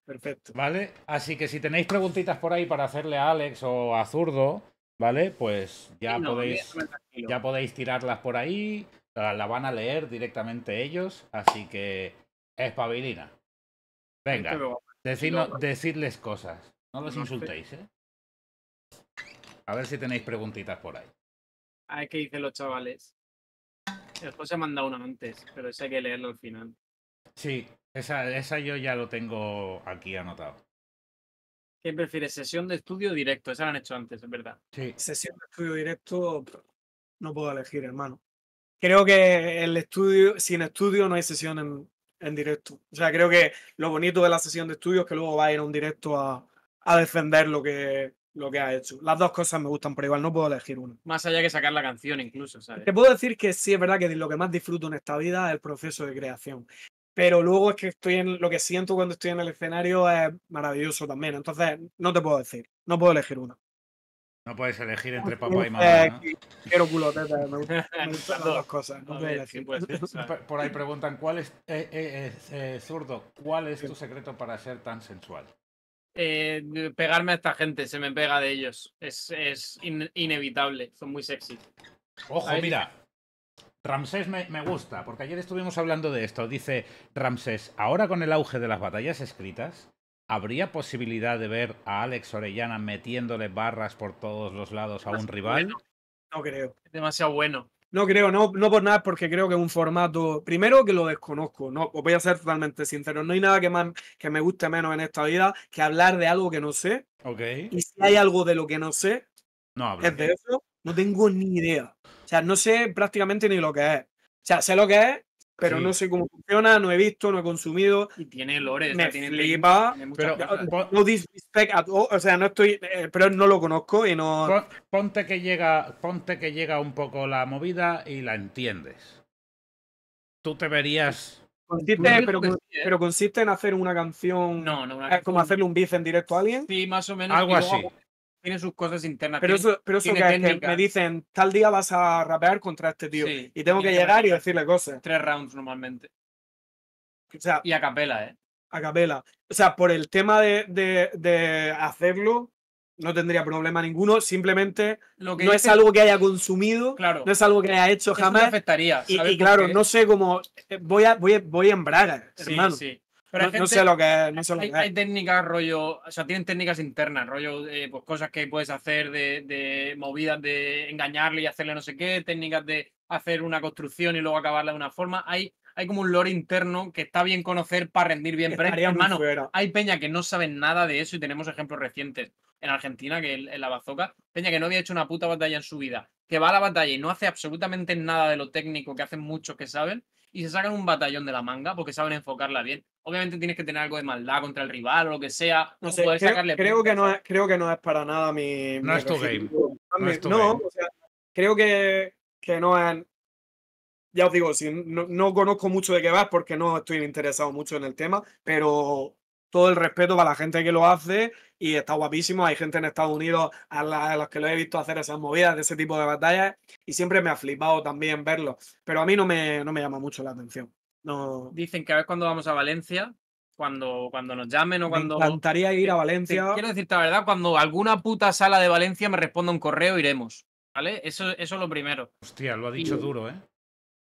Perfecto. ¿Vale? Así que si tenéis preguntitas por ahí para hacerle a Alex o a Zurdo, ¿vale? Pues ya, podéis, ya podéis tirarlas por ahí. La, la van a leer directamente ellos. Así que espabilina. Venga, decidles cosas. No los insultéis, ¿eh? A ver si tenéis preguntitas por ahí. A ah, ver qué dicen los chavales. El José ha mandado una antes, pero esa hay que leerlo al final. Sí, esa, esa yo ya lo tengo aquí anotado. ¿Qué prefiere ¿Sesión de estudio directo? Esa la han hecho antes, es verdad. Sí. Sesión de estudio directo no puedo elegir, hermano. Creo que el estudio, sin estudio no hay sesión en, en directo. O sea, creo que lo bonito de la sesión de estudio es que luego va a ir a un directo a, defender lo que, lo que ha hecho. Las dos cosas me gustan, pero igual no puedo elegir una. Más allá que sacar la canción incluso, ¿sabes? Te puedo decir que sí, es verdad que lo que más disfruto en esta vida es el proceso de creación. Pero luego es que estoy en lo que siento cuando estoy en el escenario es maravilloso también. Entonces, no te puedo decir, no puedo elegir una. No puedes elegir entre papá y mamá. Eh, ¿no? quiero culoteta, me, gustan las dos cosas. Por ahí preguntan, ¿cuál es, eh, eh, zurdo, cuál es tu secreto para ser tan sensual? pegarme a esta gente, se me pega de ellos. Es, inevitable, son muy sexy. Ojo, mira. Ramsés me, me gusta, porque ayer estuvimos hablando de esto. Dice Ramsés, ahora con el auge de las batallas escritas, ¿Habría posibilidad de ver a Alex Orellana metiéndole barras por todos los lados a un rival? No creo. Es demasiado bueno. No creo, no, no por nada, porque creo que es un formato, primero que lo desconozco, no, os voy a ser totalmente sincero, no hay nada que, me guste menos en esta vida que hablar de algo que no sé. Y si hay algo de lo que no sé, no es de eso, no tengo ni idea. O sea, no sé prácticamente ni lo que es. O sea, sé lo que es, pero no sé cómo funciona, no he visto, no he consumido. Y tiene lore, me tiene flipa, no disrespect at all, o sea, no estoy, eh, pero no lo conozco y no... ponte que llega, ponte que llega un poco la movida y la entiendes. Tú te verías... ¿eh? pero, consiste en hacer una canción. No, no, Es como hacerle un bife en directo a alguien. Sí, más o menos. Algo así tiene sus cosas internas. Pero eso, pero eso que, me dicen, tal día vas a rapear contra este tío. y tengo que llegar y decirle cosas. Tres rounds normalmente. y a capela, ¿eh? A capela. O sea, por el tema de, hacerlo, no tendría problema ninguno. Simplemente no es algo que haya consumido, no es algo que haya hecho jamás. afectaría. Y, claro, no sé cómo. Eh, voy, a, voy, a, voy en braga, sí, Sí. Pero no, sé lo que es. No sé lo hay, que hay, técnicas, rollo. O sea, tienen técnicas internas, rollo, eh, pues cosas que puedes hacer de, movidas de engañarle y hacerle no sé qué, técnicas de hacer una construcción y luego acabarla de una forma. Hay, hay como un lore interno que está bien conocer para rendir bien. Pero, hay peña que no saben nada de eso y tenemos ejemplos recientes en Argentina, que en la bazoca, peña que no había hecho una puta batalla en su vida, que va a la batalla y no hace absolutamente nada de lo técnico que hacen muchos que saben y se sacan un batallón de la manga porque saben enfocarla bien. Obviamente tienes que tener algo de maldad contra el rival o lo que sea. No sé, creo, que no es, creo que no es para nada mi. No es tu game. No, O sea, creo que, que no es. Ya os digo, si no, conozco mucho de qué vas porque no estoy interesado mucho en el tema, pero todo el respeto para la gente que lo hace y está guapísimo. Hay gente en Estados Unidos a, los que lo he visto hacer esas movidas de ese tipo de batallas y siempre me ha flipado también verlo, pero a mí no me, no me llama mucho la atención. No. Dicen que a ver cuando vamos a Valencia, cuando, cuando nos llamen o cuando. Me encantaría ir a Valencia. Quiero decirte la verdad, cuando alguna puta sala de Valencia me responda un correo, iremos. ¿Vale? Eso, eso es lo primero. Hostia, lo ha dicho duro, ¿eh?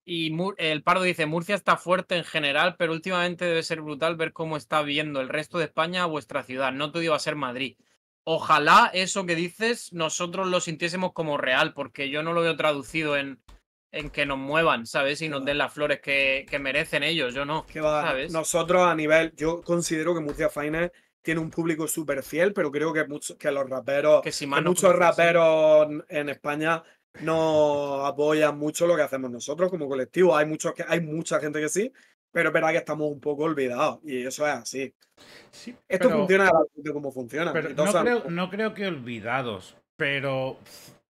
Y el Pardo dice, Murcia está fuerte en general, pero últimamente debe ser brutal ver cómo está viendo el resto de España a vuestra ciudad. No te digo a ser Madrid. Ojalá eso que dices nosotros lo sintiésemos como real, porque yo no lo veo traducido en, en que nos muevan, ¿sabes? Y nos den las flores que, merecen ellos, yo no. ¿sabes? Nosotros a nivel, yo considero que Murcia fine tiene un público súper fiel, pero creo que, que los raperos, que muchos raperos en España no apoyan mucho lo que hacemos nosotros como colectivo. Hay, muchos que, hay mucha gente que sí, pero es verdad que estamos un poco olvidados y eso es así. Esto funciona como funciona. Pero pues no, creo, que olvidados, pero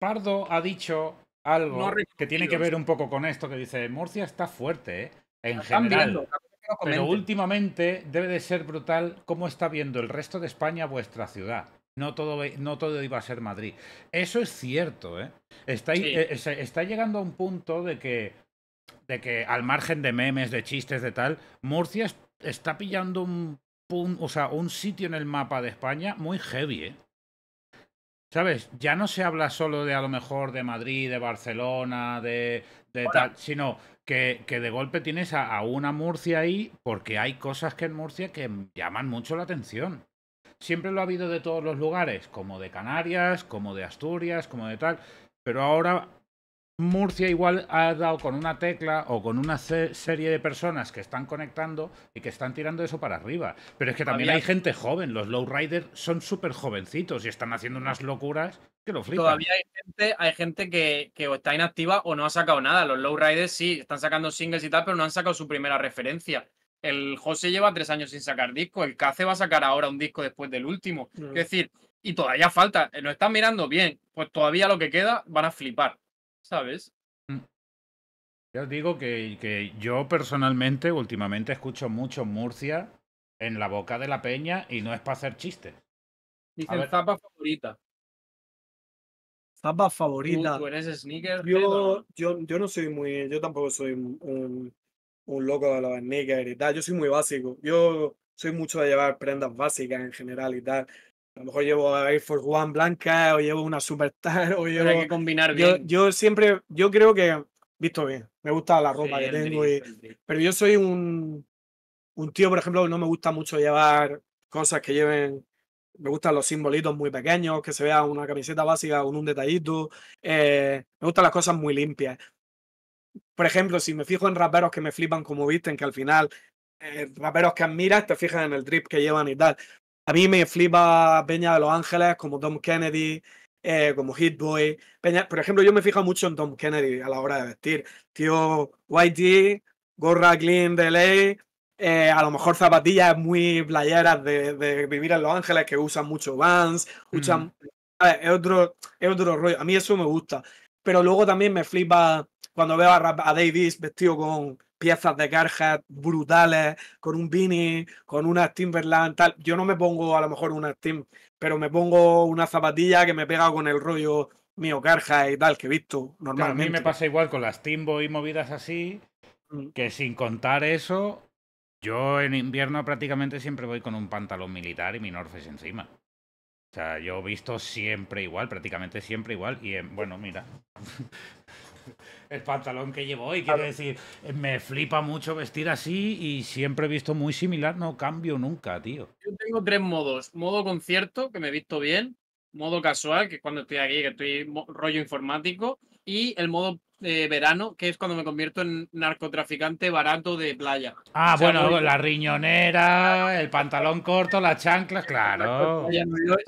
Pardo ha dicho algo que tiene que ver un poco con esto, que dice, Murcia está fuerte, ¿eh? en general. pero últimamente debe de ser brutal cómo está viendo el resto de España vuestra ciudad no todo, no todo iba a ser Madrid. Eso es cierto, ¿eh? eh está, llegando a un punto de que, de que, al margen de memes, de chistes, de tal, Murcia está pillando un, o sea, un sitio en el mapa de España muy heavy, ¿eh? ¿Sabes? Ya no se habla solo de a lo mejor de Madrid, de Barcelona, de, tal, sino que, de golpe tienes a, a una Murcia ahí porque hay cosas que en Murcia que llaman mucho la atención. Siempre lo ha habido de todos los lugares, como de Canarias, como de Asturias, como de tal, pero ahora Murcia igual ha dado con una tecla o con una serie de personas que están conectando y que están tirando eso para arriba. Pero es que también hay gente joven, los lowriders son súper jovencitos y están haciendo unas locuras que lo flipan. Todavía hay gente, que, que, está inactiva o no ha sacado nada. Los lowriders sí, están sacando singles y tal, pero no han sacado su primera referencia el José lleva tres años sin sacar disco, el Cace va a sacar ahora un disco después del último. Mm. Es decir, y todavía falta, eh, No están mirando bien, pues todavía lo que queda van a flipar, ¿sabes? Mm. Ya os digo que, que yo personalmente últimamente escucho mucho Murcia en la boca de la peña y no es para hacer chistes. Dicen zapa favorita. Zapa favorita. eres sneaker, yo, yo, yo, no soy muy. Yo tampoco soy un, un loco de los sneakers y tal. Yo soy muy básico. Yo soy mucho de llevar prendas básicas en general y tal. A lo mejor llevo Air Force One blanca o llevo una Superstar o llevo... que combinar bien. Yo, siempre, yo creo que, visto bien, me gusta la ropa que tengo. pero yo soy un, un tío, por ejemplo, que no me gusta mucho llevar cosas que lleven... Me gustan los simbolitos muy pequeños, que se vea una camiseta básica con un detallito. Eh, me gustan las cosas muy limpias por ejemplo, si me fijo en raperos que me flipan como visten, que al final eh, raperos que admiras te fijas en el drip que llevan y tal. A mí me flipa Peña de Los Ángeles, como Tom Kennedy, eh, como Hitboy. Peña, por ejemplo, yo me fijo mucho en Tom Kennedy a la hora de vestir. Tío, YG, gorra clean de ley, eh, a lo mejor zapatillas muy playeras de, de, vivir en Los Ángeles que usan mucho Vans, mm. Es otro, es otro rollo. A mí eso me gusta. Pero luego también me flipa cuando veo a, Davis vestido con piezas de Carhartt brutales, con un Beanie, con una Timberland, tal. Yo no me pongo a lo mejor una Tim, pero me pongo una zapatilla que me pega con el rollo mío Carhartt y tal que he visto normalmente. a mí me pasa igual con las Timbo y movidas así, mm. que sin contar eso, yo en invierno prácticamente siempre voy con un pantalón militar y mi Norfes encima. O sea, yo he visto siempre igual, prácticamente siempre igual. Y bueno, mira. el pantalón que llevo hoy. Quiero decir, me flipa mucho vestir así y siempre he visto muy similar, no cambio nunca, tío. Yo tengo tres modos. Modo concierto, que me he visto bien. Modo casual, que es cuando estoy aquí, que estoy rollo informático. Y el modo eh, verano, que es cuando me convierto en narcotraficante barato de playa. Ah, bueno, la riñonera, el pantalón corto, las chanclas, claro.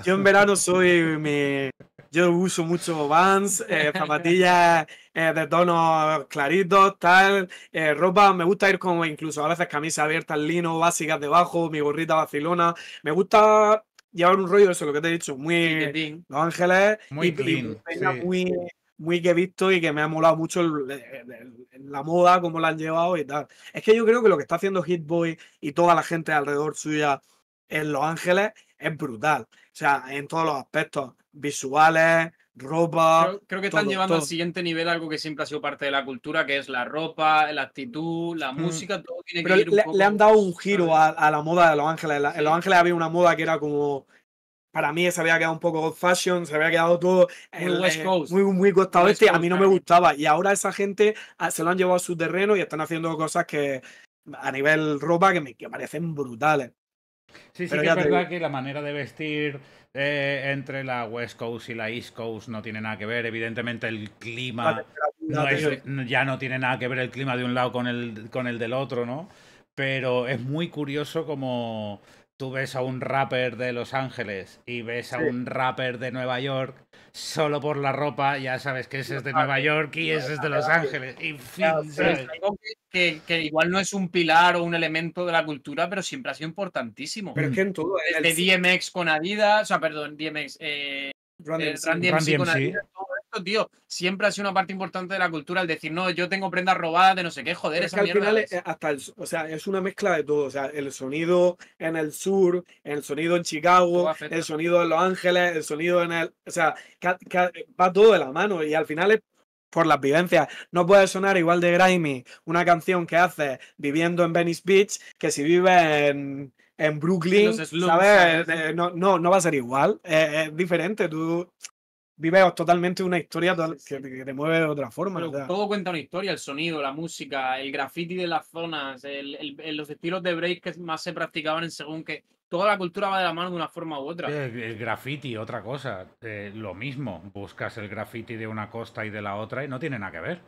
Yo, en verano soy... mi... Yo uso mucho Vans, eh, zapatillas eh, de tonos claritos, tal. Eh, ropa, me gusta ir con incluso a veces camisas abiertas, lino, básicas debajo, mi gorrita vacilona. Me gusta llevar un rollo, eso lo que te he dicho, muy Los Ángeles. Muy clean. muy, muy que he visto y que me ha molado mucho la moda, cómo la han llevado y tal. Es que yo creo que lo que está haciendo Hitboy y toda la gente alrededor suya en Los Ángeles es brutal. O sea, en todos los aspectos visuales, ropa. Creo, que están llevando al siguiente nivel algo que siempre ha sido parte de la cultura, que es la ropa, la actitud, la hmm. música, todo tiene Pero que le, han dado un giro a, la moda de Los Ángeles. En Los Ángeles había una moda que era como. Para mí se había quedado un poco old fashion, se había quedado todo muy West eh, Coast. Muy, muy costado este, a mí no me gustaba. Y ahora esa gente ah, se lo han llevado a su terreno y están haciendo cosas que a nivel ropa que me parecen brutales. Sí, sí que es verdad que la manera de vestir eh, entre la West Coast y la East Coast no tiene nada que ver. Evidentemente el clima ya no tiene nada que ver el clima de un lado con el, con el del otro, ¿no? Pero es muy curioso como tú ves a un rapper de Los Ángeles y ves a un rapper de Nueva York, solo por la ropa ya sabes que ese es de Nueva York y ese es de Los Ángeles. Y fin, que, igual no es un pilar o un elemento de la cultura, pero siempre ha sido importantísimo. Pero es que en todo. DMX con Adidas, o sea, perdón, DMX. Eh, Randy, eh, con Adidas, tío, siempre ha sido una parte importante de la cultura el decir, no, yo tengo prendas robadas de no sé qué, joder, es es, eh, hasta o sea, es una mezcla de todo, o sea, el sonido en el sur, el sonido en Chicago, el sonido en Los Ángeles, el sonido en el, o sea, va todo de la mano y al final es por las vivencias. No puede sonar igual de grimy una canción que hace viviendo en Venice Beach que si vive en, en Brooklyn, ¿sabes? Eh, eh, no, no, va a ser igual, es diferente, tú Viveos totalmente una historia que, te mueve de otra forma. Todo cuenta una historia, el sonido, la música, el graffiti de las zonas, los estilos de break que más se practicaban en según que toda la cultura va de la mano de una forma u otra. El, graffiti, otra cosa, eh, lo mismo, buscas el graffiti de una costa y de la otra y no tiene nada que ver.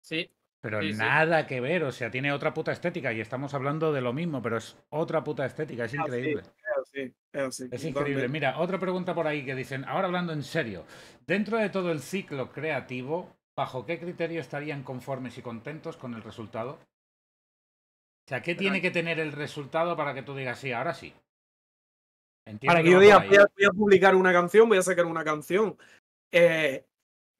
Sí. Pero nada que ver, o sea, tiene otra puta estética y estamos hablando de lo mismo, pero es otra puta estética, es ah, increíble es increíble. Mira, otra pregunta por ahí que dicen, ahora hablando en serio, dentro de todo el ciclo creativo, ¿bajo qué criterio estarían conformes y contentos con el resultado? O sea, ¿qué tiene que tener el resultado para que tú digas sí, ahora sí? para que yo diga, voy a, publicar una canción, voy a sacar una canción. Eh,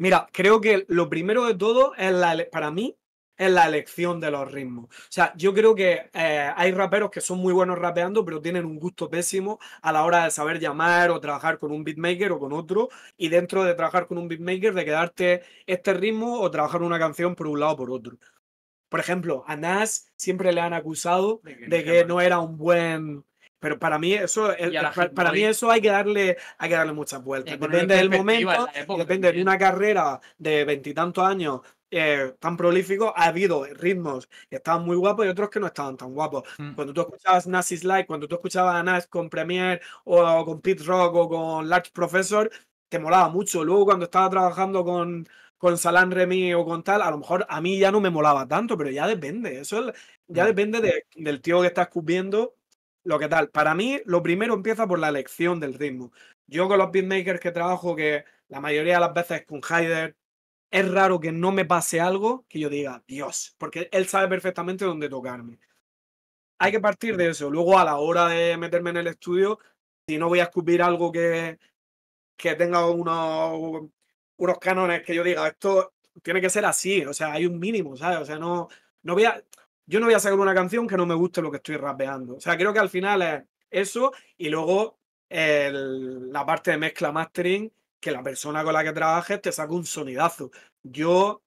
mira, creo que lo primero de todo es la, para mí es la elección de los ritmos. O sea, yo creo que eh, hay raperos que son muy buenos rapeando, pero tienen un gusto pésimo a la hora de saber llamar o trabajar con un beatmaker o con otro, y dentro de trabajar con un beatmaker, de quedarte este ritmo o trabajar una canción por un lado o por otro. Por ejemplo, a Nas siempre le han acusado de que, no era un buen pero para mí eso para, mí eso hay que darle hay que darle muchas vueltas depende del momento depende de una carrera de veintitantos años eh, tan prolífico ha habido ritmos que estaban muy guapos y otros que no estaban tan guapos. Mm. Cuando tú escuchabas Nazis Like cuando tú escuchabas a Nas con Premier o con Pete Rock o con Large Professor, te molaba mucho. Luego cuando estaba trabajando con, con Remy o con tal, a lo mejor a mí ya no me molaba tanto, pero ya depende. Eso ya mm. depende del tío que está escupiendo, lo que tal. Para mí, lo primero empieza por la elección del ritmo. Yo con los beatmakers que trabajo, que la mayoría de las veces con Hyder es raro que no me pase algo que yo diga, Dios, porque él sabe perfectamente dónde tocarme. Hay que partir de eso. Luego, a la hora de meterme en el estudio, si no voy a escupir algo que, que tenga unos, unos cánones que yo diga, esto tiene que ser así, o sea, hay un mínimo, ¿sabes? O sea, no, no voy yo no voy a sacar una canción que no me guste lo que estoy rapeando. O sea, creo que al final es eso y luego la parte de mezcla mastering que la persona con la que trabajes te saque un sonidazo. Yo,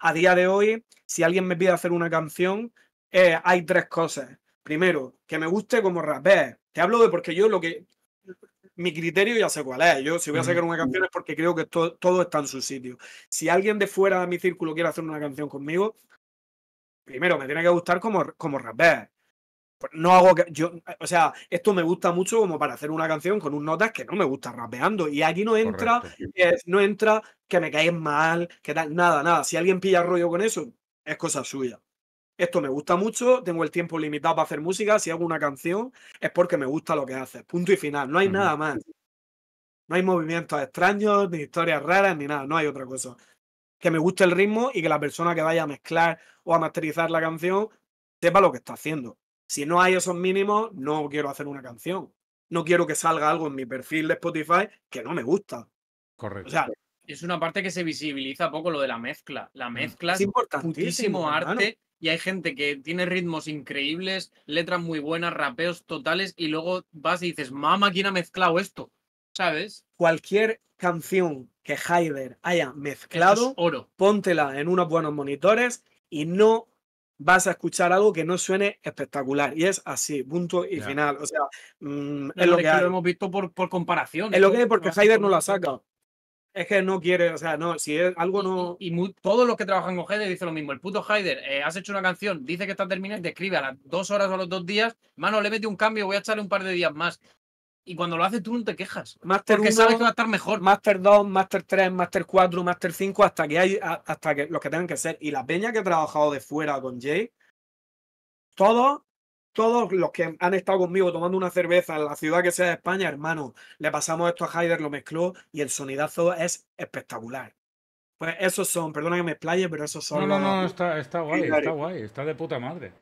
a día de hoy, si alguien me pide hacer una canción, eh, hay tres cosas. Primero, que me guste como rapé. Te hablo de porque yo lo que. Mi criterio ya sé cuál es. Yo, si voy a sacar una canción es porque creo que todo está en su sitio. Si alguien de fuera de mi círculo quiere hacer una canción conmigo, primero me tiene que gustar como, como pues no hago que yo, o sea, esto me gusta mucho como para hacer una canción con un notas que no me gusta rapeando y aquí no entra, no entra que me caes mal, que tal, nada, nada. Si alguien pilla rollo con eso, es cosa suya. Esto me gusta mucho, tengo el tiempo limitado para hacer música, si hago una canción es porque me gusta lo que hace, Punto y final, no hay nada más. No hay movimientos extraños, ni historias raras, ni nada, no hay otra cosa. Que me guste el ritmo y que la persona que vaya a mezclar o a masterizar la canción sepa lo que está haciendo si no hay esos mínimos, no quiero hacer una canción. No quiero que salga algo en mi perfil de Spotify que no me gusta. Correcto. O sea, es una parte que se visibiliza poco lo de la mezcla. La mm, mezcla es, es muchísimo arte y hay gente que tiene ritmos increíbles, letras muy buenas, rapeos totales y luego vas y dices, mamá, ¿quién ha mezclado esto? ¿Sabes? Cualquier canción que Haider haya mezclado, oro. póntela en unos buenos monitores y no vas a escuchar algo que no suene espectacular. Y es así, punto y final. O sea, mm, es lo que, hemos visto por, por comparación. Es lo que es porque Heider no la saca. Es que no quiere, o sea, no, si es algo no. Y, todos los que trabajan con Heider dicen lo mismo. El puto Heider, eh, has hecho una canción, dice que está terminada y te escribe a las dos horas o a los dos días. Mano, le mete un cambio, voy a echarle un par de días más. Y cuando lo haces tú no te quejas. Master porque sabes que va a estar mejor. Master 2, Master 3, Master 4, Master 5, hasta que hay, hasta que los que tengan que ser. Y la peña que he trabajado de fuera con Jay, todos, todos los que han estado conmigo tomando una cerveza en la ciudad que sea de España, hermano, le pasamos esto a Hyder lo mezcló y el sonidazo es espectacular. Pues esos son, perdona que me explaye, pero esos son. No, no, no, está, está guay, está guay, está de puta madre.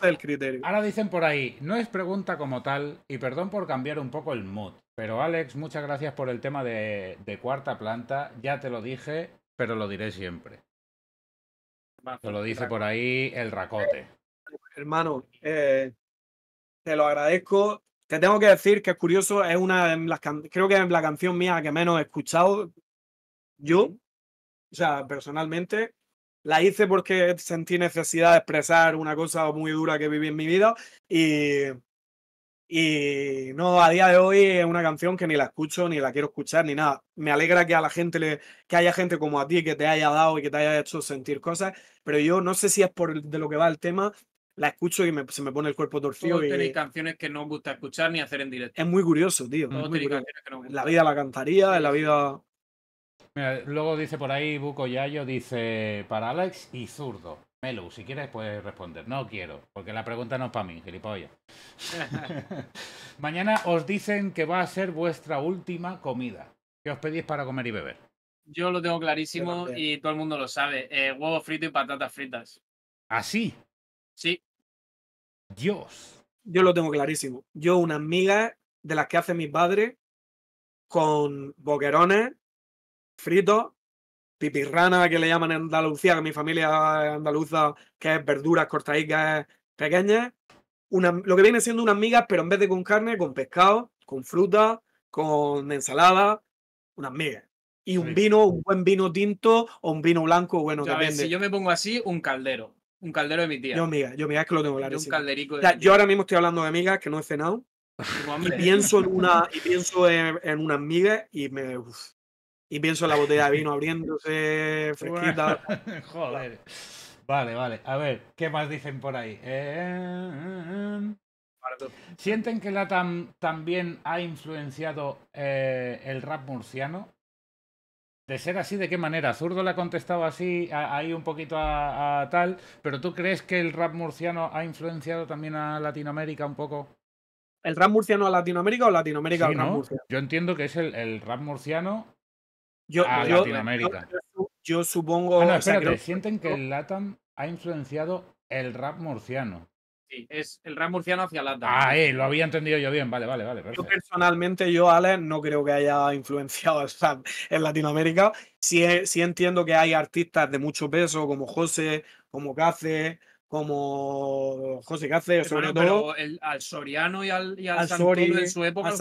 El criterio. Ahora dicen por ahí, no es pregunta como tal, y perdón por cambiar un poco el mood, pero Alex, muchas gracias por el tema de, cuarta planta, ya te lo dije, pero lo diré siempre. Se lo dice por ahí el racote. Hermano, eh, te lo agradezco. Te tengo que decir que es curioso, es una las creo que es la canción mía que menos he escuchado yo o sea, personalmente la hice porque sentí necesidad de expresar una cosa muy dura que viví en mi vida y, y no, a día de hoy es una canción que ni la escucho, ni la quiero escuchar, ni nada. Me alegra que a la gente le, que haya gente como a ti que te haya dado y que te haya hecho sentir cosas, pero yo no sé si es por de lo que va el tema, la escucho y se me pone el cuerpo torcido. y hay canciones que no gusta escuchar ni hacer en directo. Es muy curioso, tío. la vida la cantaría, en la vida luego dice por ahí Buco Yayo, dice para Alex y zurdo. Melu, si quieres puedes responder. No quiero, porque la pregunta no es para mí, gilipollas. Mañana os dicen que va a ser vuestra última comida. ¿Qué os pedís para comer y beber? Yo lo tengo clarísimo y todo el mundo lo sabe. Eh, huevos huevo frito y patatas fritas. ¿Así? ¿Ah, sí. Dios. Yo lo tengo clarísimo. Yo una amiga de las que hace mi padre con boquerones fritos, pipirrana que le llaman en Andalucía, que mi familia andaluza, que es verduras es pequeñas, una, lo que viene siendo unas migas, pero en vez de con carne, con pescado, con fruta, con ensalada, unas migas. Y un vino, un buen vino tinto o un vino blanco, bueno, ya depende. si yo me pongo así, un caldero. Un caldero de mi tía. Yo migas, yo migas que lo tengo claro. Yo un calderico de Yo ahora mismo estoy hablando de migas, que no he cenado. Pues, y pienso en una, y pienso en, unas migas y me y pienso en la botella de vino abriéndose, fresquita. Joder. Vale, vale. A ver, ¿qué más dicen por ahí? Eh, eh, eh, ¿Sienten que la también ha influenciado el rap murciano? De ser así, ¿de qué manera? Zurdo le ha contestado así, ahí un poquito a, tal, pero ¿tú crees que el rap murciano ha influenciado también a Latinoamérica un poco? ¿El rap murciano a Latinoamérica o Latinoamérica al rap murciano? Yo entiendo que es el rap murciano yo, Latinoamérica. Yo, supongo. Ah, sienten que el LATAM ha influenciado el rap murciano. Sí, es el rap murciano hacia LATAM. Ah, eh, lo había entendido yo bien, vale, vale, vale. Yo personalmente, yo, Alex, no creo que haya influenciado el rap en Latinoamérica. si sí entiendo que hay artistas de mucho peso, como José, como Cáceres, como José Cáceres, sobre todo. al Soriano y al, Santoro en su época.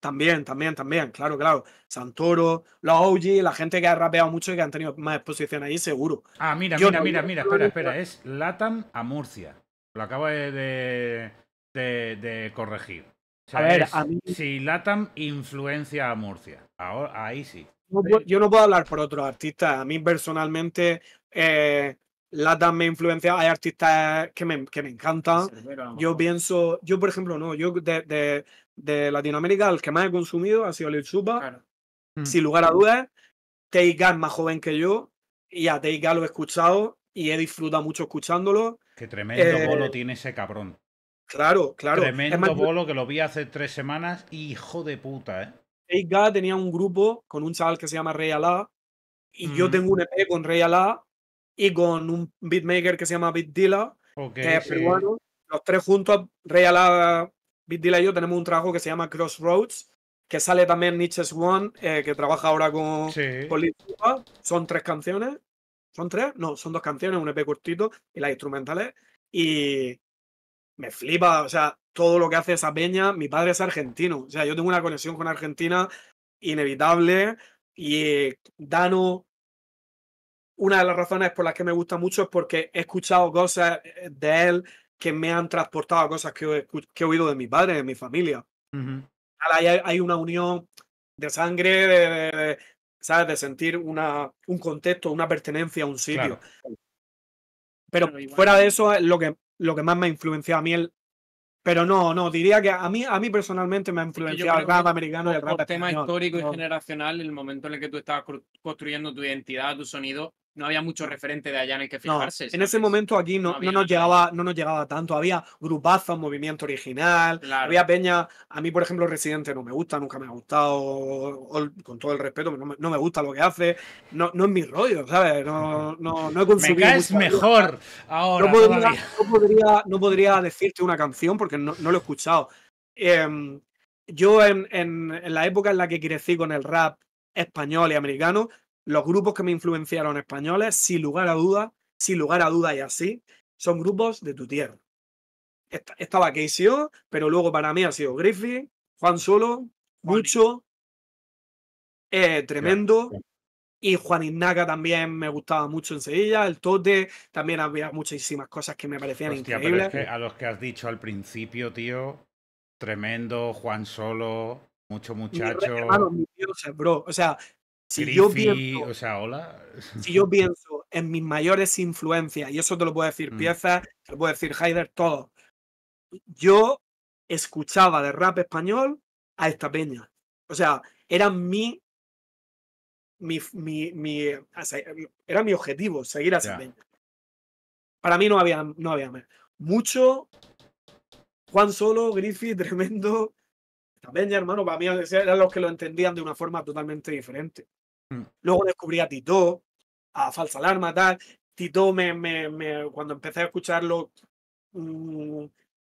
también, también, también, claro, claro. Santoro, los OG, la gente que ha rapeado mucho y que han tenido más exposición ahí, seguro. Ah, mira, mira, mira, mira, espera, espera, es Latam a Murcia. Lo acabo de, de, corregir. a ver, si Latam influencia a Murcia, ahí sí. yo, yo no puedo hablar por otros artistas. A mí personalmente, eh, la me influencia, hay artistas que me, encantan. Yo pienso, yo por ejemplo, no, yo de, de, de Latinoamérica, el que más he consumido ha sido Lil Supa, mm. sin lugar a dudas. Teika es más joven que yo y a Teika lo he escuchado y he disfrutado mucho escuchándolo. Qué tremendo eh, bolo tiene ese cabrón. Claro, claro. Tremendo bolo que lo vi hace tres semanas, hijo de puta, ¿eh? tenía un grupo con un chaval que se llama Rey Alá y yo mm. tengo un EP con Rey Alá y con un beatmaker que se llama Big Dilla, que es peruano. Los tres juntos, Rey Alada, Big y yo, tenemos un trabajo que se llama Crossroads, que sale también Nietzsche's One, eh, que trabaja ahora con, sí. con Son tres canciones. ¿Son tres? No, son dos canciones, un EP cortito y las instrumentales. Y me flipa, o sea, todo lo que hace esa peña. Mi padre es argentino, o sea, yo tengo una conexión con Argentina inevitable. Y Dano, una de las razones por las que me gusta mucho es porque he escuchado cosas eh, de él que me han transportado a cosas que he, oído de mi padre, de mi familia. hay, una unión de sangre, de, ¿sabes? de sentir una, un contexto, una pertenencia a un sitio. Pero, fuera de eso es lo que, lo que más me ha influenciado a mí pero no, no, diría que a mí, a mí personalmente me ha influenciado el rap americano y el rap. tema histórico y generacional, el momento en el que tú estabas construyendo tu identidad, tu sonido, no había mucho referente de allá en el que fijarse. en ese momento aquí no, no, nos llegaba, no nos llegaba tanto. Había grupazos, movimiento original, había peña. A mí, por ejemplo, Residente no me gusta, nunca me ha gustado, con todo el respeto, no me, gusta lo que hace. No, no es mi rollo, ¿sabes? No, no, no Me caes mejor ahora. No podría, no decirte una canción porque no, lo he escuchado. Em, yo en la época en la que crecí con el rap español y americano, los grupos que me influenciaron españoles, sin lugar a duda, sin lugar a duda y así, son grupos de tu tierra. Estaba Keisio, pero luego para mí ha sido Griffith, Juan Solo, Mucho, eh, Tremendo, y Juan Ignaca también me gustaba mucho en Sevilla, el Tote, también había muchísimas cosas que me parecían increíbles. a los que has dicho al principio, tío, Tremendo, Juan Solo, mucho muchacho. bro. O sea, si yo pienso, sea, hola. yo pienso en mis mayores influencias, y eso te lo puedo decir mm. Pieza, te lo puedo decir Heider, todo. Yo escuchaba de rap español a esta peña. O sea, era mi. mi, mi, era mi objetivo, seguir a esa peña. Para mí no había, no había más. Mucho. Juan Solo, Griffith, tremendo también, hermano, para mí eran los que lo entendían de una forma totalmente diferente. Mm. Luego descubrí a Tito, a Falsa Alarma, tal. Tito, me, cuando empecé a escucharlo, mm,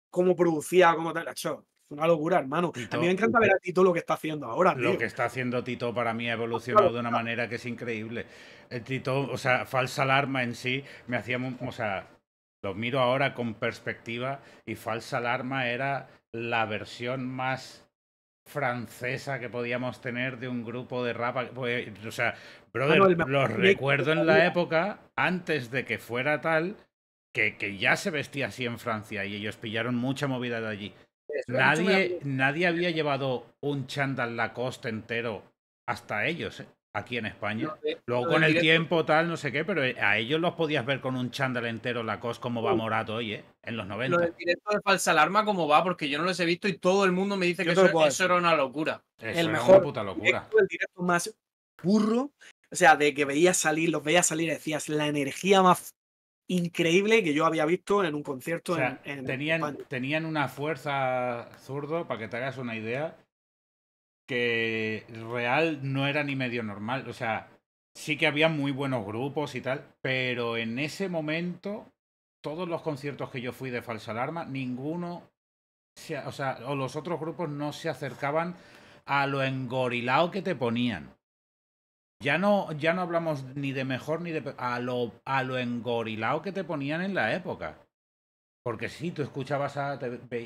cómo producía, cómo tal, hecho, una locura, hermano. a mí me encanta ver a Tito lo que está haciendo ahora. Lo que está haciendo Tito para mí ha evolucionado de una manera que es increíble. El eh, Tito, o sea, falsa alarma en sí, me hacía, o sea, lo miro ahora con perspectiva y falsa alarma era la versión más francesa que podíamos tener de un grupo de rapa pues, o sea, ah, los recuerdo en la época, antes de que fuera tal, que, que, ya se vestía así en Francia y ellos pillaron mucha movida de allí. nadie, nadie había llevado un chándal costa entero hasta ellos. ¿eh? aquí en España. Luego con el tiempo, tal, no sé qué, pero eh, a ellos los podías ver con un chándal entero la cos como va Morato hoy, ¿eh? En los 90. Lo del directo de falsa alarma, ¿cómo va, porque yo no los he visto y todo el mundo me dice que eso, era una locura. Es el mejor. Una puta locura. el directo más burro, o sea, de que veías salir, los veías salir, decías, la energía más increíble que yo había visto en un concierto. tenían, tenían una fuerza zurdo, para que te hagas una idea que Real no era ni medio normal. O sea, sí que había muy buenos grupos y tal, pero en ese momento, todos los conciertos que yo fui de Falsa Alarma, ninguno, o sea, o los otros grupos no se acercaban a lo engorilao que te ponían. Ya no, ya no hablamos ni de mejor ni de... A lo, a lo engorilado que te ponían en la época. Porque si tú escuchabas a...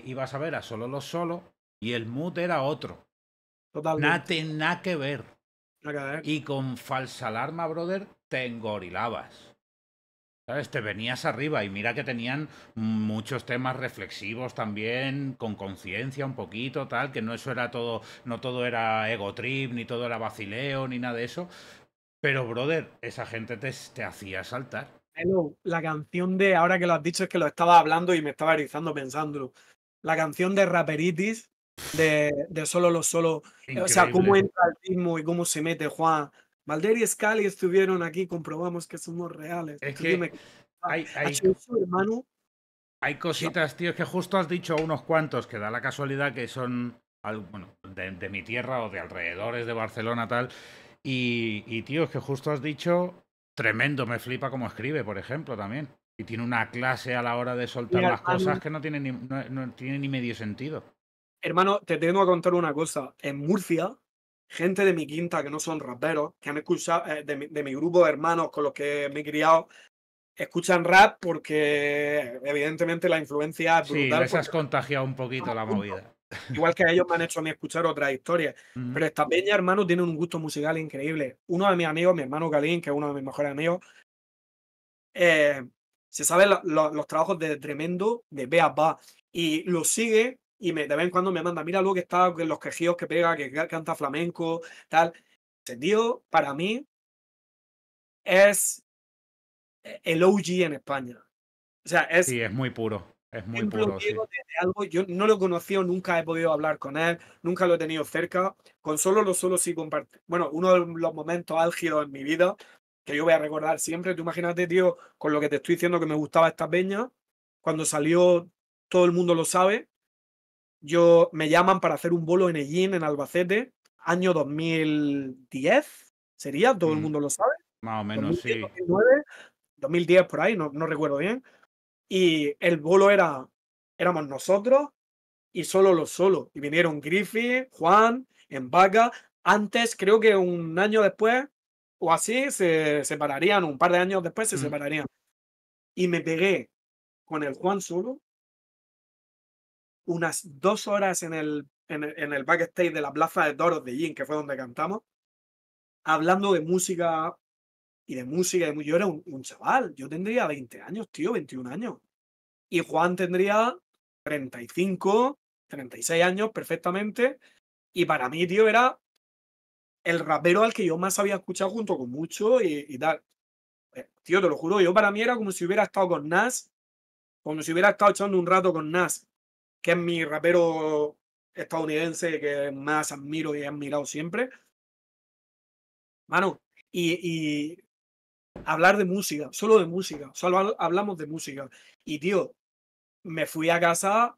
ibas a ver a solo los solo y el mood era otro. Totalmente. Nada, que ver. Y con falsa alarma, brother, te engorilabas. ¿Sabes? Te venías arriba y mira que tenían muchos temas reflexivos también, con conciencia un poquito, tal, que no eso era todo, no todo era ego trip, ni todo era vacileo, ni nada de eso. Pero, brother, esa gente te, te hacía saltar. la canción de, ahora que lo has dicho, es que lo estaba hablando y me estaba erizando pensándolo. La canción de Raperitis, de, de solo lo solo. Eh, o sea, cómo entra el ritmo y cómo se mete Juan. Valder y Scali estuvieron aquí, comprobamos que somos reales. Es que hay, hay, cositas, tío, que justo has dicho unos cuantos que da la casualidad que son bueno, de, mi tierra o de alrededores de Barcelona, tal. Y, y tío, es que justo has dicho, tremendo, me flipa cómo escribe, por ejemplo, también. Y tiene una clase a la hora de soltar las cosas que no tienen no, no tiene ni medio sentido. Hermano, te tengo que contar una cosa. En Murcia, gente de mi quinta que no son raperos, que han escuchado, eh, de, mi, grupo de hermanos con los que me he criado, escuchan rap porque evidentemente la influencia es brutal. Sí, les has contagiado un poquito la movida. Igual que ellos me han hecho a mí escuchar otras historias. Pero esta peña, hermano, tiene un gusto musical increíble. Uno de mis amigos, mi hermano Galín, que es uno de mis mejores amigos, eh, se sabe los trabajos de Tremendo, de Bea y lo sigue y me, de vez en cuando me manda, mira lo que está, los quejíos que pega, que canta flamenco, tal. tío para mí es e, el OG en España. O sea, es... Sí, es muy puro. Es muy puro. Yo no lo conocido, nunca he podido hablar con él, nunca lo he tenido cerca. Con solo lo solo sí compartir. Bueno, uno de los momentos álgidos en mi vida que yo voy a recordar siempre. Tú imagínate, tío, con lo que te estoy diciendo que me gustaba esta peña. Cuando salió, todo el mundo lo sabe. Yo me llaman para hacer un bolo en Egin, en Albacete, año 2010, sería, todo el mm. mundo lo sabe. Más o menos, sí. 2009, 2010 por ahí, no, recuerdo bien. Y el bolo era, éramos nosotros y solo los solos. Y vinieron Griffith, Juan, vaca Antes, creo que un año después o así, se separarían, un par de años después se mm. separarían. Y me pegué con el Juan solo unas dos horas en el, en, el backstage de la Plaza de Doros de Jin, que fue donde cantamos, hablando de música y de música. yo era un, chaval, yo tendría 20 años, tío, 21 años. Y Juan tendría 35, 36 años perfectamente. Y para mí, tío, era el rapero al que yo más había escuchado junto con mucho y, tal. Eh, tío, te lo juro, yo para mí era como si hubiera estado con Nas, como si hubiera estado echando un rato con Nas que es mi rapero estadounidense que más admiro y he admirado siempre. Mano, y, hablar de música, solo de música, solo hablamos de música. Y tío, me fui a casa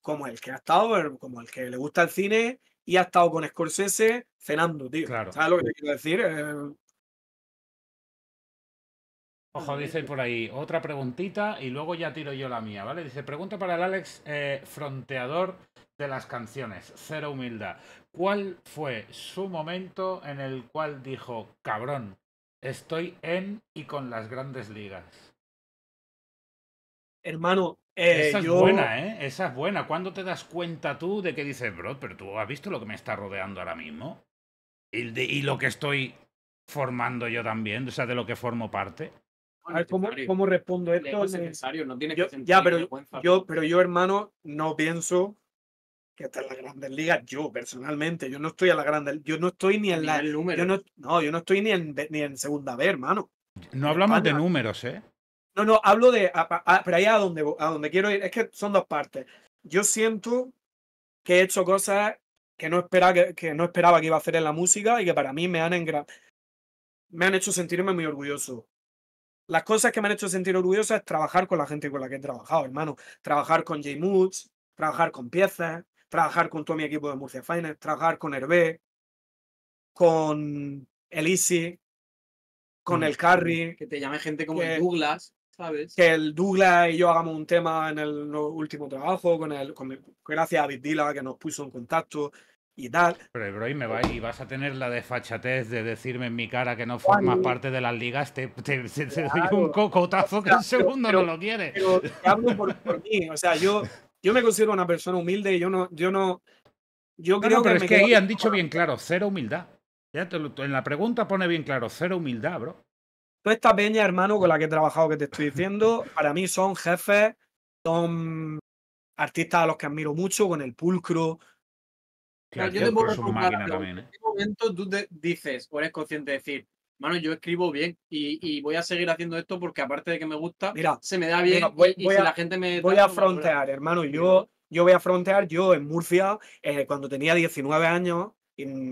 como el que ha estado, como el que le gusta el cine y ha estado con Scorsese cenando, tío. Claro. ¿Sabes lo que quiero decir? Eh, Ojo, dice por ahí, otra preguntita y luego ya tiro yo la mía, ¿vale? Dice, pregunta para el Alex eh, Fronteador de las canciones, cero humildad. ¿Cuál fue su momento en el cual dijo, cabrón, estoy en y con las grandes ligas? Hermano, eh, esa es buena, ¿eh? Esa es buena. ¿Cuándo te das cuenta tú de que dices, bro, pero tú has visto lo que me está rodeando ahora mismo? y lo que estoy formando yo también, o sea, de lo que formo parte. A ver, ¿cómo, respondo esto? Es eh, necesario, no tiene que Ya, pero yo, pero yo, hermano, no pienso que hasta en las grandes ligas, yo personalmente, yo no estoy a la Grandes. yo no estoy ni en la. número. no, yo no estoy ni en, ni en segunda vez hermano. No hablamos de números, ¿eh? No, no, hablo de. A, pero ahí a donde, a donde quiero ir, es que son dos partes. Yo siento que he hecho cosas que no esperaba que, no esperaba que iba a hacer en la música y que para mí me han me han hecho sentirme muy orgulloso las cosas que me han hecho sentir orgulloso es trabajar con la gente con la que he trabajado, hermano. Trabajar con J. Moods, trabajar con piezas, trabajar con todo mi equipo de Murcia Finance, trabajar con Hervé, con Elisi, con mm. el Carry. Que te llame gente como Douglas, ¿sabes? Que el Douglas y yo hagamos un tema en el último trabajo, con el, con gracias a Vidila que nos puso en contacto, y tal. Pero bro me va y vas a tener la desfachatez de decirme en mi cara que no formas parte de las ligas, te, te, un cocotazo que un segundo no lo quieres. Pero te hablo por, mí, o sea, yo, yo me considero una persona humilde, yo no, yo no, yo creo pero es que ahí han dicho bien claro, cero humildad. Ya en la pregunta pone bien claro, cero humildad, bro. Toda esta peña, hermano, con la que he trabajado, que te estoy diciendo, para mí son jefes, son artistas a los que admiro mucho, con el pulcro, yo te En qué ¿eh? momento tú dices o eres consciente de decir, mano, yo escribo bien y, voy a seguir haciendo esto porque aparte de que me gusta, Mira, se me da bien y, si la gente me... Voy a frontear, hermano, yo, yo voy a frontear, yo en Murcia, eh, cuando tenía 19 años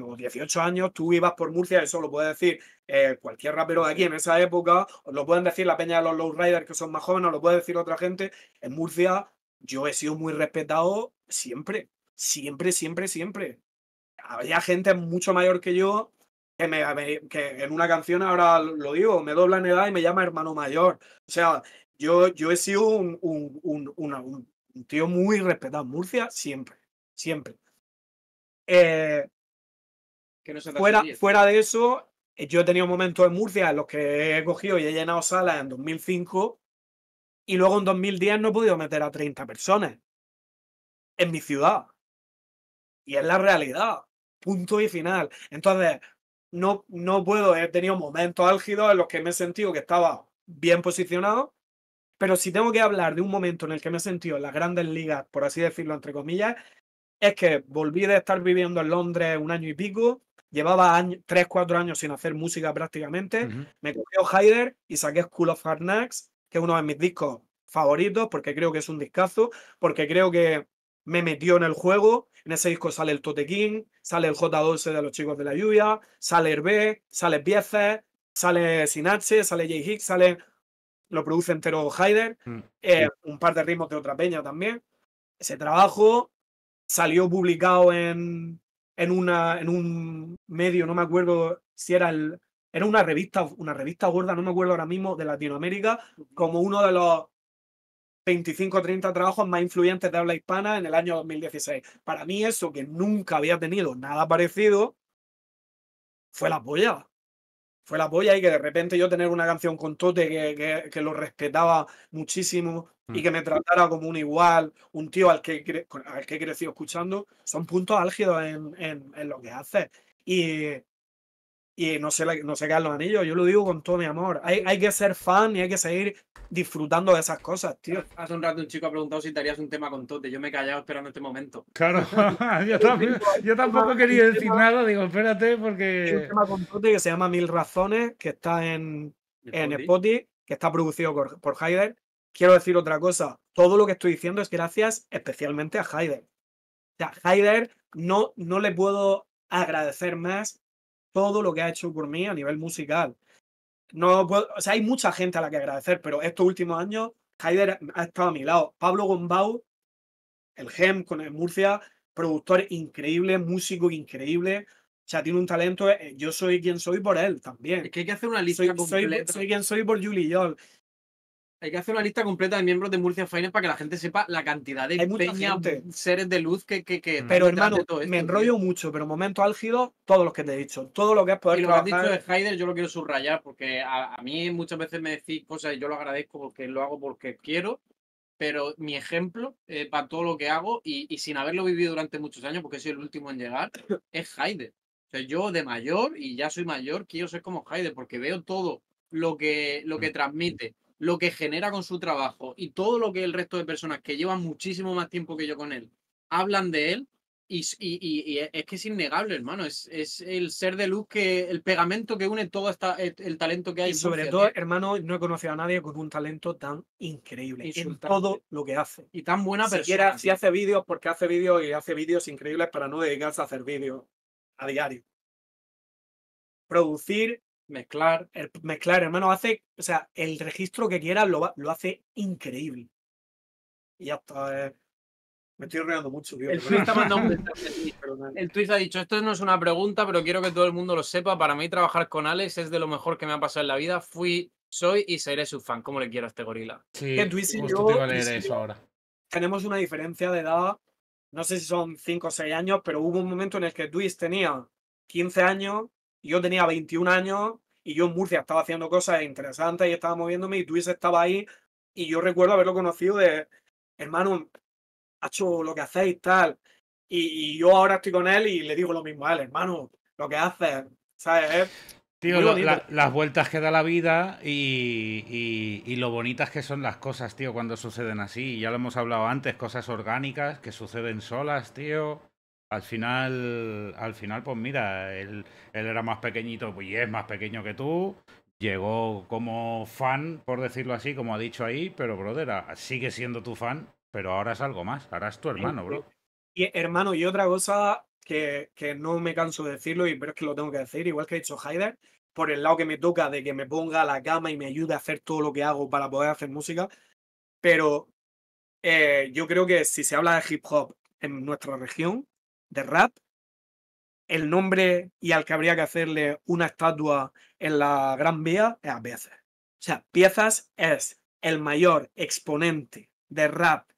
o 18 años, tú ibas por Murcia, eso lo puede decir eh, cualquier rapero de aquí en esa época, lo pueden decir la peña de los lowriders que son más jóvenes, lo puede decir otra gente, en Murcia yo he sido muy respetado siempre siempre, siempre, siempre. Había gente mucho mayor que yo que, me, que en una canción, ahora lo digo, me dobla en edad y me llama hermano mayor. O sea, yo, yo he sido un, tío muy respetado en Murcia, siempre, siempre. Eh, que no se fuera, fuera de eso, eh, yo he tenido momentos en Murcia en los que he cogido y he llenado salas en 2005 y luego en 2010 no he podido meter a 30 personas en mi ciudad. Y es la realidad. Punto y final. Entonces, no, no puedo, he tenido momentos álgidos en los que me he sentido que estaba bien posicionado, pero si tengo que hablar de un momento en el que me he sentido en las grandes ligas, por así decirlo, entre comillas, es que volví de estar viviendo en Londres un año y pico, llevaba tres 3, años sin hacer música prácticamente, me cogió Hyder y saqué School of Hard Knocks, que es uno de mis discos favoritos, porque creo que es un discazo, porque creo que me metió en el juego, en ese disco sale el Tote King, sale el J12 de los chicos de la lluvia, sale Hervé, sale Pieces, sale Sinache, sale Jay Hicks, sale. Lo produce entero Haider, mm, eh, un par de ritmos de otra peña también. Ese trabajo salió publicado en, una, en un medio, no me acuerdo si era el. Era una revista, una revista gorda, no me acuerdo ahora mismo, de Latinoamérica, como uno de los 25 o 30 trabajos más influyentes de habla hispana en el año 2016. Para mí eso, que nunca había tenido nada parecido, fue la polla. Fue la polla y que de repente yo tener una canción con Tote que, que, lo respetaba muchísimo y hmm. que me tratara como un igual, un tío al que, al que he crecido escuchando, son puntos álgidos en, en, en lo que hace. Y, y no sé, la, no se caen los anillos. Yo lo digo con todo mi amor. Hay, que ser fan y hay que seguir disfrutando de esas cosas, tío. Hace un rato un chico ha preguntado si te harías un tema con Tote. Yo me he callado esperando este momento. Claro, yo, tampoco tampoco quería decir nada. Digo, espérate, porque. Hay un tema con Tote que se llama Mil Razones, que está en, en Spotify, que está producido por, por Heider. Quiero decir otra cosa. Todo lo que estoy diciendo es gracias especialmente a Heider. O sea, no, no le puedo agradecer más todo lo que ha hecho por mí a nivel musical. No o sea, hay mucha gente a la que agradecer, pero estos últimos años Haider ha estado a mi lado. Pablo Gombau, el GEM con el Murcia, productor increíble, músico increíble. O sea, tiene un talento. Eh, yo soy quien soy por él también. Es que hay que hacer una lista soy, completa. Soy, quien soy por Julie yo hay que hacer una lista completa de miembros de Murcia Finance para que la gente sepa la cantidad de seres de luz que. que, que mm. pero hermano, me enrollo mucho, pero momento álgido, todos los que te he dicho. Todo lo que Y lo que has dicho de Heider, yo lo quiero subrayar, porque a, mí muchas veces me decís cosas y yo lo agradezco porque lo hago porque quiero pero mi ejemplo eh, para todo lo que hago y, sin haberlo vivido durante muchos años, porque soy el último en llegar, es Heider. O yo de mayor y ya soy mayor, quiero ser como Heider porque veo todo lo que, lo que mm. transmite lo que genera con su trabajo y todo lo que el resto de personas que llevan muchísimo más tiempo que yo con él hablan de él, y, es que es innegable, hermano. Es, es, el ser de luz que el pegamento que une todo esta, e, el, talento que hay. Y sobre todo, hermano, no he conocido a nadie con un talento tan increíble en todo lo que hace. Y tan buena persona. si hace vídeos, porque hace vídeos y hace vídeos increíbles para no dedicarse a hacer vídeos a diario. Producir Mezclar, mezclar, hermano, hace, o sea, el registro que quieras lo, hace increíble. Y hasta. Eh. me estoy riendo mucho, tío. El Twitch, ha dicho: Esto no es una pregunta, pero quiero que todo el mundo lo sepa. Para mí, trabajar con Alex es de lo mejor que me ha pasado en la vida. Fui, soy y seré su fan. Como le quiero a este gorila? Sí, Tenemos una diferencia de edad. No sé si son 5 o 6 años, pero hubo un momento en el que Twitch tenía 15 años yo tenía 21 años y yo en Murcia estaba haciendo cosas interesantes y estaba moviéndome y Twist estaba ahí y yo recuerdo haberlo conocido de, hermano, ha hecho lo que hacéis tal. Y, yo ahora estoy con él y le digo lo mismo a él, hermano, lo que haces, ¿sabes? Tío, las vueltas que da la vida y, y, lo bonitas que son las cosas, tío, cuando suceden así. Ya lo hemos hablado antes, cosas orgánicas que suceden solas, tío al final, al final, pues mira, él, era más pequeñito pues, y es más pequeño que tú. Llegó como fan, por decirlo así, como ha dicho ahí, pero brother, sigue siendo tu fan, pero ahora es algo más, ahora es tu hermano, bro. Y hermano, y otra cosa que, no me canso de decirlo, y, pero es que lo tengo que decir, igual que ha dicho Haider, por el lado que me toca de que me ponga a la cama y me ayude a hacer todo lo que hago para poder hacer música, pero eh, yo creo que si se habla de hip hop en nuestra región, de rap, el nombre y al que habría que hacerle una estatua en la Gran Vía es a Piezas. O sea, Piezas es el mayor exponente de rap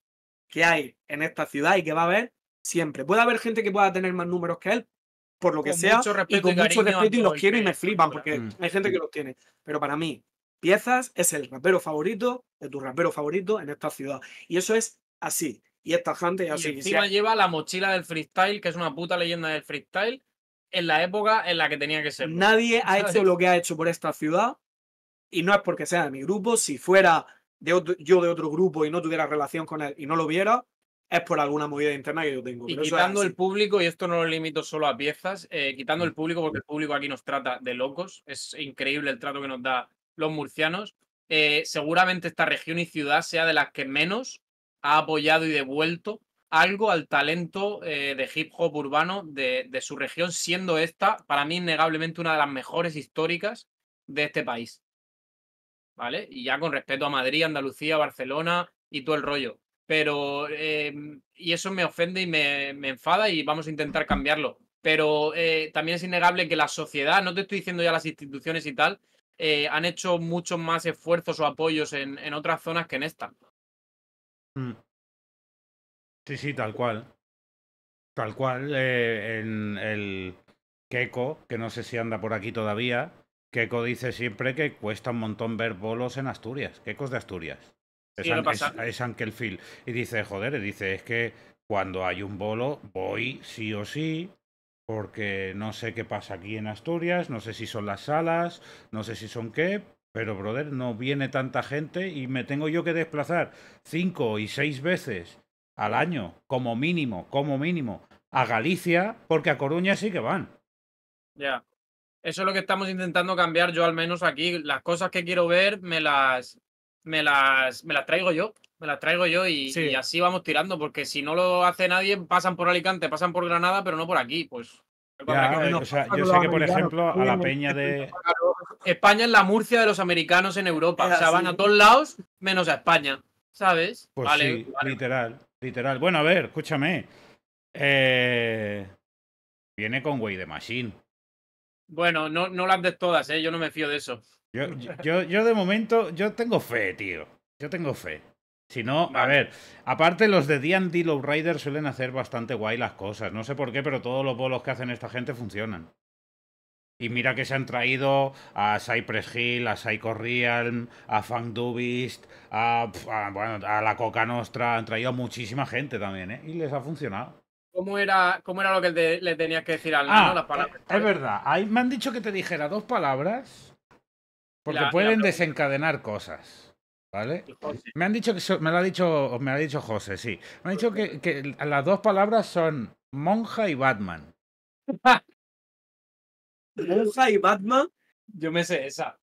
que hay en esta ciudad y que va a haber siempre. Puede haber gente que pueda tener más números que él, por lo que sea, y con mucho respeto y los quiero y me flipan porque mm. hay gente que los tiene. Pero para mí, Piezas es el rapero favorito de tu rapero favorito en esta ciudad. Y eso es así y esta gente Y encima lleva la mochila del freestyle, que es una puta leyenda del freestyle, en la época en la que tenía que ser. Nadie ha hecho lo que ha hecho por esta ciudad y no es porque sea de mi grupo. Si fuera de yo de otro grupo y no tuviera relación con él y no lo viera, es por alguna movida interna que yo tengo. y quitando el público, y esto no lo limito solo a piezas, eh, quitando el mm. público, porque el público aquí nos trata de locos, es increíble el trato que nos da los murcianos. Eh, seguramente esta región y ciudad sea de las que menos ha apoyado y devuelto algo al talento eh, de hip hop urbano de, su región, siendo esta, para mí, innegablemente una de las mejores históricas de este país. ¿Vale? Y ya con respeto a Madrid, Andalucía, Barcelona y todo el rollo. Pero, em, y eso me ofende y me, enfada y vamos a intentar cambiarlo. Pero eh, también es innegable que la sociedad, no te estoy diciendo ya las instituciones y tal, eh, han hecho muchos más esfuerzos o apoyos en, en otras zonas que en esta. Mm. Sí, sí, tal cual. Tal cual, eh, en el Keiko, que no sé si anda por aquí todavía, Keiko dice siempre que cuesta un montón ver bolos en Asturias. quecos de Asturias. Es, an, Y dice, joder, dice, es que cuando hay un bolo voy sí o sí, porque no sé qué pasa aquí en Asturias, no sé si son las salas, no sé si son qué, pero, brother, no viene tanta gente y me tengo yo que desplazar cinco y seis veces al año, como mínimo, como mínimo, a Galicia, porque a Coruña sí que van. Ya. Eso es lo que estamos intentando cambiar yo al menos aquí. Las cosas que quiero ver me las, me las, me las traigo yo. Me las traigo yo y así vamos tirando, porque si no lo hace nadie, pasan por Alicante, pasan por Granada, pero no por aquí. Pues eh, yo sé que, por ejemplo, a la peña este de. España es la Murcia de los americanos en Europa. O sea, van a todos lados menos a España, ¿sabes? Pues literal, literal. Bueno, a ver, escúchame. Eh, viene con Way de Machine. Bueno, no, no las des todas, ¿eh? Yo no me fío de eso. Yo, yo, yo de momento, yo tengo fe, tío. Yo tengo fe. Si no, a ver, aparte los de D&D Low Rider suelen hacer bastante guay las cosas. No sé por qué, pero todos los bolos que hacen esta gente funcionan. Y mira que se han traído a Cypress Hill, a Psycho a Fangdubist, a, a, a la Coca Nostra. Han traído a muchísima gente también, ¿eh? Y les ha funcionado. ¿Cómo era, cómo era lo que le tenías que decir a ah, las palabras? Es verdad. me han dicho que te dijera dos palabras porque pueden desencadenar cosas. Me han dicho que me lo ha dicho, me ha dicho José, sí. Me han dicho que, las dos palabras son monja y Batman. monja y Batman. Yo me sé esa.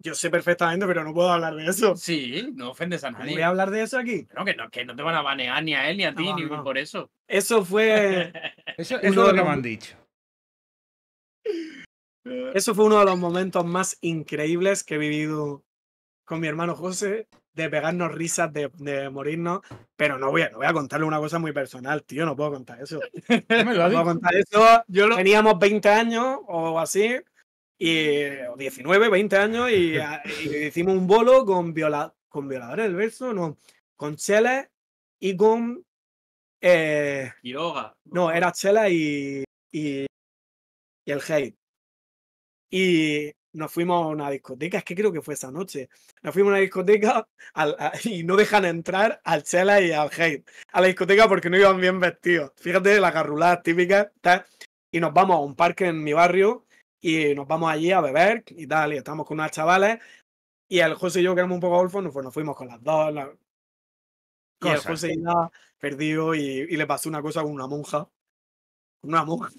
Yo sé perfectamente, pero no puedo hablar de eso. Sí, no ofendes a nadie. ¿Voy a hablar de eso aquí? No, que no, te van a banear ni a él ni a ti, ni por eso. Eso fue. eso, es lo que me han dicho. Eso fue uno de los momentos más increíbles que he vivido con mi hermano José de pegarnos risas, de, morirnos, pero no voy, a, voy a contarle una cosa muy personal, tío, no puedo contar eso. Teníamos 20 años o así, y, o 19, 20 años, ah, y, hicimos un bolo con, con violadores del verso, no, con Chela y con... Eh, No, era Chela y, y, y el Hate. Y nos fuimos a una discoteca, es que creo que fue esa noche. Nos fuimos a una discoteca y no dejan entrar al Chela y al Hate a la discoteca porque no iban bien vestidos. Fíjate las garruladas típicas. Y nos vamos a un parque en mi barrio y nos vamos allí a beber y tal. Y estamos con unas chavales. Y el José y yo, que éramos un poco golfos, nos pues, fuimos con las dos. Y el José nada perdido y, y le pasó una cosa con una monja. Una monja.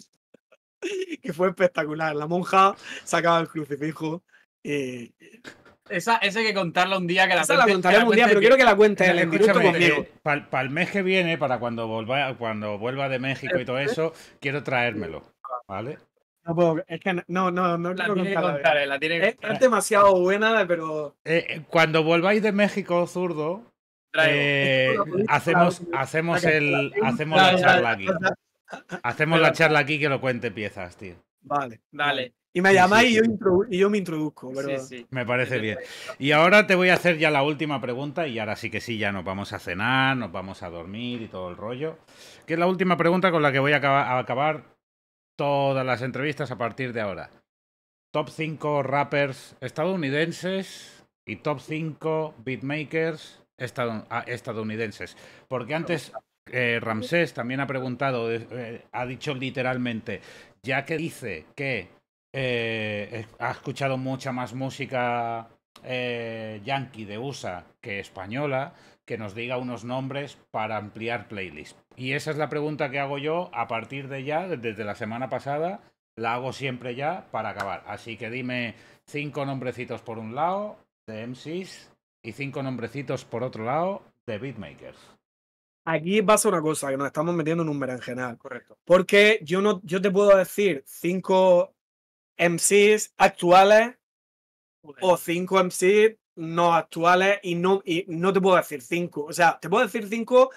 que fue espectacular. La monja sacaba el crucifijo Esa, hay que contarla un día que la Esa la contaremos un día, pero quiero que la cuente el eh, Para el mes que viene, para cuando vuelva, cuando vuelva de México y todo eso, quiero traérmelo. ¿Vale? No puedo, es que no, no, no, la tiene eh, contar, es, demasiado buena, pero. Eh, cuando volváis de México, zurdo, hacemos, hacemos el. Hacemos la charla aquí. Hacemos la charla aquí que lo cuente piezas, tío. Vale, vale. Y me llamáis Y, yo y, yo me introduzco, Me parece bien. Y ahora te voy a hacer ya la última pregunta y ahora sí que sí, ya nos vamos a cenar, nos vamos a dormir y todo el rollo. Que es la última pregunta con la que voy a a acabar todas las entrevistas a partir de ahora. Top 5 rappers estadounidenses y top 5 beatmakers ah, estadounidenses. Porque antes eh, Ramsés también ha preguntado, eh, ha dicho literalmente, ya que dice que eh, ha escuchado mucha más música yankee de USA que española, que nos diga unos nombres para ampliar playlist. Y esa es la pregunta que hago yo a partir de ya, desde la semana pasada, la hago siempre ya para acabar. Así que dime cinco nombrecitos por un lado de MCs y cinco nombrecitos por otro lado de beatmakers aquí pasa una cosa, que nos estamos metiendo en un berenjenal. Correcto. Porque yo, no, yo te puedo decir cinco MCs actuales o cinco MCs no actuales y no, y no te puedo decir cinco. O sea, te puedo decir cinco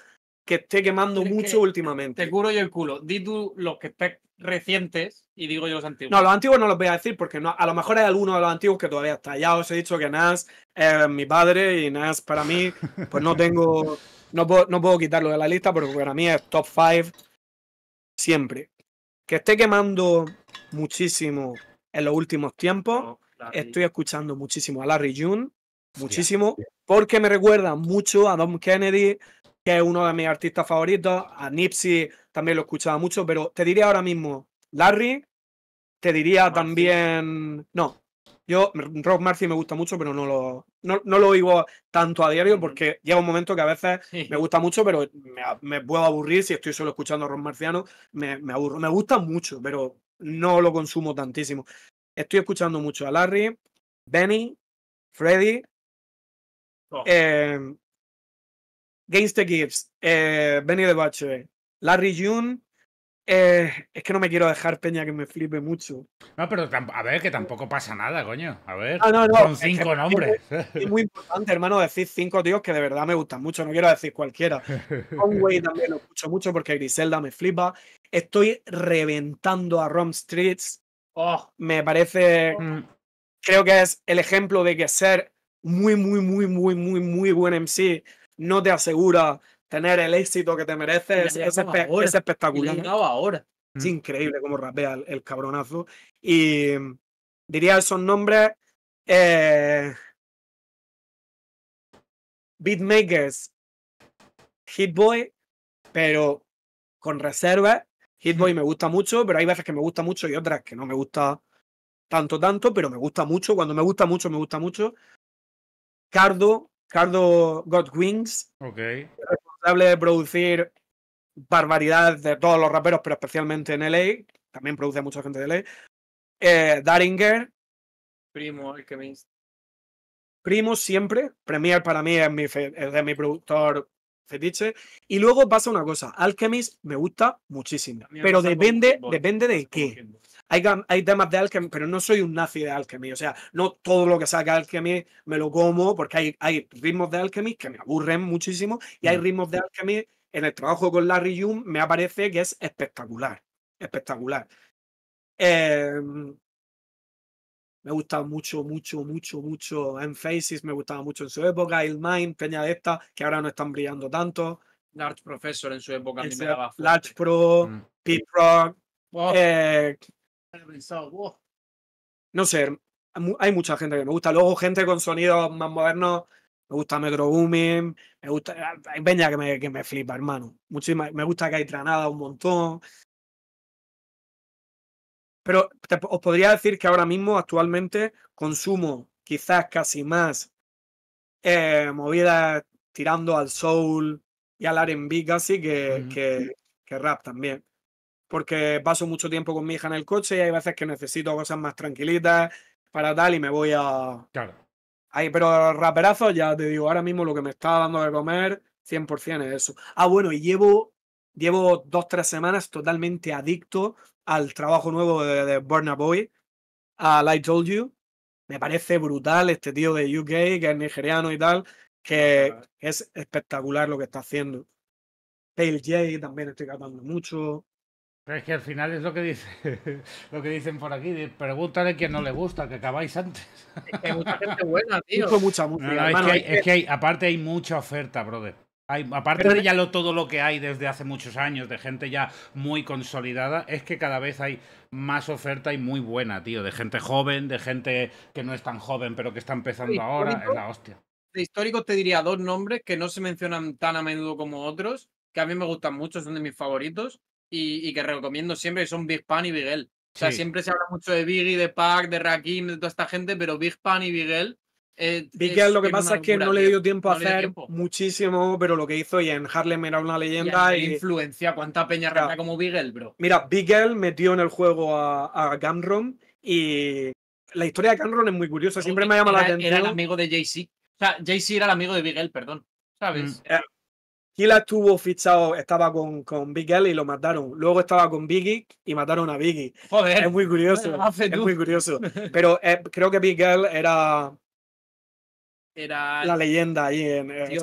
que esté quemando mucho últimamente. Te curo yo el culo. Di tú los que estés recientes y digo yo los antiguos. No, los antiguos no los voy a decir porque no, a lo mejor hay alguno de los antiguos que todavía está. Ya os he dicho que Nas es mi padre y Nas para mí, pues no tengo... no puedo, quitarlo de la lista porque para mí es top 5 siempre. Que esté quemando muchísimo en los últimos tiempos. Estoy escuchando muchísimo a Larry June, muchísimo, porque me recuerda mucho a Don Kennedy, que es uno de mis artistas favoritos. A Nipsey también lo escuchaba mucho, pero te diría ahora mismo Larry, te diría también. No, yo, Rob Marcy me gusta mucho, pero no lo, no, lo oigo tanto a diario porque llega un momento que a veces me gusta mucho, pero me, puedo aburrir si estoy solo escuchando a Rob Marciano. Me, me aburro. Me gusta mucho, pero no lo consumo tantísimo. Estoy escuchando mucho a Larry, Benny, Freddy, oh. Eh, Gibbs, eh, Benny de Bachelor, Larry June, eh, es que no me quiero dejar Peña que me flipe mucho. No, pero a ver, que tampoco pasa nada, coño. A ver, con cinco nombres. Es muy, importante, hermano, decir cinco tíos que de verdad me gustan mucho. No quiero decir cualquiera. Conway también lo escucho mucho porque Griselda me flipa. Estoy reventando a Rom Streets. Oh, me parece. Mm. Creo que es el ejemplo de que ser muy, muy, muy, muy, muy, muy buen MC no te asegura tener el éxito que te mereces es, espectacular. ahora. Es mm. increíble cómo rapea el, cabronazo. Y mm, diría esos nombres. Eh, beatmakers, Hitboy, pero con reserva. Hitboy mm. me gusta mucho, pero hay veces que me gusta mucho y otras que no me gusta tanto, tanto, pero me gusta mucho. Cuando me gusta mucho, me gusta mucho. Cardo, Cardo Got Wings. Ok de producir barbaridad de todos los raperos, pero especialmente en LA. También produce mucha gente de LA. Eh, Daringer. Primo, Primo siempre. Premier para mí es, mi, mi productor fetiche. Y luego pasa una cosa, Alchemist me gusta muchísimo, pero depende, depende de qué hay, temas de Alchemy, pero no soy un nazi de Alchemy. O sea, no todo lo que saca Alchemy me lo como, porque hay, hay ritmos de Alchemy que me aburren muchísimo y hay mm. ritmos de Alchemy. En el trabajo con Larry Young me aparece que es espectacular. Espectacular. Em, me gustaba mucho, mucho, mucho, mucho Faces, me gustaba mucho en su época, El Mind, Peña de esta, que ahora no están brillando tanto. Large Professor en su época me Large Pro, mm. Rock, oh. eh, no sé, hay mucha gente que me gusta. Luego gente con sonidos más modernos, me gusta Metro Booming, me gusta, hay peña que me, que me flipa, hermano. me gusta que hay tranada un montón. Pero os podría decir que ahora mismo, actualmente, consumo quizás casi más eh, movidas tirando al soul y al RB casi que, que rap también porque paso mucho tiempo con mi hija en el coche y hay veces que necesito cosas más tranquilitas para tal y me voy a... Claro. Ahí, pero raperazo, ya te digo, ahora mismo lo que me está dando de comer 100% es eso. Ah, bueno, y llevo, llevo dos, tres semanas totalmente adicto al trabajo nuevo de, Burna Boy, a I Told You. Me parece brutal este tío de UK, que es nigeriano y tal, que es espectacular lo que está haciendo. Pale J también estoy cantando mucho. Pero es que al final es lo que dice, lo que dicen por aquí, pregúntale quién no le gusta, que acabáis antes. Es que hay mucha gente buena, tío. es, que aparte hay mucha oferta, brother. aparte de ya todo lo que hay desde hace muchos años, de gente ya muy consolidada, es que cada vez hay más oferta y muy buena, tío. De gente joven, de gente que no es tan joven, pero que está empezando ahora, es la hostia. De te diría dos nombres que no se mencionan tan a menudo como otros, que a mí me gustan mucho, son de mis favoritos y, que recomiendo siempre, son Big Pan y Bigel. O sea, siempre se habla mucho de Biggie, de Pac, de Rakim, de toda esta gente, pero Big Pan y Bigel. Eh, Bigel lo que pasa es que no le dio tiempo a hacer muchísimo, pero lo que hizo y en Harlem era una leyenda. Y, influencia, cuánta peña rara como Bigel, bro. Mira, Bigel metió en el juego a, a Gamron y la historia de Gamron es muy curiosa, siempre me llama la atención. Era el amigo de Jay-Z. O sea, Jay-Z era el amigo de Bigel, perdón. Mm. ¿Sabes? Eh, Gila estuvo fichado, estaba con, con Big y lo mataron. Luego estaba con Biggie y mataron a Biggie. Joder. Es muy curioso. Es muy curioso. Pero eh, creo que Big era. Era. La leyenda ahí. En, eh,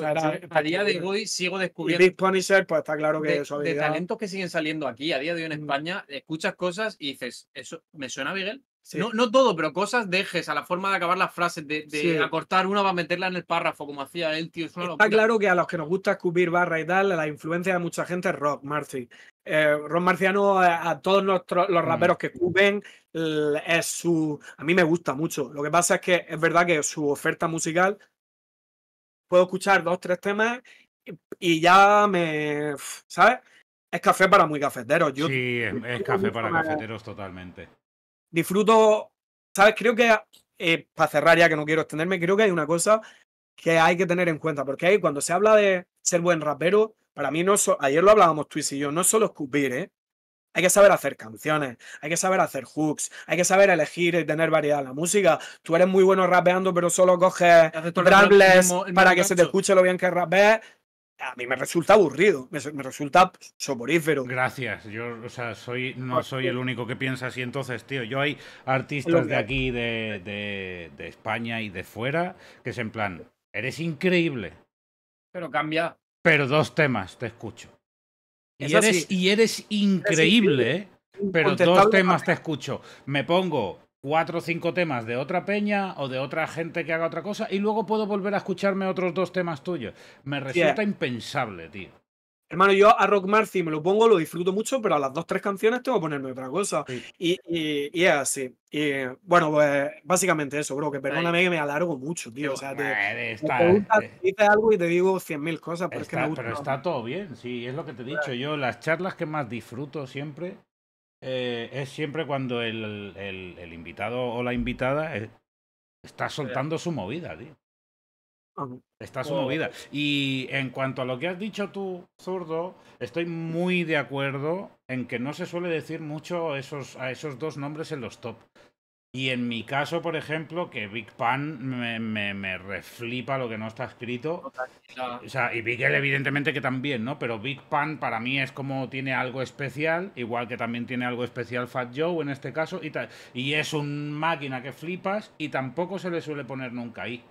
a día de hoy sigo descubriendo. Y Big Punisher, pues está claro que de, eso De talentos que siguen saliendo aquí, a día de hoy en España, escuchas cosas y dices, eso me suena a no, todo, pero cosas dejes a la forma de acabar las frases, de, acortar una para meterla en el párrafo, como hacía él, tío. Está claro que a los que nos gusta escupir barra y tal, la influencia de mucha gente es Rock Marci. Eh, Rock Marciano, eh, a, todos nuestros, los raperos que escupen, es su. A mí me gusta mucho. Lo que pasa es que es verdad que su oferta musical. Puedo escuchar dos, tres temas y, ya me. ¿Sabes? Es café para muy cafeteros. Yo, sí, es café para cafeteros totalmente disfruto, ¿sabes? Creo que, eh, para cerrar ya que no quiero extenderme, creo que hay una cosa que hay que tener en cuenta, porque ahí cuando se habla de ser buen rapero, para mí no ayer lo hablábamos tú y yo, no solo escupir, ¿eh? Hay que saber hacer canciones, hay que saber hacer hooks, hay que saber elegir y tener variedad en la música. Tú eres muy bueno rapeando, pero solo coges rambles para que se te escuche lo bien que rapees a mí me resulta aburrido, me, resulta soporífero. Gracias, yo sea, soy, no soy el único que piensa así entonces, tío. Yo hay artistas de aquí, de, España y de fuera, que es en plan, eres increíble. Pero cambia. Pero dos temas te escucho. Y eres, increíble, ¿eh? pero dos temas te escucho. Me pongo cuatro o cinco temas de otra peña o de otra gente que haga otra cosa y luego puedo volver a escucharme otros dos temas tuyos. Me resulta eh. impensable, tío. Hermano, yo a Rock Marcy me lo pongo, lo disfruto mucho, pero a las dos, tres canciones tengo que ponerme otra cosa. Y, es así. Y, bueno, pues, básicamente eso, bro, que perdóname que me alargo mucho, tío. O sea, te, eh. dices algo y te digo cien mil cosas, pero está, es que me gusta. Pero está todo bien, sí, es lo que te he dicho. Yo las charlas que más disfruto siempre eh, es siempre cuando el, invitado o la invitada eh, está soltando su movida, tío. Está su oh. movida. Y en cuanto a lo que has dicho tú, zurdo, estoy muy de acuerdo en que no se suele decir mucho esos, a esos dos nombres en los top. Y en mi caso, por ejemplo, que Big Pan me, me, me reflipa lo que no está escrito. O sea, y Bigel, evidentemente que también, ¿no? Pero Big Pan para mí es como tiene algo especial, igual que también tiene algo especial Fat Joe en este caso, y, y es un máquina que flipas y tampoco se le suele poner nunca ahí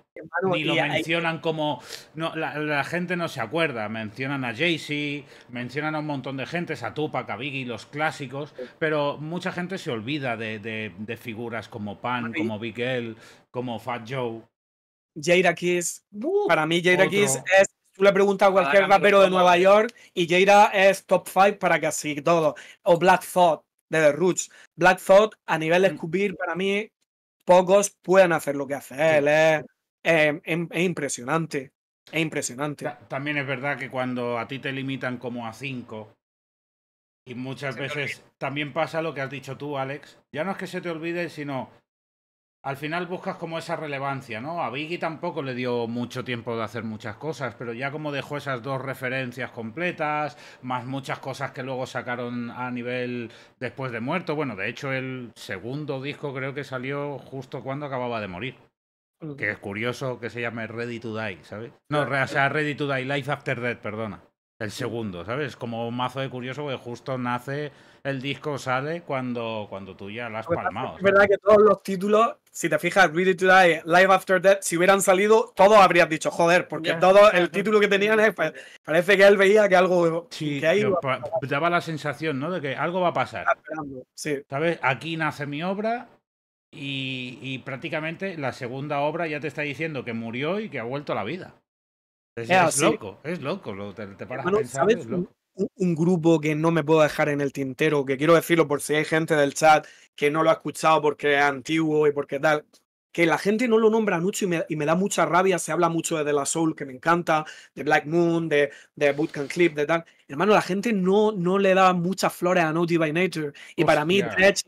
ni lo mencionan como. la, gente no se acuerda. Mencionan a Jay-Z, mencionan a un montón de gente, a Tupac, a Biggie, los clásicos, pero mucha gente se olvida de, figuras como Pan, como Big como Fat Joe. Jada Kiss. para mí, Jada Kiss es tú le preguntas a cualquier rapero de Nueva York y Jada es top 5 para casi todo. O Black Thought de The Roots. Black Thought a nivel de mm. para mí, pocos pueden hacer lo que hace él. ¿eh? Em, em, es, impresionante. Es impresionante. también es verdad que cuando a ti te limitan como a 5, y muchas veces también pasa lo que has dicho tú, Alex, ya no es que se te olvide, sino al final buscas como esa relevancia, ¿no? A Biggie tampoco le dio mucho tiempo de hacer muchas cosas, pero ya como dejó esas dos referencias completas, más muchas cosas que luego sacaron a nivel después de muerto. Bueno, de hecho el segundo disco creo que salió justo cuando acababa de morir. Que es curioso que se llame Ready to Die, ¿sabes? No, o sea, Ready to Die, Life After Death, perdona. El segundo, ¿sabes? Como un mazo de curioso que justo nace, el disco sale cuando, cuando tú ya lo has Es verdad que todos los títulos, si te fijas, Ready to Die, Life After Death, si hubieran salido, todos habrías dicho, joder, porque todo el título que tenían parece que él veía que algo... Sí, que ahí daba la sensación, ¿no? De que algo va a pasar. Sí. ¿Sabes? Aquí nace mi obra, y, prácticamente la segunda obra ya te está diciendo que murió y que ha vuelto a la vida. Es, loco, es loco. te, paras a un, grupo que no me puedo dejar en el tintero, que quiero decirlo por si hay gente del chat que no lo ha escuchado porque es antiguo y porque tal que la gente no lo nombra mucho y me, da mucha rabia. Se habla mucho de La Soul, que me encanta, de Black Moon, de, de Bootcamp Clip, de tal. Hermano, la gente no, no le da muchas flores a Naughty by Nature. Y para mí, Dredge,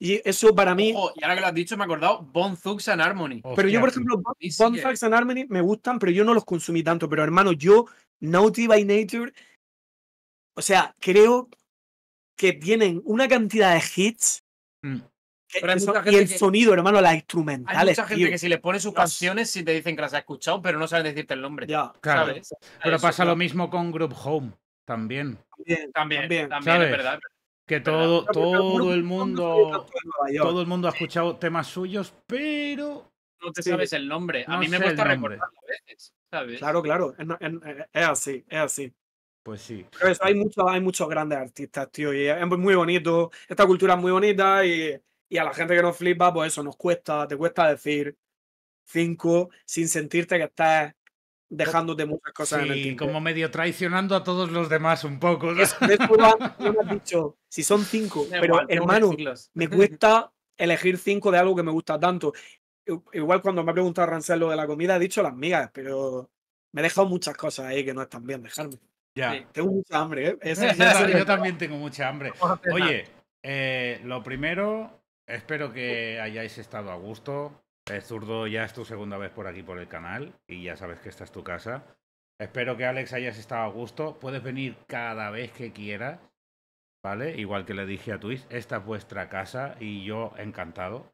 y eso para mí. y ahora que lo has dicho, me he acordado, Bon Thugs and Harmony. pero yo, por ejemplo, Bon, eh. Thugs and Harmony me gustan, pero yo no los consumí tanto. Pero hermano, yo, Naughty by Nature, o sea, creo que tienen una cantidad de hits. Mm. Eh, pero el sonido, hermano, las instrumentales. Hay mucha gente que si le pones sus canciones, si te dicen que las ha escuchado, pero no saben decirte el nombre. Ya, claro. Pero pasa lo mismo con Group Home también. También, también, también, es verdad. Que todo, todo el mundo todo el mundo ha escuchado temas suyos, pero. No te sabes el nombre. A mí me cuesta recordar a veces. ¿sabes? Claro, claro. Es, así, es así. Pues sí. hay, mucho hay muchos grandes artistas, tío. Y es muy bonito. Esta cultura es muy bonita y y a la gente que nos flipa, pues eso nos cuesta, te cuesta decir cinco sin sentirte que estás dejándote muchas cosas en el tiempo. como medio traicionando a todos los demás un poco. has dicho, si son cinco, pero hermano, me cuesta elegir cinco de algo que me gusta tanto. Igual cuando me ha preguntado Rancel lo de la comida, he dicho las migas, pero me he dejado muchas cosas ahí que no están bien dejarme. Ya. Tengo mucha hambre, ¿eh? yo, también tengo mucha hambre. Oye, eh, lo primero, Espero que hayáis estado a gusto. Eh, zurdo ya es tu segunda vez por aquí por el canal y ya sabes que esta es tu casa. Espero que Alex hayas estado a gusto. Puedes venir cada vez que quieras, ¿vale? Igual que le dije a Twitch, esta es vuestra casa y yo encantado.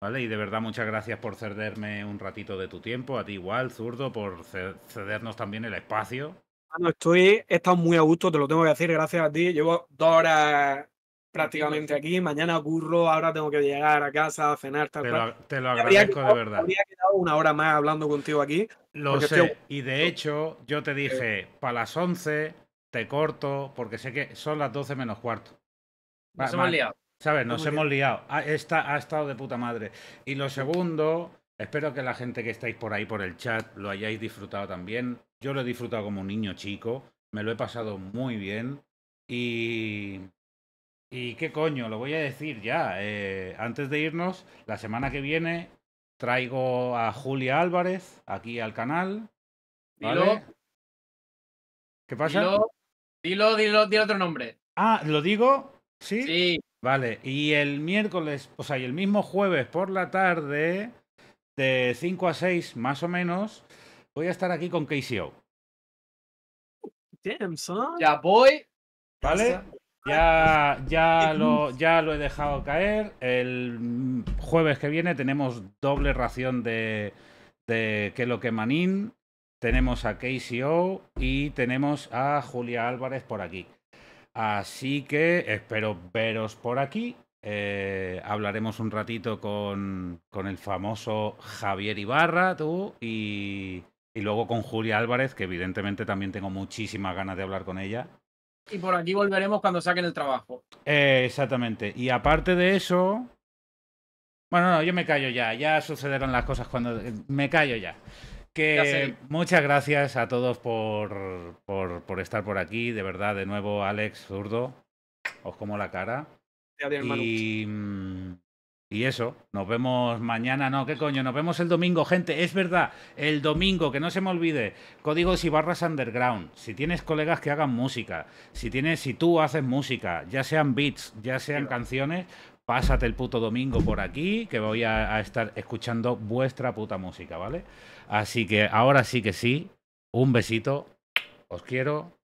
¿Vale? Y de verdad muchas gracias por cederme un ratito de tu tiempo, a ti igual, zurdo, por cedernos también el espacio. Bueno, estoy, he estado muy a gusto, te lo tengo que decir, gracias a ti. Llevo dos horas prácticamente aquí. Mañana ocurro, ahora tengo que llegar a casa a cenar. Tal, te, lo, te lo agradezco de verdad. Habría quedado una hora más hablando contigo aquí. Lo sé, y de hecho, yo te eh. dije, para las 11 te corto, porque sé que son las 12 menos cuarto. Nos hemos liado. ¿Sabes? Nos hemos liado. Ha, ha estado de puta madre. Y lo segundo, espero que la gente que estáis por ahí por el chat lo hayáis disfrutado también. Yo lo he disfrutado como un niño chico, me lo he pasado muy bien. Y y qué coño, lo voy a decir ya. Eh, antes de irnos, la semana que viene traigo a Julia Álvarez aquí al canal. Dilo. ¿Qué pasa? Dilo, dilo, dilo, otro nombre. Ah, ¿lo digo? Sí. Sí. Vale, y el miércoles, o sea, y el mismo jueves por la tarde, de 5 a 6 más o menos, voy a estar aquí con KCO. Damn, son. Ya voy. ¿Vale? Ya, ya, lo, ya lo he dejado caer. El jueves que viene tenemos doble ración de, de que lo que manín. Tenemos a KCO y tenemos a Julia Álvarez por aquí. Así que espero veros por aquí. Eh, hablaremos un ratito con, con, el famoso Javier Ibarra, tú, y, y luego con Julia Álvarez, que evidentemente también tengo muchísimas ganas de hablar con ella y por aquí volveremos cuando saquen el trabajo. Eh, exactamente. Y aparte de eso. Bueno, no, yo me callo ya. Ya sucederán las cosas cuando. Eh, me callo ya. Que muchas gracias a todos por, por, estar por aquí. De verdad, de nuevo, Alex Zurdo. Os como la cara. Adiós, y. Y eso, nos vemos mañana, no, qué coño, nos vemos el domingo, gente, es verdad, el domingo, que no se me olvide, códigos y barras underground, si tienes colegas que hagan música, si tienes, si tú haces música, ya sean beats, ya sean canciones, pásate el puto domingo por aquí, que voy a, estar escuchando vuestra puta música, ¿vale? Así que ahora sí que sí, un besito, os quiero.